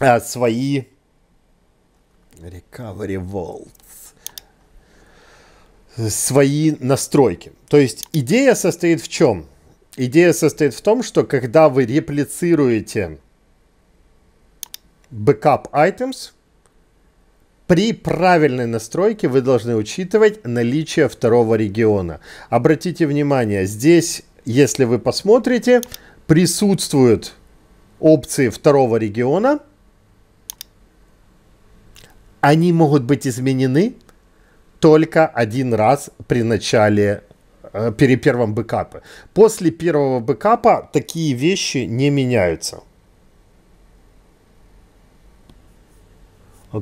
а, свои Recovery Vaults, свои настройки. То есть идея состоит в чем? Идея состоит в том, что когда вы реплицируете backup items, при правильной настройке вы должны учитывать наличие второго региона. Обратите внимание, здесь, если вы посмотрите, присутствуют опции второго региона. Они могут быть изменены только один раз при начале Э, при первом бэкапе. После первого бэкапа такие вещи не меняются.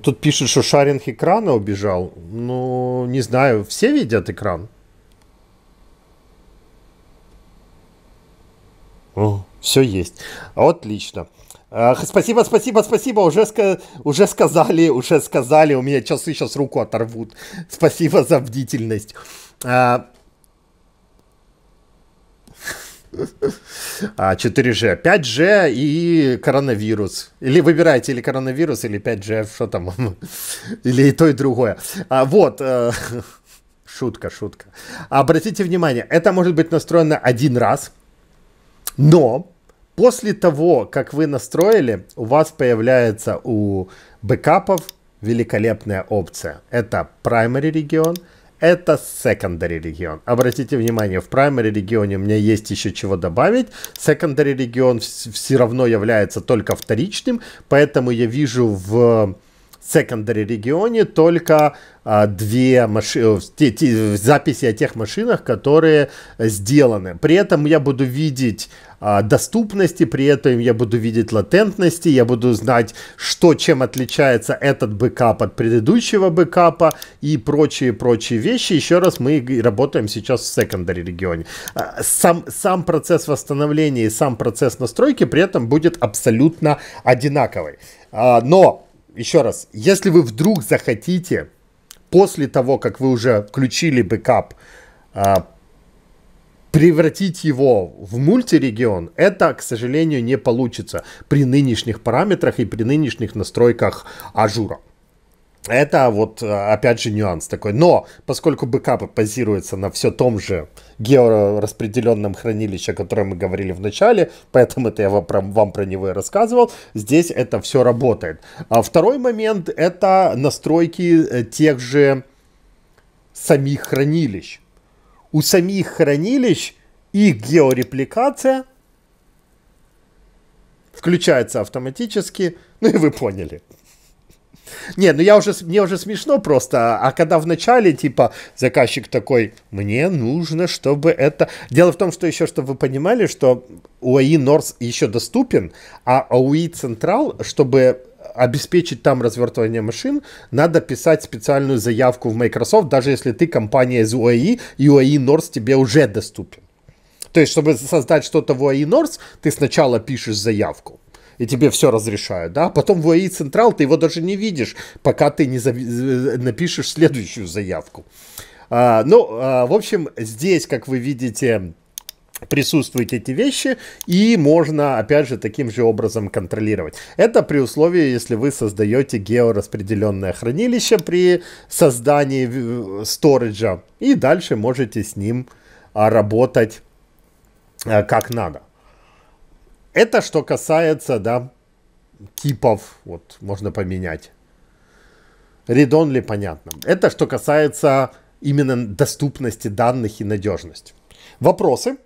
Тут пишет, что шаринг экрана убежал. Ну, не знаю, все видят экран? О, все есть. Отлично. Э, спасибо, спасибо, спасибо. Уже, уже сказали, уже сказали. У меня часы сейчас руку оторвут. Спасибо за бдительность. Э, а 4G, 5G и коронавирус. Или выбирайте или коронавирус, или 5G, что там, или и то, и другое. А, вот, э, шутка, шутка. Обратите внимание, это может быть настроено один раз, но после того, как вы настроили, у вас появляется у бэкапов великолепная опция. Это primary регион – это secondary регион. Обратите внимание, в primary регионе у меня есть еще чего добавить. Secondary регион все равно является только вторичным, поэтому я вижу в секондаре регионе только а, две маши... Э, записи о тех машинах, которые сделаны. При этом я буду видеть а, доступности, при этом я буду видеть латентности, я буду знать, что чем отличается этот бэкап от предыдущего бэкапа и прочие-прочие вещи. Еще раз, мы работаем сейчас в секондаре регионе. А, сам, сам процесс восстановления и сам процесс настройки при этом будет абсолютно одинаковый. но еще раз, если вы вдруг захотите, после того, как вы уже включили бэкап, а, превратить его в мультирегион, это, к сожалению, не получится при нынешних параметрах и при нынешних настройках ажура. Это вот, э, опять же, нюанс такой. Но поскольку бэкап базируется на все том же геораспределенном хранилище, о котором мы говорили в начале, поэтому это я вам про, вам про него и рассказывал, здесь это все работает. А второй момент — это настройки э, тех же самих хранилищ. У самих хранилищ их георепликация включается автоматически, ну и вы поняли. Не, ну я уже, мне уже смешно просто, а когда в начале, типа, заказчик такой, мне нужно, чтобы это... Дело в том, что еще, чтобы вы понимали, что УАИ Норс еще доступен, а АУИ Централ, чтобы обеспечить там развертывание машин, надо писать специальную заявку в Microsoft, даже если ты компания из UAE, и UAE North тебе уже доступен. То есть, чтобы создать что-то в UAE North, ты сначала пишешь заявку и тебе все разрешают, да? Потом в ОАИ Централ ты его даже не видишь, пока ты не зави- э, напишешь следующую заявку. А, ну, а, в общем, здесь, как вы видите, присутствуют эти вещи, и можно, опять же, таким же образом контролировать. Это при условии, если вы создаете геораспределенное хранилище при создании э, сториджа, и дальше можете с ним а, работать а, как надо. Это что касается, да, типов, вот, можно поменять. редон ли понятно. Это что касается именно доступности данных и надежности. Вопросы?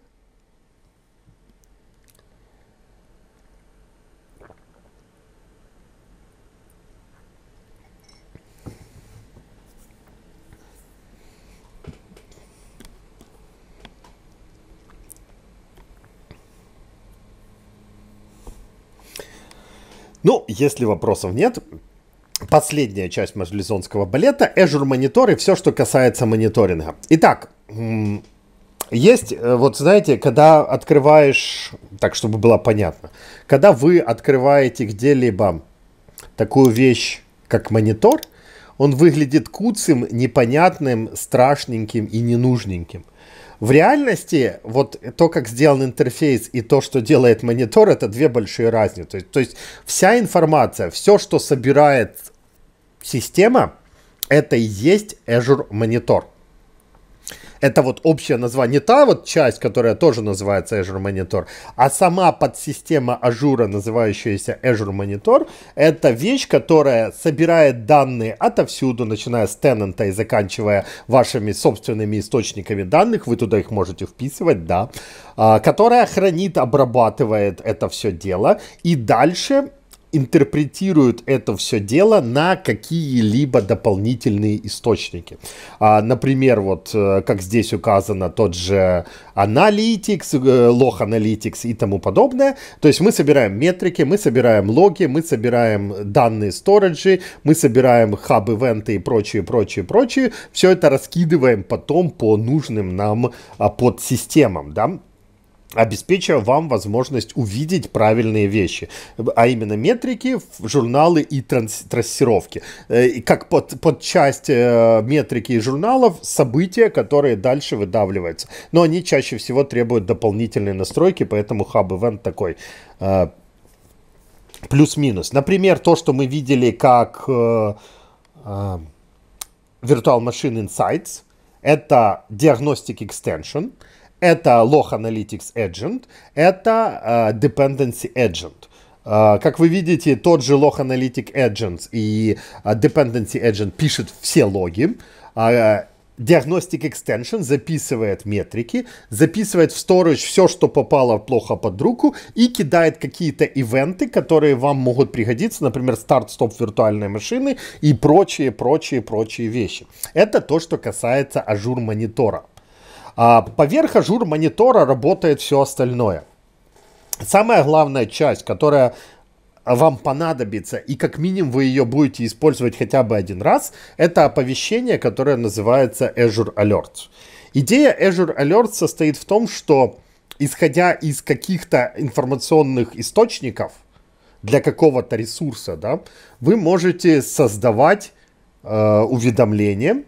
Ну, если вопросов нет, последняя часть мажлизонского балета – Azure Monitor и все, что касается мониторинга. Итак, есть, э, вот знаете, когда открываешь, так чтобы было понятно, когда вы открываете где-либо такую вещь, как монитор, он выглядит куцым, непонятным, страшненьким и ненужненьким. В реальности вот то, как сделан интерфейс и то, что делает монитор, это две большие разницы. То есть, то есть вся информация, все, что собирает система, это и есть Azure Monitor. Это вот общее название, не та вот часть, которая тоже называется Azure Monitor, а сама подсистема Azure, называющаяся Azure Monitor, это вещь, которая собирает данные отовсюду, начиная с тенанта и заканчивая вашими собственными источниками данных, вы туда их можете вписывать, да, а, которая хранит, обрабатывает это все дело, и дальше интерпретируют это все дело на какие-либо дополнительные источники. А, например, вот э, как здесь указано, тот же Analytics, Log Analytics и тому подобное. То есть мы собираем метрики, мы собираем логи, мы собираем данные сториджи, мы собираем хаб-ивенты и прочее, прочее, прочее. Все это раскидываем потом по нужным нам а, подсистемам, да? обеспечивая вам возможность увидеть правильные вещи, а именно метрики, журналы и транс трассировки. Э, и как под, под часть э, метрики и журналов события, которые дальше выдавливаются. Но они чаще всего требуют дополнительной настройки, поэтому Hub Event такой э, плюс-минус. Например, то, что мы видели как Virtual Machine Insights, это Diagnostic Extension – это Loch Analytics Agent, это э, Dependency Agent. Э, как вы видите, тот же log Analytic Agent и э, Dependency Agent пишет все логи. Э, Diagnostic Extension записывает метрики, записывает в storage все, что попало плохо под руку и кидает какие-то ивенты, которые вам могут пригодиться, например, старт-стоп виртуальной машины и прочие, прочие, прочие вещи. Это то, что касается ажур монитора. А поверх ажур монитора работает все остальное. Самая главная часть, которая вам понадобится, и как минимум вы ее будете использовать хотя бы один раз, это оповещение, которое называется Azure Alert. Идея Azure Alert состоит в том, что исходя из каких-то информационных источников для какого-то ресурса, да, вы можете создавать э, уведомление,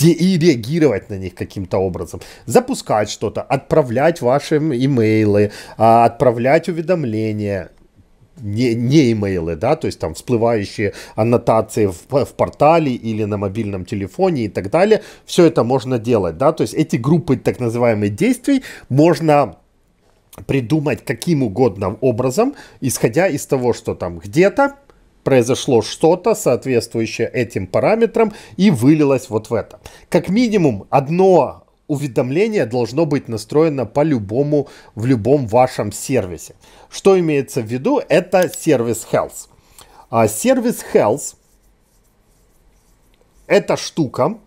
и реагировать на них каким-то образом. Запускать что-то, отправлять ваши имейлы, а, отправлять уведомления, не, не имейлы, да, то есть там всплывающие аннотации в, в портале или на мобильном телефоне и так далее, все это можно делать, да, то есть эти группы так называемых действий можно придумать каким угодно образом, исходя из того, что там где-то произошло что-то, соответствующее этим параметрам, и вылилось вот в это. Как минимум, одно уведомление должно быть настроено по-любому в любом вашем сервисе. Что имеется в виду? Это сервис Health. А сервис Health – это штука,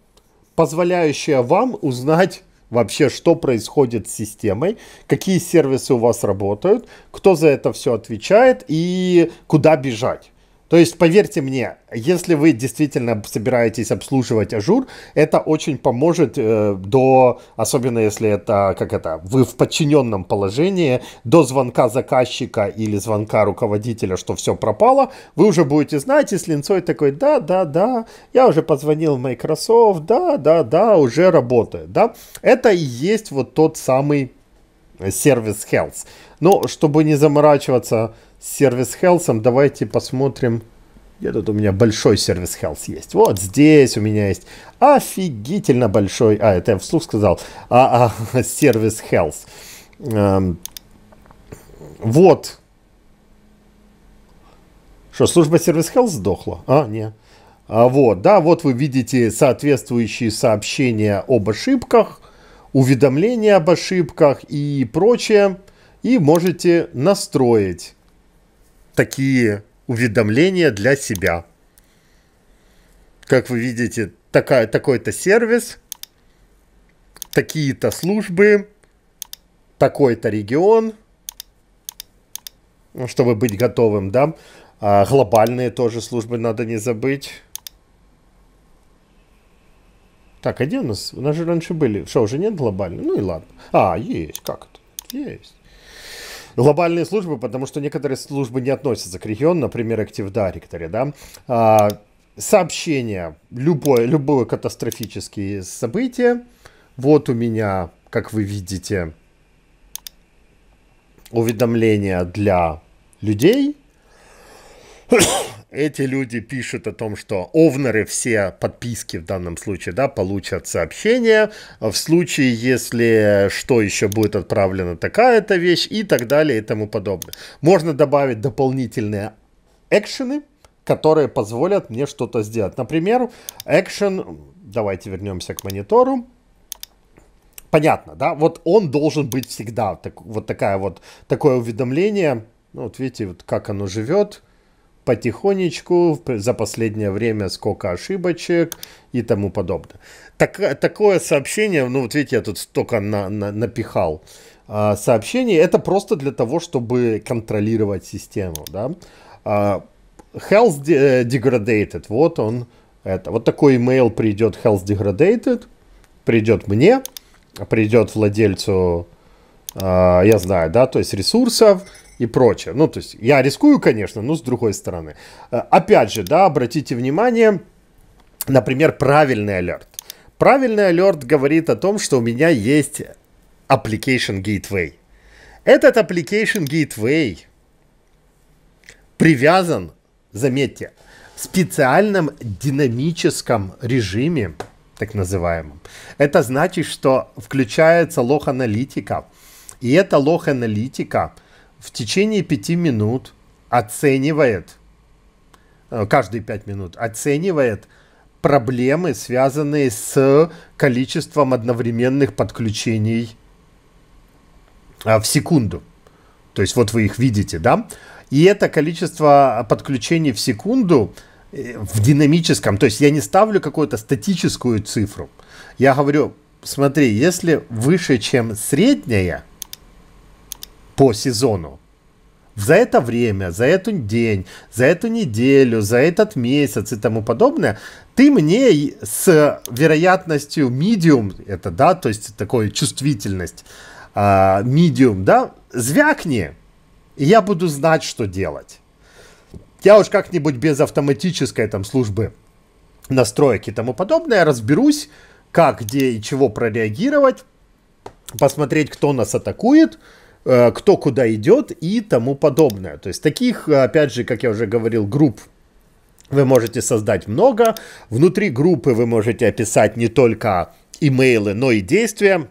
позволяющая вам узнать, вообще, что происходит с системой, какие сервисы у вас работают, кто за это все отвечает и куда бежать. То есть, поверьте мне, если вы действительно собираетесь обслуживать ажур, это очень поможет э, до, особенно если это, как это, вы в подчиненном положении, до звонка заказчика или звонка руководителя, что все пропало, вы уже будете знать, и с линцой такой, да, да, да, я уже позвонил в Microsoft, да, да, да, уже работает, да. Это и есть вот тот самый э, сервис Health. Но чтобы не заморачиваться сервис Хелсом, давайте посмотрим. Я тут у меня большой сервис Хелс есть? Вот здесь у меня есть офигительно большой... А, это я вслух сказал. А, а сервис Хелс. Эм, вот. Что, служба сервис Хелс сдохла? А, нет. А, вот, да, вот вы видите соответствующие сообщения об ошибках, уведомления об ошибках и прочее. И можете настроить такие уведомления для себя. Как вы видите, такой-то сервис, такие-то службы, такой-то регион, ну, чтобы быть готовым, да. А глобальные тоже службы надо не забыть. Так, а где у нас? У нас же раньше были. Что, уже нет глобальных? Ну и ладно. А, есть, как это? Есть. Глобальные службы, потому что некоторые службы не относятся к региону, например, Active Directory, да, а, сообщение, любое, любое катастрофическое событие. Вот у меня, как вы видите, уведомление для людей эти люди пишут о том, что овнеры все подписки в данном случае, да, получат сообщение, в случае, если что еще будет отправлена такая-то вещь и так далее и тому подобное. Можно добавить дополнительные экшены, которые позволят мне что-то сделать. Например, экшен, давайте вернемся к монитору, понятно, да, вот он должен быть всегда, так, вот такая вот, такое уведомление, ну, вот видите, вот как оно живет, потихонечку, за последнее время сколько ошибочек и тому подобное. Так, такое сообщение, ну вот видите, я тут столько на, на, напихал а, сообщений, это просто для того, чтобы контролировать систему, да. А, health э, degraded, вот он, это. Вот такой email придет health degraded, придет мне, придет владельцу, а, я знаю, да, то есть ресурсов, и прочее. Ну, то есть я рискую, конечно, но с другой стороны. Э, опять же, да, обратите внимание, например, правильный алерт. Правильный алерт говорит о том, что у меня есть Application Gateway. Этот Application Gateway привязан, заметьте, в специальном динамическом режиме, так называемом. Это значит, что включается лох-аналитика. И эта лох-аналитика – в течение пяти минут оценивает, э, каждые пять минут оценивает проблемы, связанные с количеством одновременных подключений а, в секунду. То есть вот вы их видите, да? И это количество подключений в секунду э, в динамическом, то есть я не ставлю какую-то статическую цифру. Я говорю, смотри, если выше, чем средняя, по сезону. За это время, за этот день, за эту неделю, за этот месяц и тому подобное, ты мне с вероятностью medium, это да, то есть такой чувствительность, а, medium, да, звякни, и я буду знать, что делать. Я уж как-нибудь без автоматической там службы настроек и тому подобное разберусь, как, где и чего прореагировать, посмотреть, кто нас атакует, Э, кто куда идет и тому подобное. То есть таких, опять же, как я уже говорил, групп вы можете создать много. Внутри группы вы можете описать не только имейлы, но и действия.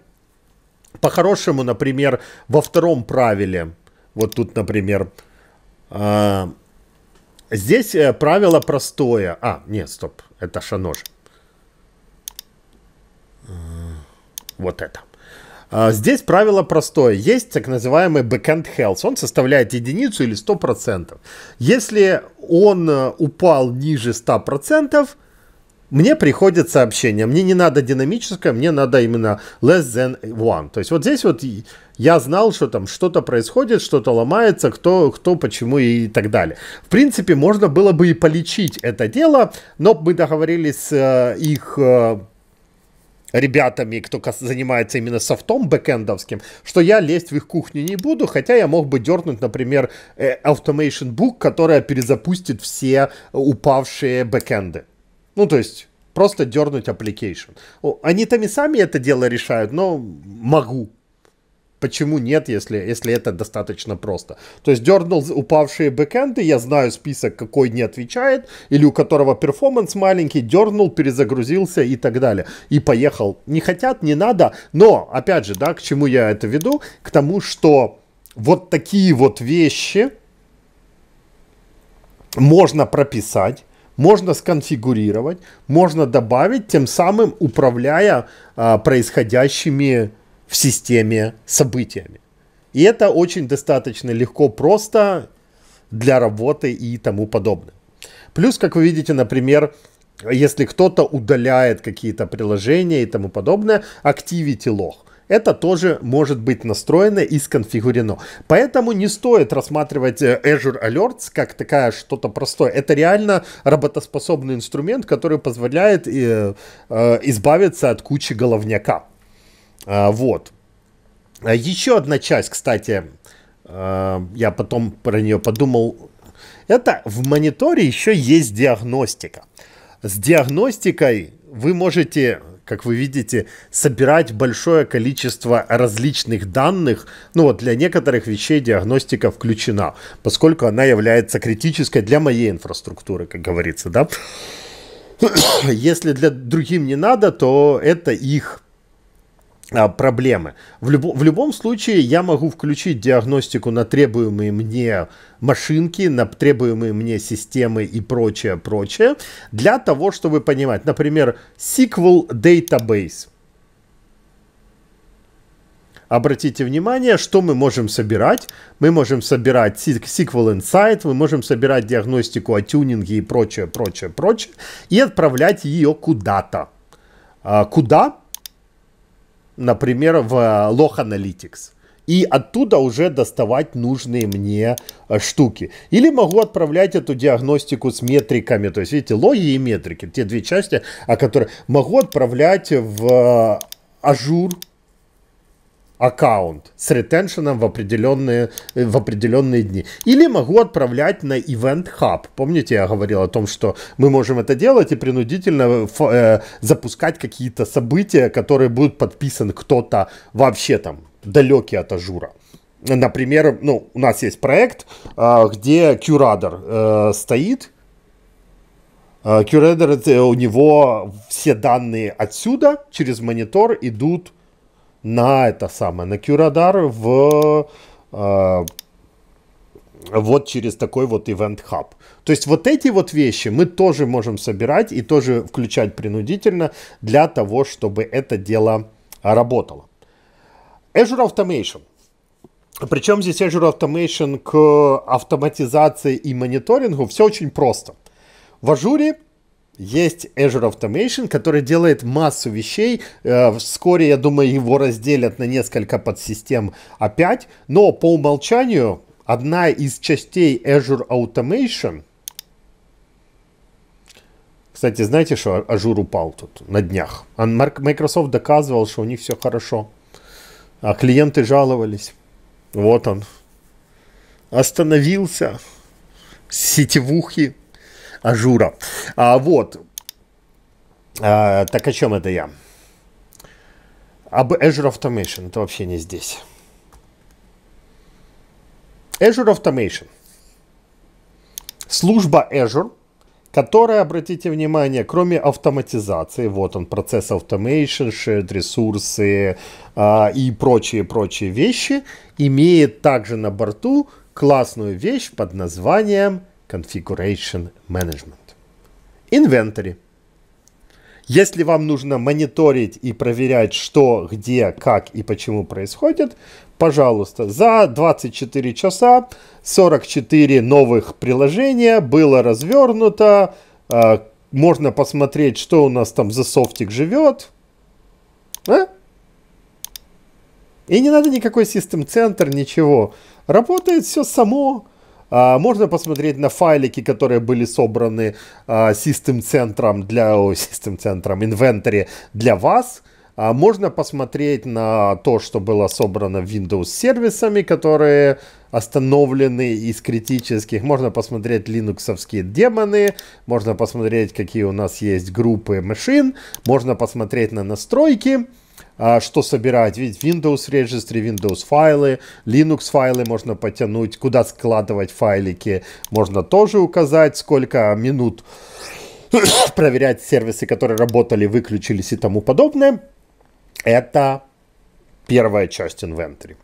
По-хорошему, например, во втором правиле, вот тут, например, э, здесь э, правило простое. А, нет, стоп, это шанож. Вот это. А, здесь правило простое. Есть так называемый backend health. Он составляет единицу или 100%. Если он э, упал ниже 100%, мне приходит сообщение, мне не надо динамическое, мне надо именно less than one. То есть вот здесь вот я знал, что там что-то происходит, что-то ломается, кто, кто, почему и так далее. В принципе, можно было бы и полечить это дело, но мы договорились с э, их э, ребятами, кто занимается именно софтом бэкэндовским, что я лезть в их кухню не буду, хотя я мог бы дернуть, например, э, Automation Book, которая перезапустит все упавшие бэкэнды. Ну, то есть просто дернуть application. Они там и сами это дело решают, но могу, Почему нет, если, если это достаточно просто? То есть дернул упавшие бэкэнды, я знаю список, какой не отвечает, или у которого перформанс маленький, дернул, перезагрузился и так далее. И поехал. Не хотят, не надо. Но, опять же, да, к чему я это веду? К тому, что вот такие вот вещи можно прописать, можно сконфигурировать, можно добавить, тем самым управляя а, происходящими в системе событиями. И это очень достаточно легко, просто для работы и тому подобное. Плюс, как вы видите, например, если кто-то удаляет какие-то приложения и тому подобное, Activity Log. Это тоже может быть настроено и сконфигурено. Поэтому не стоит рассматривать э, Azure Alerts как такая что-то простое. Это реально работоспособный инструмент, который позволяет э, э, избавиться от кучи головняка. А, вот. А, еще одна часть, кстати, а, я потом про нее подумал. Это в мониторе еще есть диагностика. С диагностикой вы можете, как вы видите, собирать большое количество различных данных. Ну вот для некоторых вещей диагностика включена, поскольку она является критической для моей инфраструктуры, как говорится, да. Если для другим не надо, то это их а, проблемы. В, любо, в любом случае я могу включить диагностику на требуемые мне машинки, на требуемые мне системы и прочее, прочее, для того, чтобы понимать. Например, SQL Database. Обратите внимание, что мы можем собирать. Мы можем собирать SQL Insight, мы можем собирать диагностику о тюнинге и прочее, прочее, прочее, и отправлять ее куда-то. А куда? например, в э, Log Analytics и оттуда уже доставать нужные мне э, штуки. Или могу отправлять эту диагностику с метриками, то есть, видите, логи и метрики, те две части, о которых могу отправлять в э, ажур аккаунт с ретеншеном в определенные, э, в определенные дни. Или могу отправлять на Event Hub. Помните, я говорил о том, что мы можем это делать и принудительно э, э запускать какие-то события, которые будут подписан кто-то вообще там далекий от ажура. Например, ну, у нас есть проект, э, где curator э, стоит, Кюредер, э, у него все данные отсюда через монитор идут на это самое, на Кюрадар в э, вот через такой вот Event Hub. То есть вот эти вот вещи мы тоже можем собирать и тоже включать принудительно для того, чтобы это дело работало. Azure Automation. Причем здесь Azure Automation к автоматизации и мониторингу все очень просто. В Azure есть Azure Automation, который делает массу вещей. Э, вскоре, я думаю, его разделят на несколько подсистем опять. Но по умолчанию одна из частей Azure Automation... Кстати, знаете, что Azure упал тут на днях? Microsoft доказывал, что у них все хорошо. А клиенты жаловались. Вот он. Остановился. Сетевухи ажура. А, вот. А, так о чем это я? Об Azure Automation. Это вообще не здесь. Azure Automation. Служба Azure, которая, обратите внимание, кроме автоматизации, вот он, процесс automation, shared ресурсы э, а, и прочие-прочие вещи, имеет также на борту классную вещь под названием Configuration Management. Inventory. Если вам нужно мониторить и проверять, что, где, как и почему происходит, пожалуйста, за 24 часа 44 новых приложения было развернуто. А, можно посмотреть, что у нас там за софтик живет. А? И не надо никакой систем-центр, ничего. Работает все само. А, можно посмотреть на файлики, которые были собраны а, систем-центром для... систем-центром, инвентаре для вас. А, можно посмотреть на то, что было собрано Windows сервисами, которые остановлены из критических. Можно посмотреть линуксовские демоны, можно посмотреть, какие у нас есть группы машин, можно посмотреть на настройки. А что собирать. Ведь Windows регистры, Windows файлы, Linux файлы можно потянуть, куда складывать файлики. Можно тоже указать, сколько минут проверять сервисы, которые работали, выключились и тому подобное. Это первая часть инвентаря.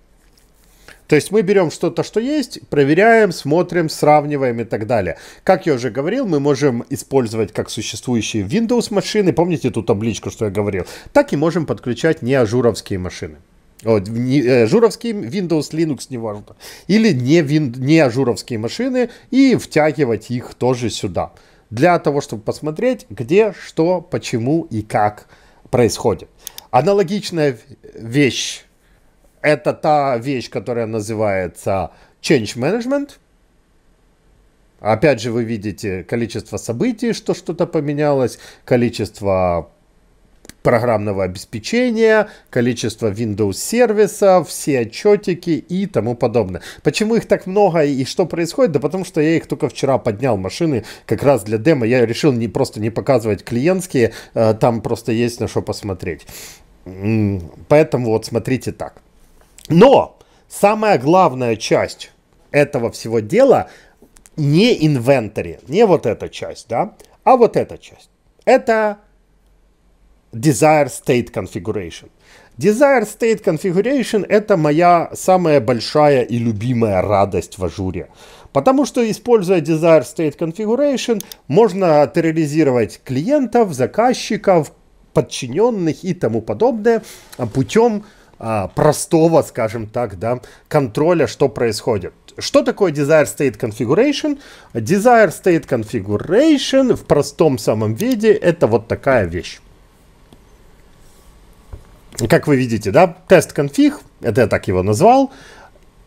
То есть мы берем что-то, что есть, проверяем, смотрим, сравниваем и так далее. Как я уже говорил, мы можем использовать как существующие Windows машины, помните ту табличку, что я говорил, так и можем подключать не ажуровские машины. О, не, э, журовские Windows, Linux, неважно. Или не, вин, не ажуровские машины и втягивать их тоже сюда. Для того, чтобы посмотреть, где, что, почему и как происходит. Аналогичная вещь это та вещь, которая называется change management. Опять же, вы видите количество событий, что что-то поменялось, количество программного обеспечения, количество Windows сервисов, все отчетики и тому подобное. Почему их так много и что происходит? Да потому что я их только вчера поднял машины как раз для демо. Я решил не просто не показывать клиентские, э, там просто есть на что посмотреть. Поэтому вот смотрите так. Но самая главная часть этого всего дела не инвентарь, не вот эта часть, да, а вот эта часть. Это Desire State Configuration. Desire State Configuration — это моя самая большая и любимая радость в ажуре. Потому что, используя Desire State Configuration, можно терроризировать клиентов, заказчиков, подчиненных и тому подобное путем а, простого, скажем так, да, контроля, что происходит. Что такое Desire State Configuration? Desire State Configuration в простом самом виде это вот такая вещь. Как вы видите, да, тест конфиг, это я так его назвал,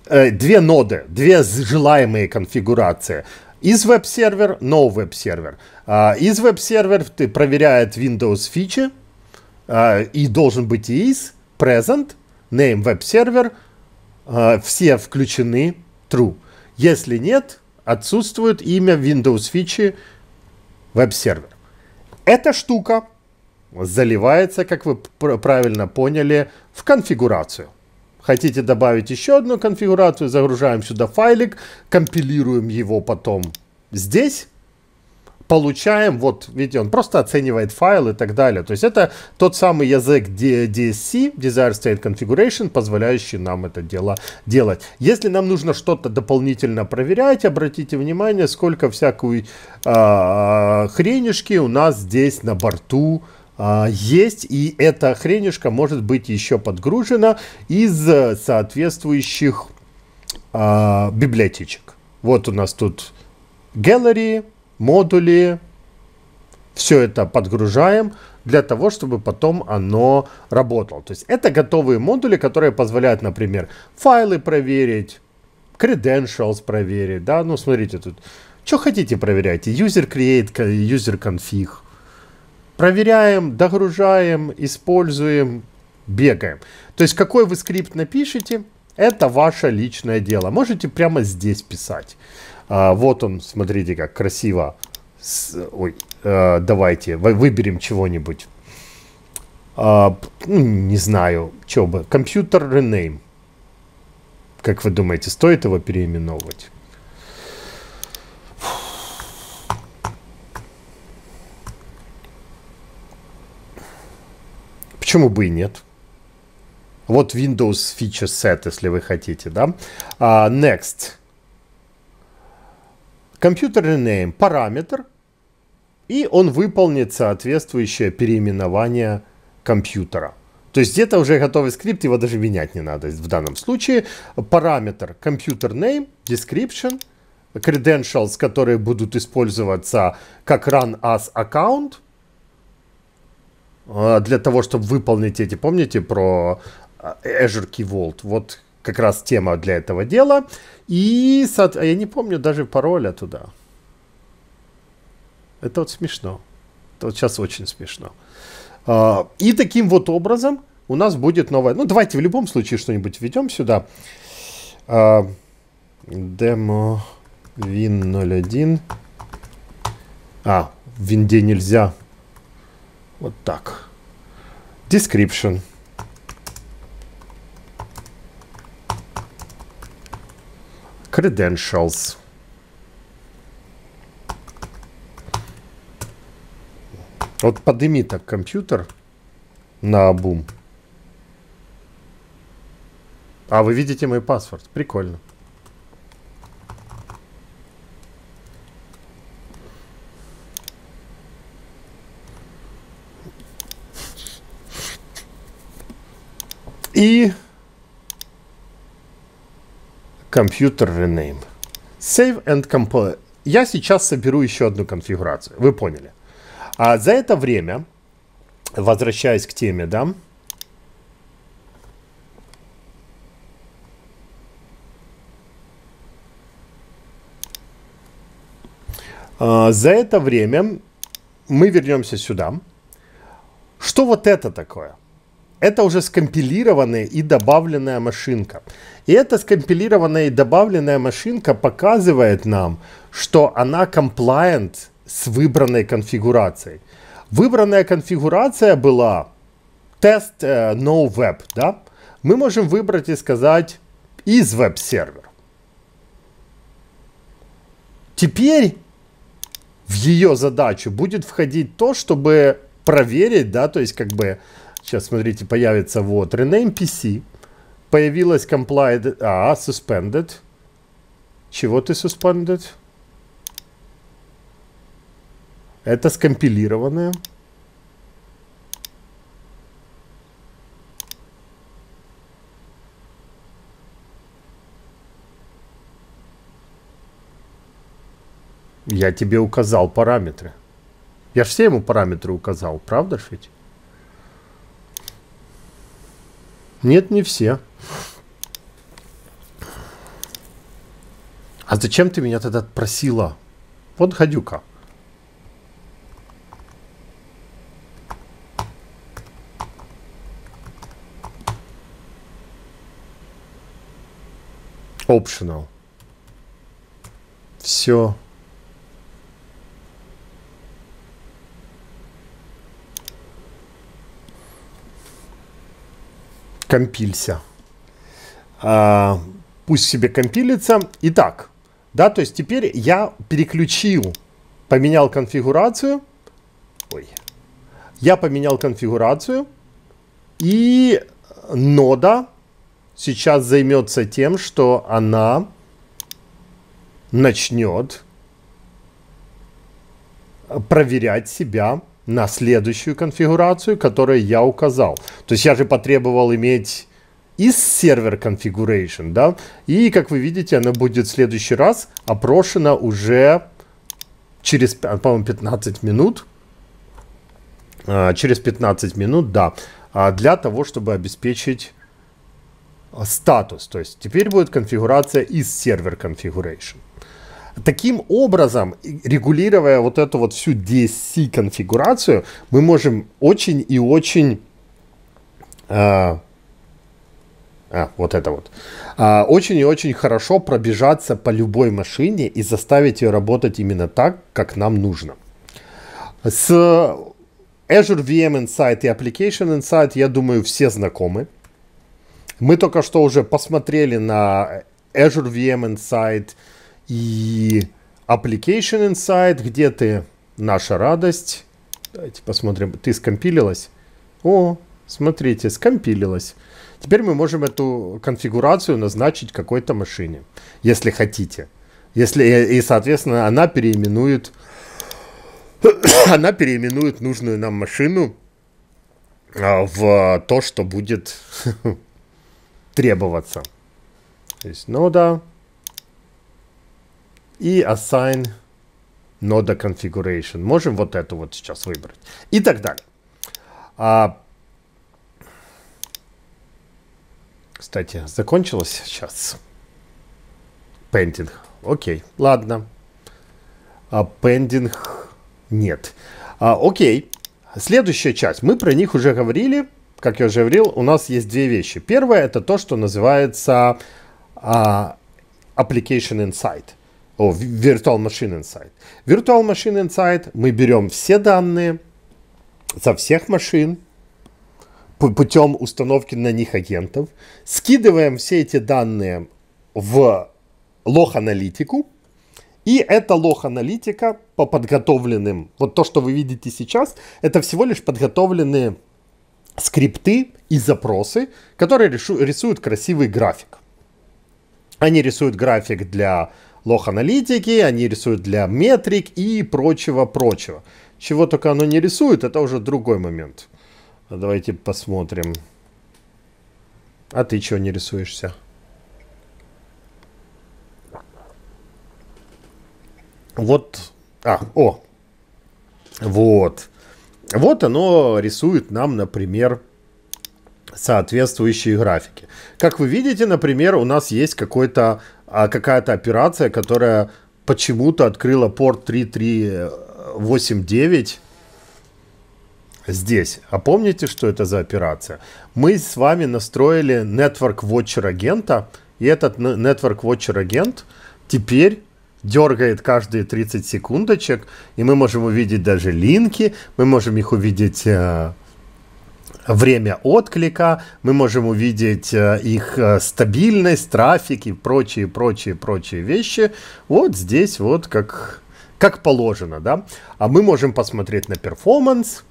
э, две ноды, две желаемые конфигурации из веб-сервер, но веб-сервер. А, из веб-сервер ты проверяет Windows фичи, а, и должен быть из, present, name Web Server э, все включены true. Если нет, отсутствует имя Windows фичи веб-сервер. Эта штука заливается, как вы правильно поняли, в конфигурацию. Хотите добавить еще одну конфигурацию, загружаем сюда файлик, компилируем его потом здесь, получаем, вот, видите, он просто оценивает файл и так далее. То есть это тот самый язык DSC, Desired State Configuration, позволяющий нам это дело делать. Если нам нужно что-то дополнительно проверять, обратите внимание, сколько всякой э, хренишки у нас здесь на борту э, есть, и эта хренишка может быть еще подгружена из соответствующих э, библиотечек. Вот у нас тут Gallery, модули. Все это подгружаем для того, чтобы потом оно работало. То есть это готовые модули, которые позволяют, например, файлы проверить, credentials проверить, да, ну смотрите тут, что хотите проверяйте, user create, user config. Проверяем, догружаем, используем, бегаем. То есть какой вы скрипт напишете, это ваше личное дело. Можете прямо здесь писать. А, вот он, смотрите, как красиво. С, ой, э, давайте, выберем чего-нибудь. А, ну, не знаю, что бы. Компьютер Rename. Как вы думаете, стоит его переименовывать? Почему бы и нет? Вот Windows Feature Set, если вы хотите, да? Uh, next компьютерный name параметр, и он выполнит соответствующее переименование компьютера. То есть где-то уже готовый скрипт, его даже менять не надо. В данном случае параметр computer name, description, credentials, которые будут использоваться как run as account, э, для того, чтобы выполнить эти, помните про э, Azure Key Vault? Вот как раз тема для этого дела. И а я не помню даже пароля туда. Это вот смешно. Это вот сейчас очень смешно. А, и таким вот образом у нас будет новая... Ну, давайте в любом случае что-нибудь введем сюда. А, демо win 01. А, в винде нельзя. Вот так. Description. Credentials. Вот подними так компьютер на обум. А вы видите мой паспорт. Прикольно. И Computer Rename. Save and Compile. Я сейчас соберу еще одну конфигурацию. Вы поняли. А за это время, возвращаясь к теме, да, а, За это время мы вернемся сюда. Что вот это такое? Это уже скомпилированная и добавленная машинка. И эта скомпилированная и добавленная машинка показывает нам, что она compliant с выбранной конфигурацией. Выбранная конфигурация была тест э, no web, да? Мы можем выбрать и сказать из веб-сервер. Теперь в ее задачу будет входить то, чтобы проверить, да, то есть как бы, сейчас смотрите, появится вот rename PC, Появилась complied... А, suspended. Чего ты suspended? Это скомпилированное. Я тебе указал параметры. Я же все ему параметры указал, правда, Шить? Нет, не все. А зачем ты меня тогда просила? Вот гадюка. Optional. Все. Компилься. А, пусть себе компилится. Итак, да, то есть теперь я переключил, поменял конфигурацию. Ой. Я поменял конфигурацию. И нода сейчас займется тем, что она начнет проверять себя на следующую конфигурацию, которую я указал. То есть я же потребовал иметь из сервер configuration, да, и, как вы видите, она будет в следующий раз опрошена уже через, по-моему, 15 минут, а, через 15 минут, да, а для того, чтобы обеспечить а, статус, то есть теперь будет конфигурация из сервер configuration. Таким образом, регулируя вот эту вот всю DSC конфигурацию, мы можем очень и очень а, вот это вот. А, очень и очень хорошо пробежаться по любой машине и заставить ее работать именно так, как нам нужно. С Azure VM Insight и Application Insight, я думаю, все знакомы. Мы только что уже посмотрели на Azure VM Insight и Application Insight. Где ты, наша радость? Давайте посмотрим. Ты скомпилилась? О, смотрите, скомпилилась. Теперь мы можем эту конфигурацию назначить какой-то машине, если хотите. Если, э, и, соответственно, она переименует, она переименует нужную нам машину а, в то, что будет требоваться. То есть нода и assign нода configuration. Можем вот эту вот сейчас выбрать. И так далее. А Кстати, закончилось сейчас. Пендинг. Окей, ладно. А пендинг нет. А, окей. Следующая часть. Мы про них уже говорили. Как я уже говорил, у нас есть две вещи. Первое это то, что называется а, Application Insight. О, Virtual Machine Insight. Virtual Machine Insight мы берем все данные со всех машин, путем установки на них агентов, скидываем все эти данные в лох-аналитику, и эта лох-аналитика по подготовленным, вот то, что вы видите сейчас, это всего лишь подготовленные скрипты и запросы, которые решу, рисуют красивый график. Они рисуют график для лох-аналитики, они рисуют для метрик и прочего-прочего. Чего только оно не рисует, это уже другой момент. Давайте посмотрим. А ты чего не рисуешься? Вот. А, о. Вот. Вот оно рисует нам, например, соответствующие графики. Как вы видите, например, у нас есть какой-то а, какая-то операция, которая почему-то открыла порт 3389 здесь. А помните, что это за операция? Мы с вами настроили Network Watcher агента, и этот Network Watcher агент теперь дергает каждые 30 секундочек, и мы можем увидеть даже линки, мы можем их увидеть э, время отклика, мы можем увидеть э, их э, стабильность, трафик и прочие, прочие, прочие вещи. Вот здесь вот как, как положено, да. А мы можем посмотреть на перформанс,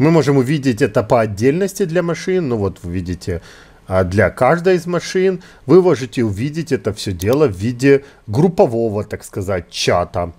мы можем увидеть это по отдельности для машин. Ну вот вы видите а, для каждой из машин. Вы можете увидеть это все дело в виде группового, так сказать, чата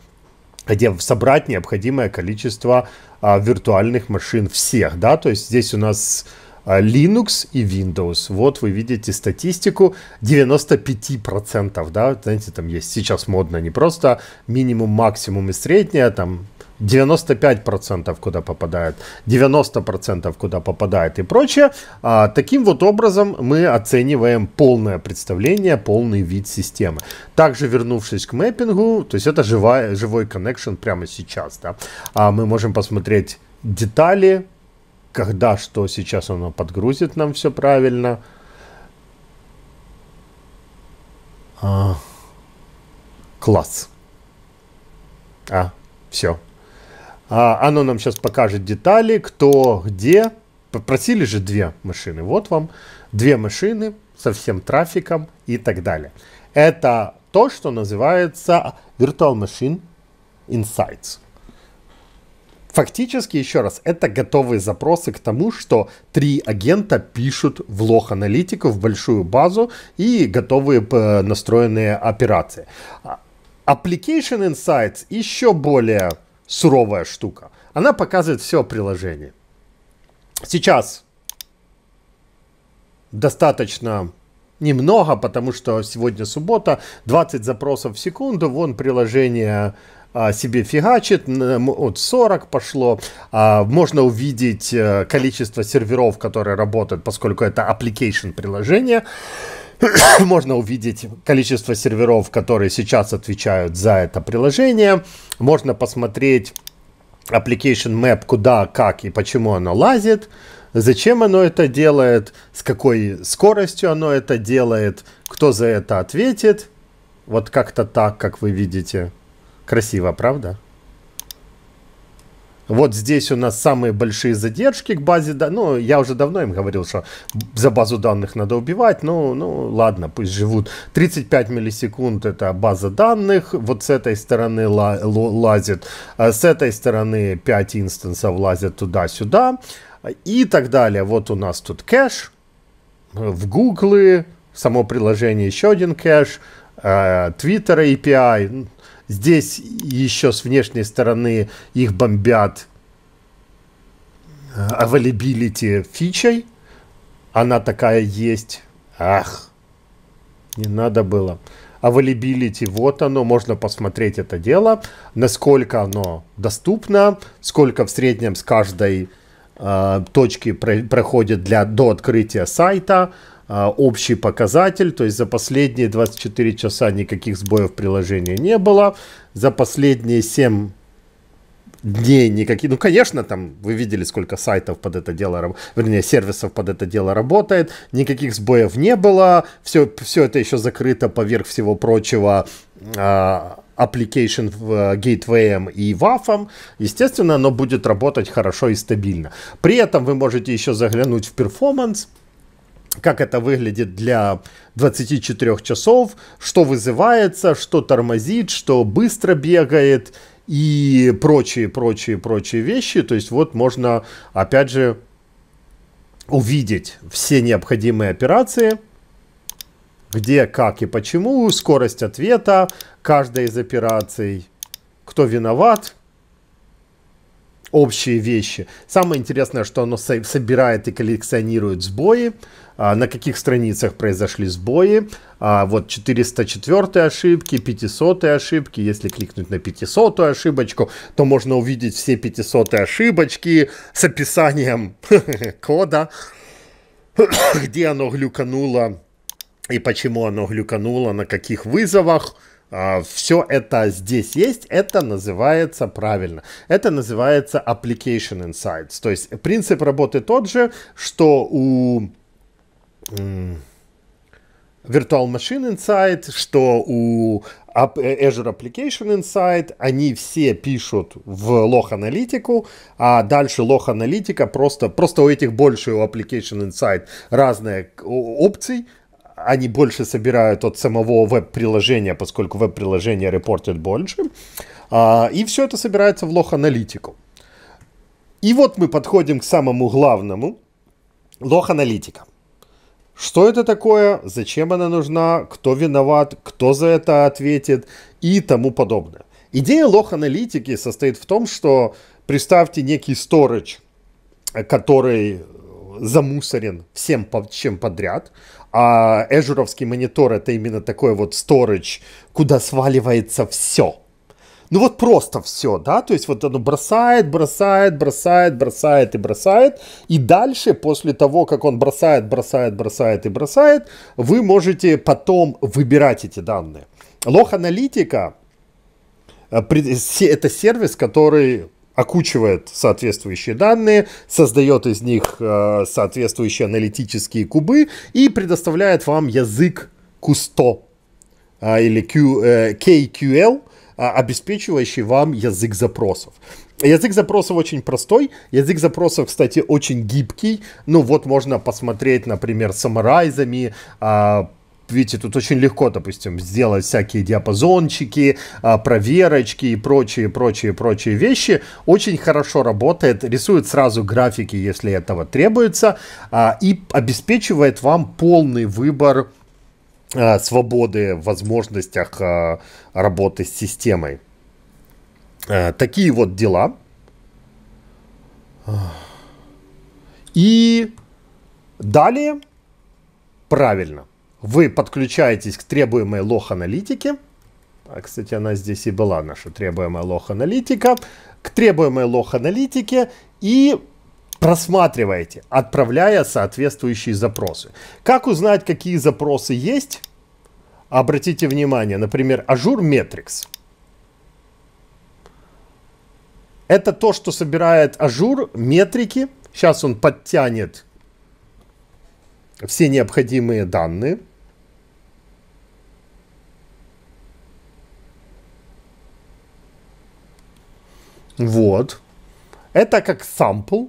где собрать необходимое количество а, виртуальных машин всех, да, то есть здесь у нас а, Linux и Windows. Вот вы видите статистику 95%, да, знаете, там есть сейчас модно не просто минимум, максимум и среднее, там 95% куда попадает, 90% куда попадает и прочее. А, таким вот образом мы оцениваем полное представление, полный вид системы. Также вернувшись к мэппингу, то есть это живая, живой connection прямо сейчас. Да? А мы можем посмотреть детали, когда что сейчас оно подгрузит нам все правильно. А, класс. А, все. А, оно нам сейчас покажет детали, кто где. Попросили же две машины. Вот вам две машины со всем трафиком и так далее. Это то, что называется Virtual Machine Insights. Фактически, еще раз, это готовые запросы к тому, что три агента пишут в лох аналитику, в большую базу и готовые э, настроенные операции. А, Application Insights еще более суровая штука. Она показывает все приложение. Сейчас достаточно немного, потому что сегодня суббота, 20 запросов в секунду, вон приложение а, себе фигачит, от 40 пошло, а, можно увидеть э, количество серверов, которые работают, поскольку это application приложение, можно увидеть количество серверов, которые сейчас отвечают за это приложение. Можно посмотреть application map, куда, как и почему оно лазит, зачем оно это делает, с какой скоростью оно это делает, кто за это ответит. Вот как-то так, как вы видите. Красиво, правда? Вот здесь у нас самые большие задержки к базе да. Ну, я уже давно им говорил, что за базу данных надо убивать. Ну, ну ладно, пусть живут. 35 миллисекунд это база данных. Вот с этой стороны лазит. А с этой стороны 5 инстансов лазят туда-сюда. И так далее. Вот у нас тут кэш. В Google, само приложение еще один кэш. Э, Twitter API. Здесь еще с внешней стороны их бомбят э, availability фичей. Она такая есть. Ах, не надо было. Availability, вот оно, можно посмотреть это дело, насколько оно доступно, сколько в среднем с каждой э, точки про проходит для, до открытия сайта, а, общий показатель, то есть за последние 24 часа никаких сбоев приложения не было, за последние 7 дней никаких. Ну, конечно, там вы видели, сколько сайтов под это дело, вернее, сервисов под это дело работает. Никаких сбоев не было. Все, все это еще закрыто поверх всего прочего а, application в э, gateway и WAF. Естественно, оно будет работать хорошо и стабильно. При этом вы можете еще заглянуть в Performance как это выглядит для 24 часов, что вызывается, что тормозит, что быстро бегает и прочие, прочие, прочие вещи. То есть вот можно, опять же, увидеть все необходимые операции, где, как и почему, скорость ответа каждой из операций, кто виноват, общие вещи. Самое интересное, что оно собирает и коллекционирует сбои, а, на каких страницах произошли сбои. А, вот 404 ошибки, 500 ошибки. Если кликнуть на 500 ошибочку, то можно увидеть все 500 ошибочки с описанием кода, где оно глюкануло и почему оно глюкануло, на каких вызовах. А, все это здесь есть, это называется правильно. Это называется Application Insights. То есть принцип работы тот же, что у Virtual Machine Insight, что у Azure Application Insight, они все пишут в лох аналитику, а дальше лох аналитика просто, просто у этих больше у Application Insight разные опции, они больше собирают от самого веб-приложения, поскольку веб-приложение репортит больше. А, и все это собирается в лох-аналитику. И вот мы подходим к самому главному. Лох-аналитика. Что это такое, зачем она нужна, кто виноват, кто за это ответит и тому подобное. Идея лох-аналитики состоит в том, что представьте некий сторож, э, который э, замусорен всем чем подряд, а эжуровский монитор это именно такой вот сторож, куда сваливается все – ну вот просто все, да, то есть вот оно бросает, бросает, бросает, бросает и бросает, и дальше после того, как он бросает, бросает, бросает и бросает, вы можете потом выбирать эти данные. Лох-аналитика э, – это сервис, который окучивает соответствующие данные, создает из них э, соответствующие аналитические кубы и предоставляет вам язык Кусто а, или Q, э, KQL, а, обеспечивающий вам язык запросов. Язык запросов очень простой. Язык запросов, кстати, очень гибкий. Ну вот можно посмотреть, например, с саморайзами, а, видите, тут очень легко, допустим, сделать всякие диапазончики, а, проверочки и прочие, прочие, прочие вещи. Очень хорошо работает, рисует сразу графики, если этого требуется, и обеспечивает вам полный выбор Э, свободы в возможностях э, работы с системой. Э, такие вот дела. И далее, правильно, вы подключаетесь к требуемой лох-аналитике. А, кстати, она здесь и была, наша требуемая лох-аналитика. К требуемой лох-аналитике и просматриваете, отправляя соответствующие запросы. Как узнать, какие запросы есть? Обратите внимание, например, Azure Metrics. Это то, что собирает Ажур, метрики. Сейчас он подтянет все необходимые данные. Вот. Это как сампл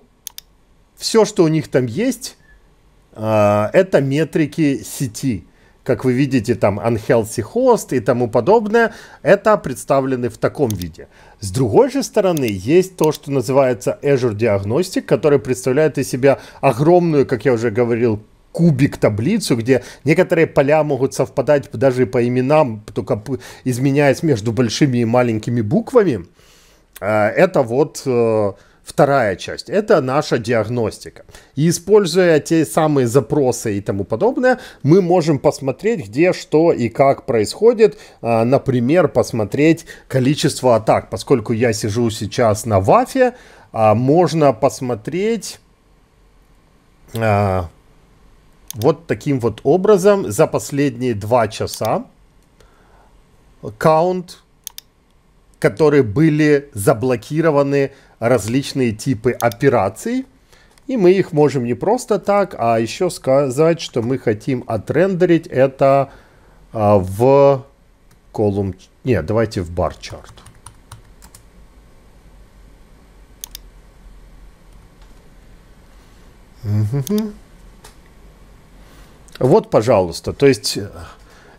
все, что у них там есть, а, это метрики сети. Как вы видите, там unhealthy host и тому подобное, это представлены в таком виде. С другой же стороны, есть то, что называется Azure Diagnostic, который представляет из себя огромную, как я уже говорил, кубик таблицу, где некоторые поля могут совпадать даже по именам, только изменяясь между большими и маленькими буквами. А, это вот э, Вторая часть – это наша диагностика. И используя те самые запросы и тому подобное, мы можем посмотреть, где, что и как происходит. А, например, посмотреть количество атак. Поскольку я сижу сейчас на Вафе, а, можно посмотреть а, вот таким вот образом за последние два часа аккаунт, которые были заблокированы различные типы операций. И мы их можем не просто так, а еще сказать, что мы хотим отрендерить это а, в колумн... Не, давайте в бар-чарт. Вот, пожалуйста. То есть э,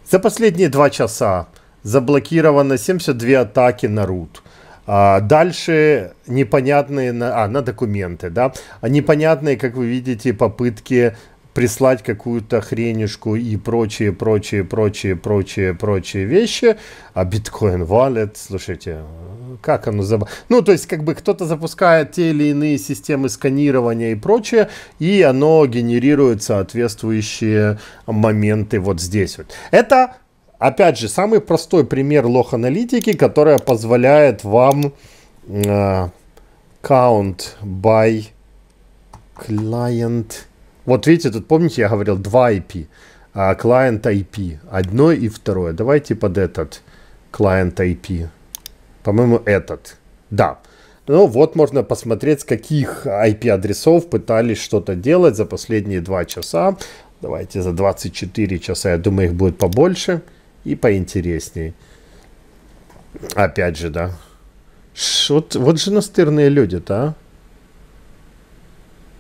за последние два часа заблокировано 72 атаки на root. А, дальше непонятные, на, а, на документы, да, а непонятные, как вы видите, попытки прислать какую-то хренюшку и прочие, прочие, прочие, прочие, прочие вещи. А биткоин валет, слушайте, как оно заб... Ну, то есть, как бы кто-то запускает те или иные системы сканирования и прочее, и оно генерирует соответствующие моменты вот здесь вот. Это Опять же, самый простой пример лох-аналитики, которая позволяет вам э, count by client. Вот видите, тут помните, я говорил два IP. А client IP. Одно и второе. Давайте под этот client IP. По-моему, этот. Да. Ну вот можно посмотреть, с каких IP-адресов пытались что-то делать за последние два часа. Давайте за 24 часа, я думаю, их будет побольше и поинтереснее. Опять же, да. Ш, вот, вот же настырные люди-то, а?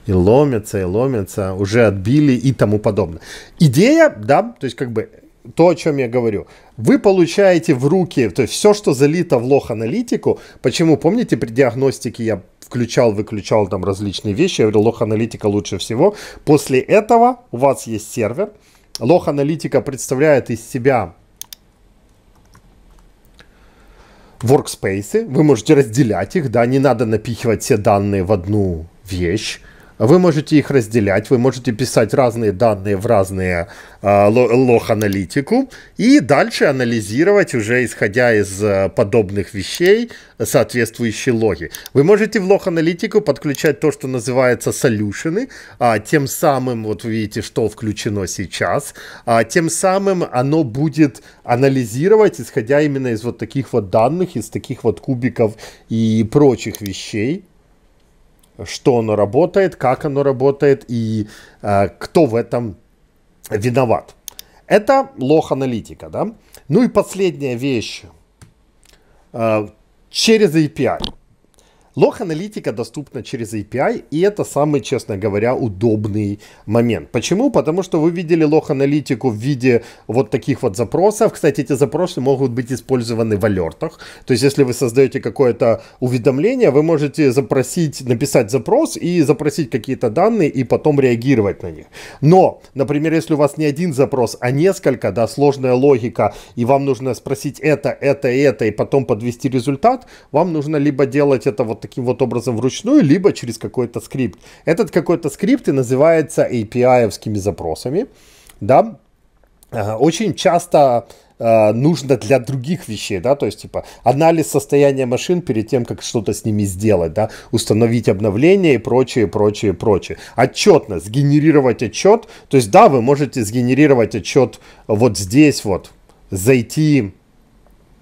И ломятся, и ломятся, уже отбили и тому подобное. Идея, да, то есть как бы то, о чем я говорю. Вы получаете в руки, то есть все, что залито в лох-аналитику. Почему, помните, при диагностике я включал, выключал там различные вещи, я говорил, лох-аналитика лучше всего. После этого у вас есть сервер. Лох-аналитика представляет из себя workspace, вы можете разделять их, да, не надо напихивать все данные в одну вещь, вы можете их разделять, вы можете писать разные данные в разные э, лох-аналитику и дальше анализировать уже исходя из э, подобных вещей соответствующие логи. Вы можете в лох-аналитику подключать то, что называется солюшены, а тем самым, вот вы видите, что включено сейчас, а тем самым оно будет анализировать, исходя именно из вот таких вот данных, из таких вот кубиков и прочих вещей что оно работает, как оно работает и э, кто в этом виноват. Это лох-аналитика, да? Ну и последняя вещь э, через API. Лог-аналитика доступна через API, и это самый, честно говоря, удобный момент. Почему? Потому что вы видели лог-аналитику в виде вот таких вот запросов. Кстати, эти запросы могут быть использованы в алертах. То есть, если вы создаете какое-то уведомление, вы можете запросить, написать запрос и запросить какие-то данные и потом реагировать на них. Но, например, если у вас не один запрос, а несколько, да, сложная логика, и вам нужно спросить это, это, это, и потом подвести результат, вам нужно либо делать это вот таким вот образом вручную, либо через какой-то скрипт. Этот какой-то скрипт и называется API-овскими запросами. Да? Очень часто а, нужно для других вещей, да, то есть, типа, анализ состояния машин перед тем, как что-то с ними сделать, да, установить обновление и прочее, прочее, прочее. Отчетность, сгенерировать отчет, то есть, да, вы можете сгенерировать отчет вот здесь вот, зайти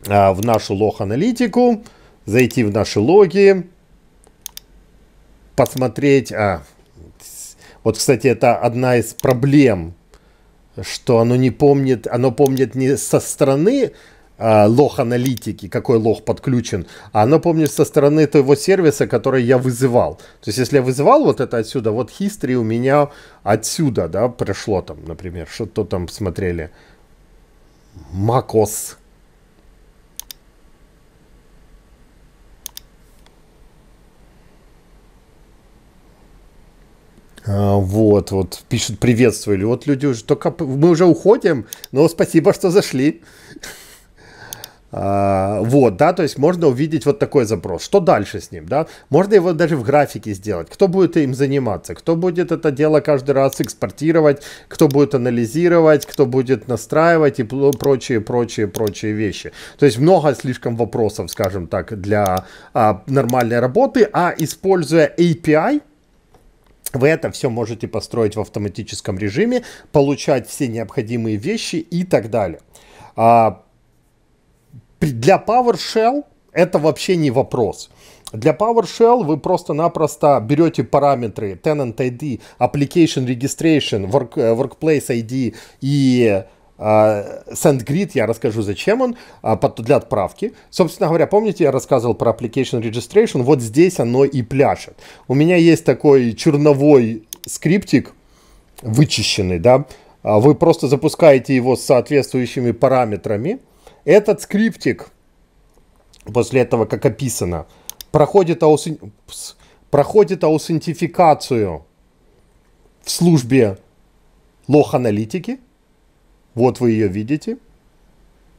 а, в нашу лог-аналитику, зайти в наши логи, посмотреть... А, вот, кстати, это одна из проблем, что оно не помнит, оно помнит не со стороны а, лох-аналитики, какой лох подключен, а оно помнит со стороны того сервиса, который я вызывал. То есть, если я вызывал вот это отсюда, вот history у меня отсюда, да, пришло там, например, что-то там смотрели. Макос. А, вот, вот, пишут, приветствовали. Вот люди уже только... Мы уже уходим, но спасибо, что зашли. А, вот, да, то есть можно увидеть вот такой запрос. Что дальше с ним, да? Можно его даже в графике сделать. Кто будет им заниматься? Кто будет это дело каждый раз экспортировать? Кто будет анализировать? Кто будет настраивать и прочие, прочие, прочие вещи? То есть много слишком вопросов, скажем так, для а, нормальной работы. А используя API, вы это все можете построить в автоматическом режиме, получать все необходимые вещи и так далее. А, для PowerShell это вообще не вопрос. Для PowerShell вы просто-напросто берете параметры tenant ID, application registration, work, э, workplace ID и SendGrid, а, я расскажу, зачем он, а, для отправки. Собственно говоря, помните, я рассказывал про Application Registration, вот здесь оно и пляшет. У меня есть такой черновой скриптик, вычищенный, да, а вы просто запускаете его с соответствующими параметрами. Этот скриптик, после этого, как описано, проходит, аусен... проходит аусентификацию в службе лох-аналитики, вот вы ее видите.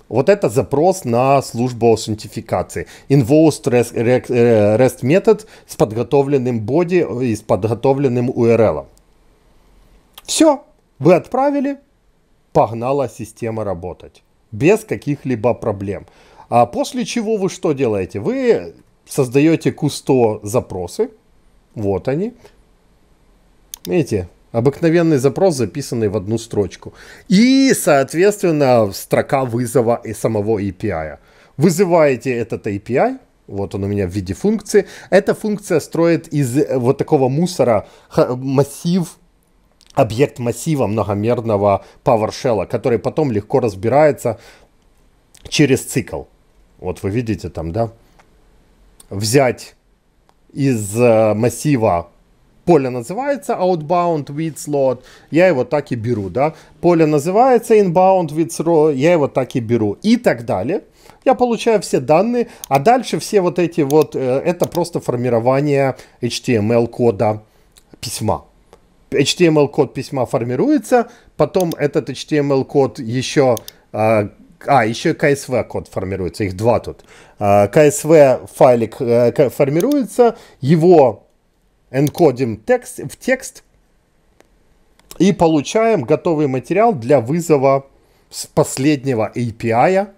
Вот это запрос на службу аутентификации. Invoiced REST, REST метод с подготовленным body э, и с подготовленным URL. Все, вы отправили, погнала система работать. Без каких-либо проблем. А после чего вы что делаете? Вы создаете кусто запросы. Вот они. Видите, Обыкновенный запрос, записанный в одну строчку. И, соответственно, строка вызова и самого API. Вызываете этот API, вот он у меня в виде функции. Эта функция строит из э, вот такого мусора массив объект массива многомерного PowerShell, который потом легко разбирается через цикл. Вот вы видите там, да? Взять из э, массива поле называется outbound with slot, я его так и беру, да. Поле называется inbound with slot, я его так и беру. И так далее. Я получаю все данные, а дальше все вот эти вот, э, это просто формирование HTML эм кода письма. HTML эм код письма формируется, потом этот HTML эм код еще э, а, еще КСВ код формируется, их два тут. Э, КСВ файлик формируется, его энкодим текст, в текст и получаем готовый материал для вызова с последнего API,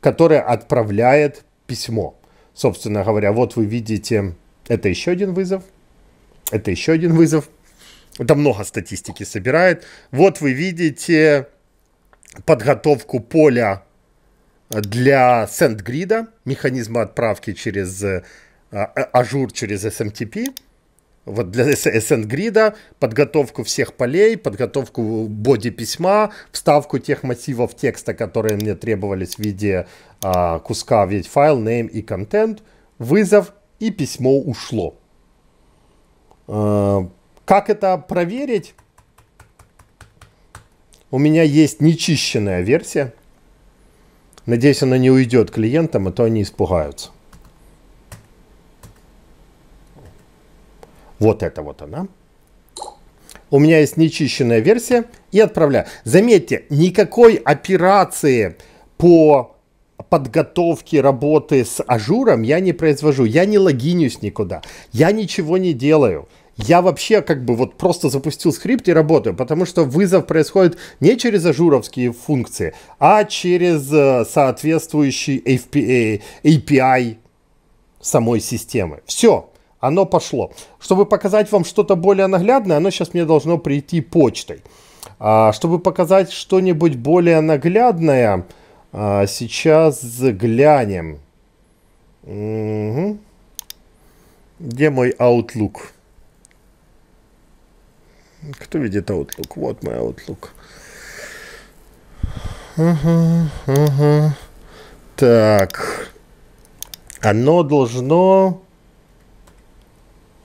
который отправляет письмо. Собственно говоря, вот вы видите, это еще один вызов, это еще один вызов. Это много статистики собирает. Вот вы видите подготовку поля для SendGrid, механизма отправки через э, ажур, через SMTP вот для SN грида подготовку всех полей, подготовку боди письма, вставку тех массивов текста, которые мне требовались в виде а, куска, ведь файл, name и контент, вызов и письмо ушло. А, как это проверить? У меня есть нечищенная версия. Надеюсь, она не уйдет клиентам, а то они испугаются. Вот это вот она. У меня есть нечищенная версия и отправляю. Заметьте, никакой операции по подготовке работы с ажуром я не произвожу. Я не логинюсь никуда. Я ничего не делаю. Я вообще как бы вот просто запустил скрипт и работаю, потому что вызов происходит не через ажуровские функции, а через э, соответствующий API самой системы. Все оно пошло. Чтобы показать вам что-то более наглядное, оно сейчас мне должно прийти почтой. А, чтобы показать что-нибудь более наглядное, а, сейчас глянем. Угу. Где мой Outlook? Кто видит Outlook? Вот мой Outlook. Угу, угу. Так. Оно должно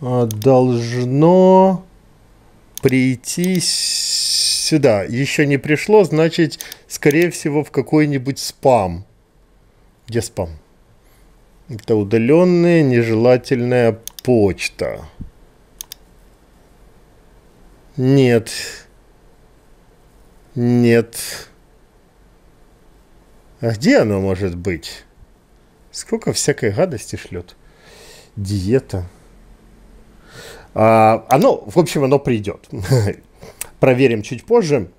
а, должно прийти сюда. Еще не пришло, значит, скорее всего, в какой-нибудь спам. Где спам? Это удаленная нежелательная почта. Нет. Нет. А где оно может быть? Сколько всякой гадости шлет? Диета. А, оно, в общем, оно придет. Проверим чуть позже.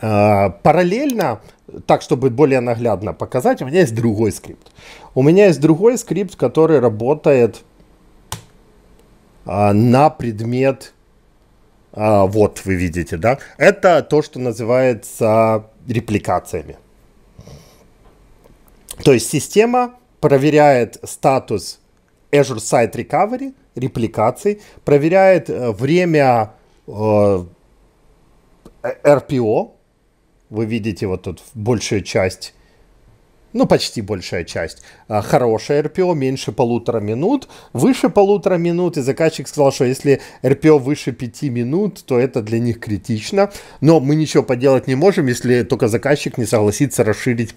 А, параллельно, так, чтобы более наглядно показать, у меня есть другой скрипт. У меня есть другой скрипт, который работает а, на предмет... вот, вы видите, да? Это то, что называется репликациями. То есть система проверяет статус Azure Site Recovery – репликаций, проверяет э, время э, RPO. Вы видите вот тут большую часть ну, почти большая часть, э, хорошая RPO меньше полутора минут, выше полутора минут, и заказчик сказал, что если RPO выше пяти минут, то это для них критично, но мы ничего поделать не можем, если только заказчик не согласится расширить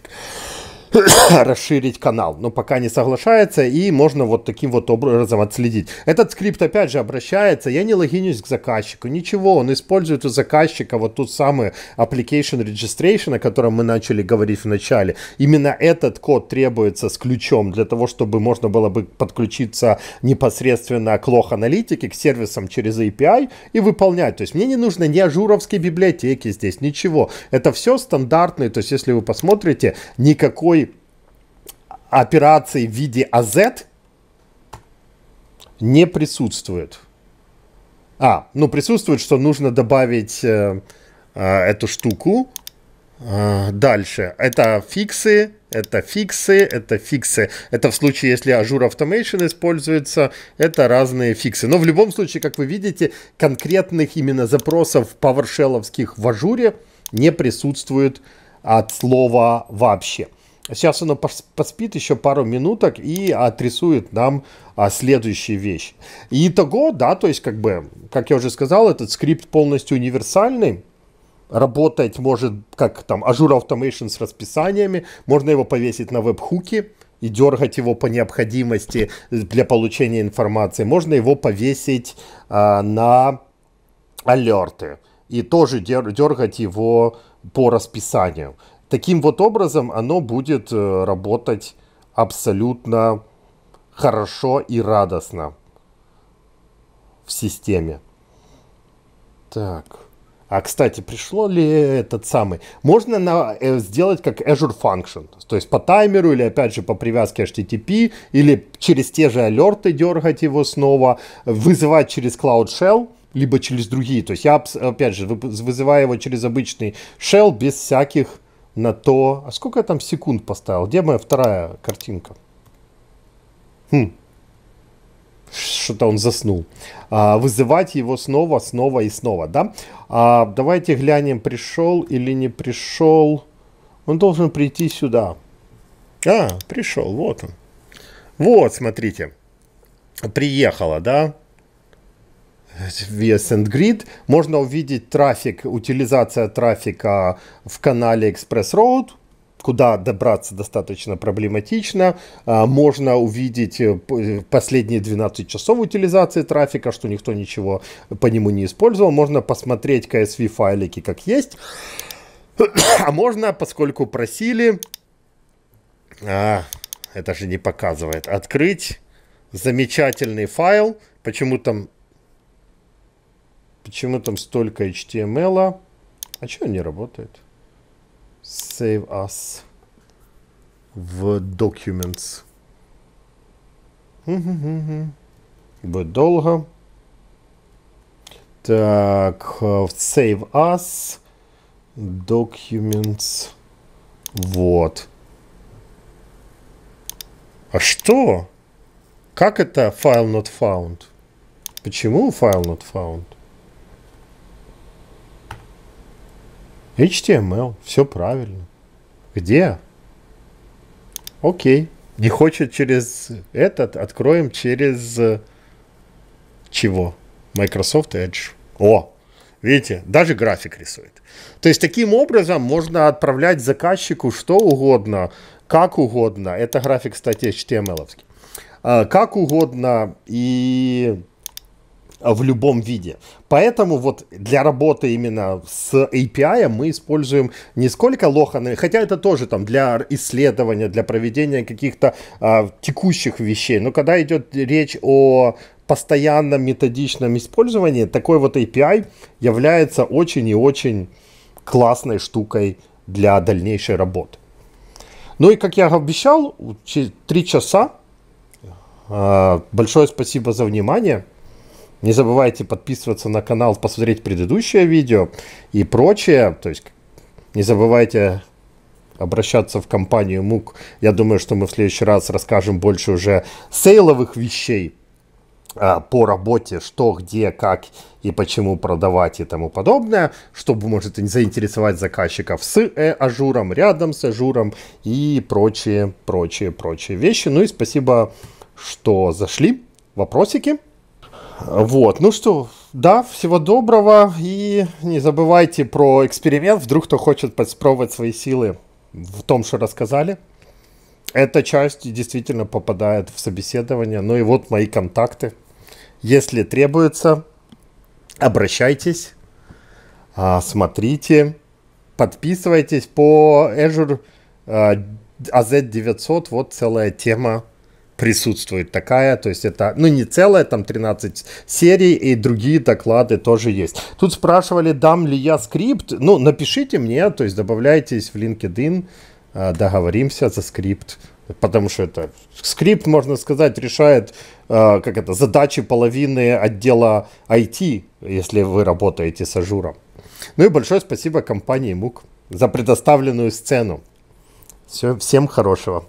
расширить канал, но пока не соглашается, и можно вот таким вот образом отследить. Этот скрипт опять же обращается, я не логинюсь к заказчику, ничего, он использует у заказчика вот ту самый application registration, о котором мы начали говорить в начале. Именно этот код требуется с ключом для того, чтобы можно было бы подключиться непосредственно к лох-аналитике, к сервисам через API и выполнять. То есть мне не нужно ни ажуровские библиотеки здесь, ничего. Это все стандартные, то есть если вы посмотрите, никакой операций в виде az а не присутствует. А, ну присутствует, что нужно добавить э, э, эту штуку. Э, дальше. Это фиксы, это фиксы, это фиксы. Это в случае, если Azure Automation используется, это разные фиксы. Но в любом случае, как вы видите, конкретных именно запросов PowerShell в Azure не присутствует от слова вообще. Сейчас оно поспит еще пару минуток и отрисует нам а, следующие вещи. И того, да, то есть как бы, как я уже сказал, этот скрипт полностью универсальный. Работать может как там Azure Automation с расписаниями. Можно его повесить на веб-хуки и дергать его по необходимости для получения информации. Можно его повесить а, на алерты и тоже дергать его по расписанию таким вот образом оно будет э, работать абсолютно хорошо и радостно в системе. Так. А, кстати, пришло ли этот самый? Можно на, э, сделать как Azure Function, то есть по таймеру или, опять же, по привязке HTTP, или через те же алерты дергать его снова, вызывать через Cloud Shell, либо через другие. То есть я, опять же, вызываю его через обычный Shell без всяких на то. А сколько я там секунд поставил? Где моя вторая картинка? Хм. Что-то он заснул. А, вызывать его снова, снова и снова, да? А, давайте глянем, пришел или не пришел. Он должен прийти сюда. А, пришел, вот он. Вот, смотрите. Приехала, да? via SendGrid. Можно увидеть трафик, утилизация трафика в канале Express Road, куда добраться достаточно проблематично. А, можно увидеть э, э, последние 12 часов утилизации трафика, что никто ничего по нему не использовал. Можно посмотреть CSV файлики как есть. А можно, поскольку просили, а, это же не показывает, открыть замечательный файл, почему там Почему там столько HTML? -а? а что не работает? Save us в documents. Будет долго. Так, save us, documents, вот. А что? Как это file not found? Почему file not found? HTML, все правильно. Где? Окей. Не хочет через этот, откроем через э, чего? Microsoft Edge. О, видите, даже график рисует. То есть таким образом можно отправлять заказчику что угодно, как угодно. Это график, кстати, HTML. -овский. Э, как угодно и в любом виде. Поэтому вот для работы именно с API мы используем не сколько лоханы, хотя это тоже там для исследования, для проведения каких-то а, текущих вещей. Но когда идет речь о постоянном методичном использовании, такой вот API является очень и очень классной штукой для дальнейшей работы. Ну и, как я обещал, три часа. А, большое спасибо за внимание. Не забывайте подписываться на канал, посмотреть предыдущее видео и прочее. То есть не забывайте обращаться в компанию МУК. Я думаю, что мы в следующий раз расскажем больше уже сейловых вещей а, по работе, что, где, как и почему продавать и тому подобное, чтобы может заинтересовать заказчиков с э ажуром, рядом с ажуром и прочие, прочие, прочие вещи. Ну и спасибо, что зашли. Вопросики? Вот, ну что, да, всего доброго и не забывайте про эксперимент, вдруг кто хочет попробовать свои силы в том, что рассказали. Эта часть действительно попадает в собеседование, ну и вот мои контакты. Если требуется, обращайтесь, а, смотрите, подписывайтесь по Azure а, AZ900, вот целая тема присутствует такая, то есть это, ну не целая, там 13 серий и другие доклады тоже есть. Тут спрашивали, дам ли я скрипт, ну напишите мне, то есть добавляйтесь в LinkedIn, а, договоримся за скрипт, потому что это скрипт, можно сказать, решает а, как это, задачи половины отдела IT, если вы работаете с ажуром. Ну и большое спасибо компании Мук за предоставленную сцену. Все, всем хорошего.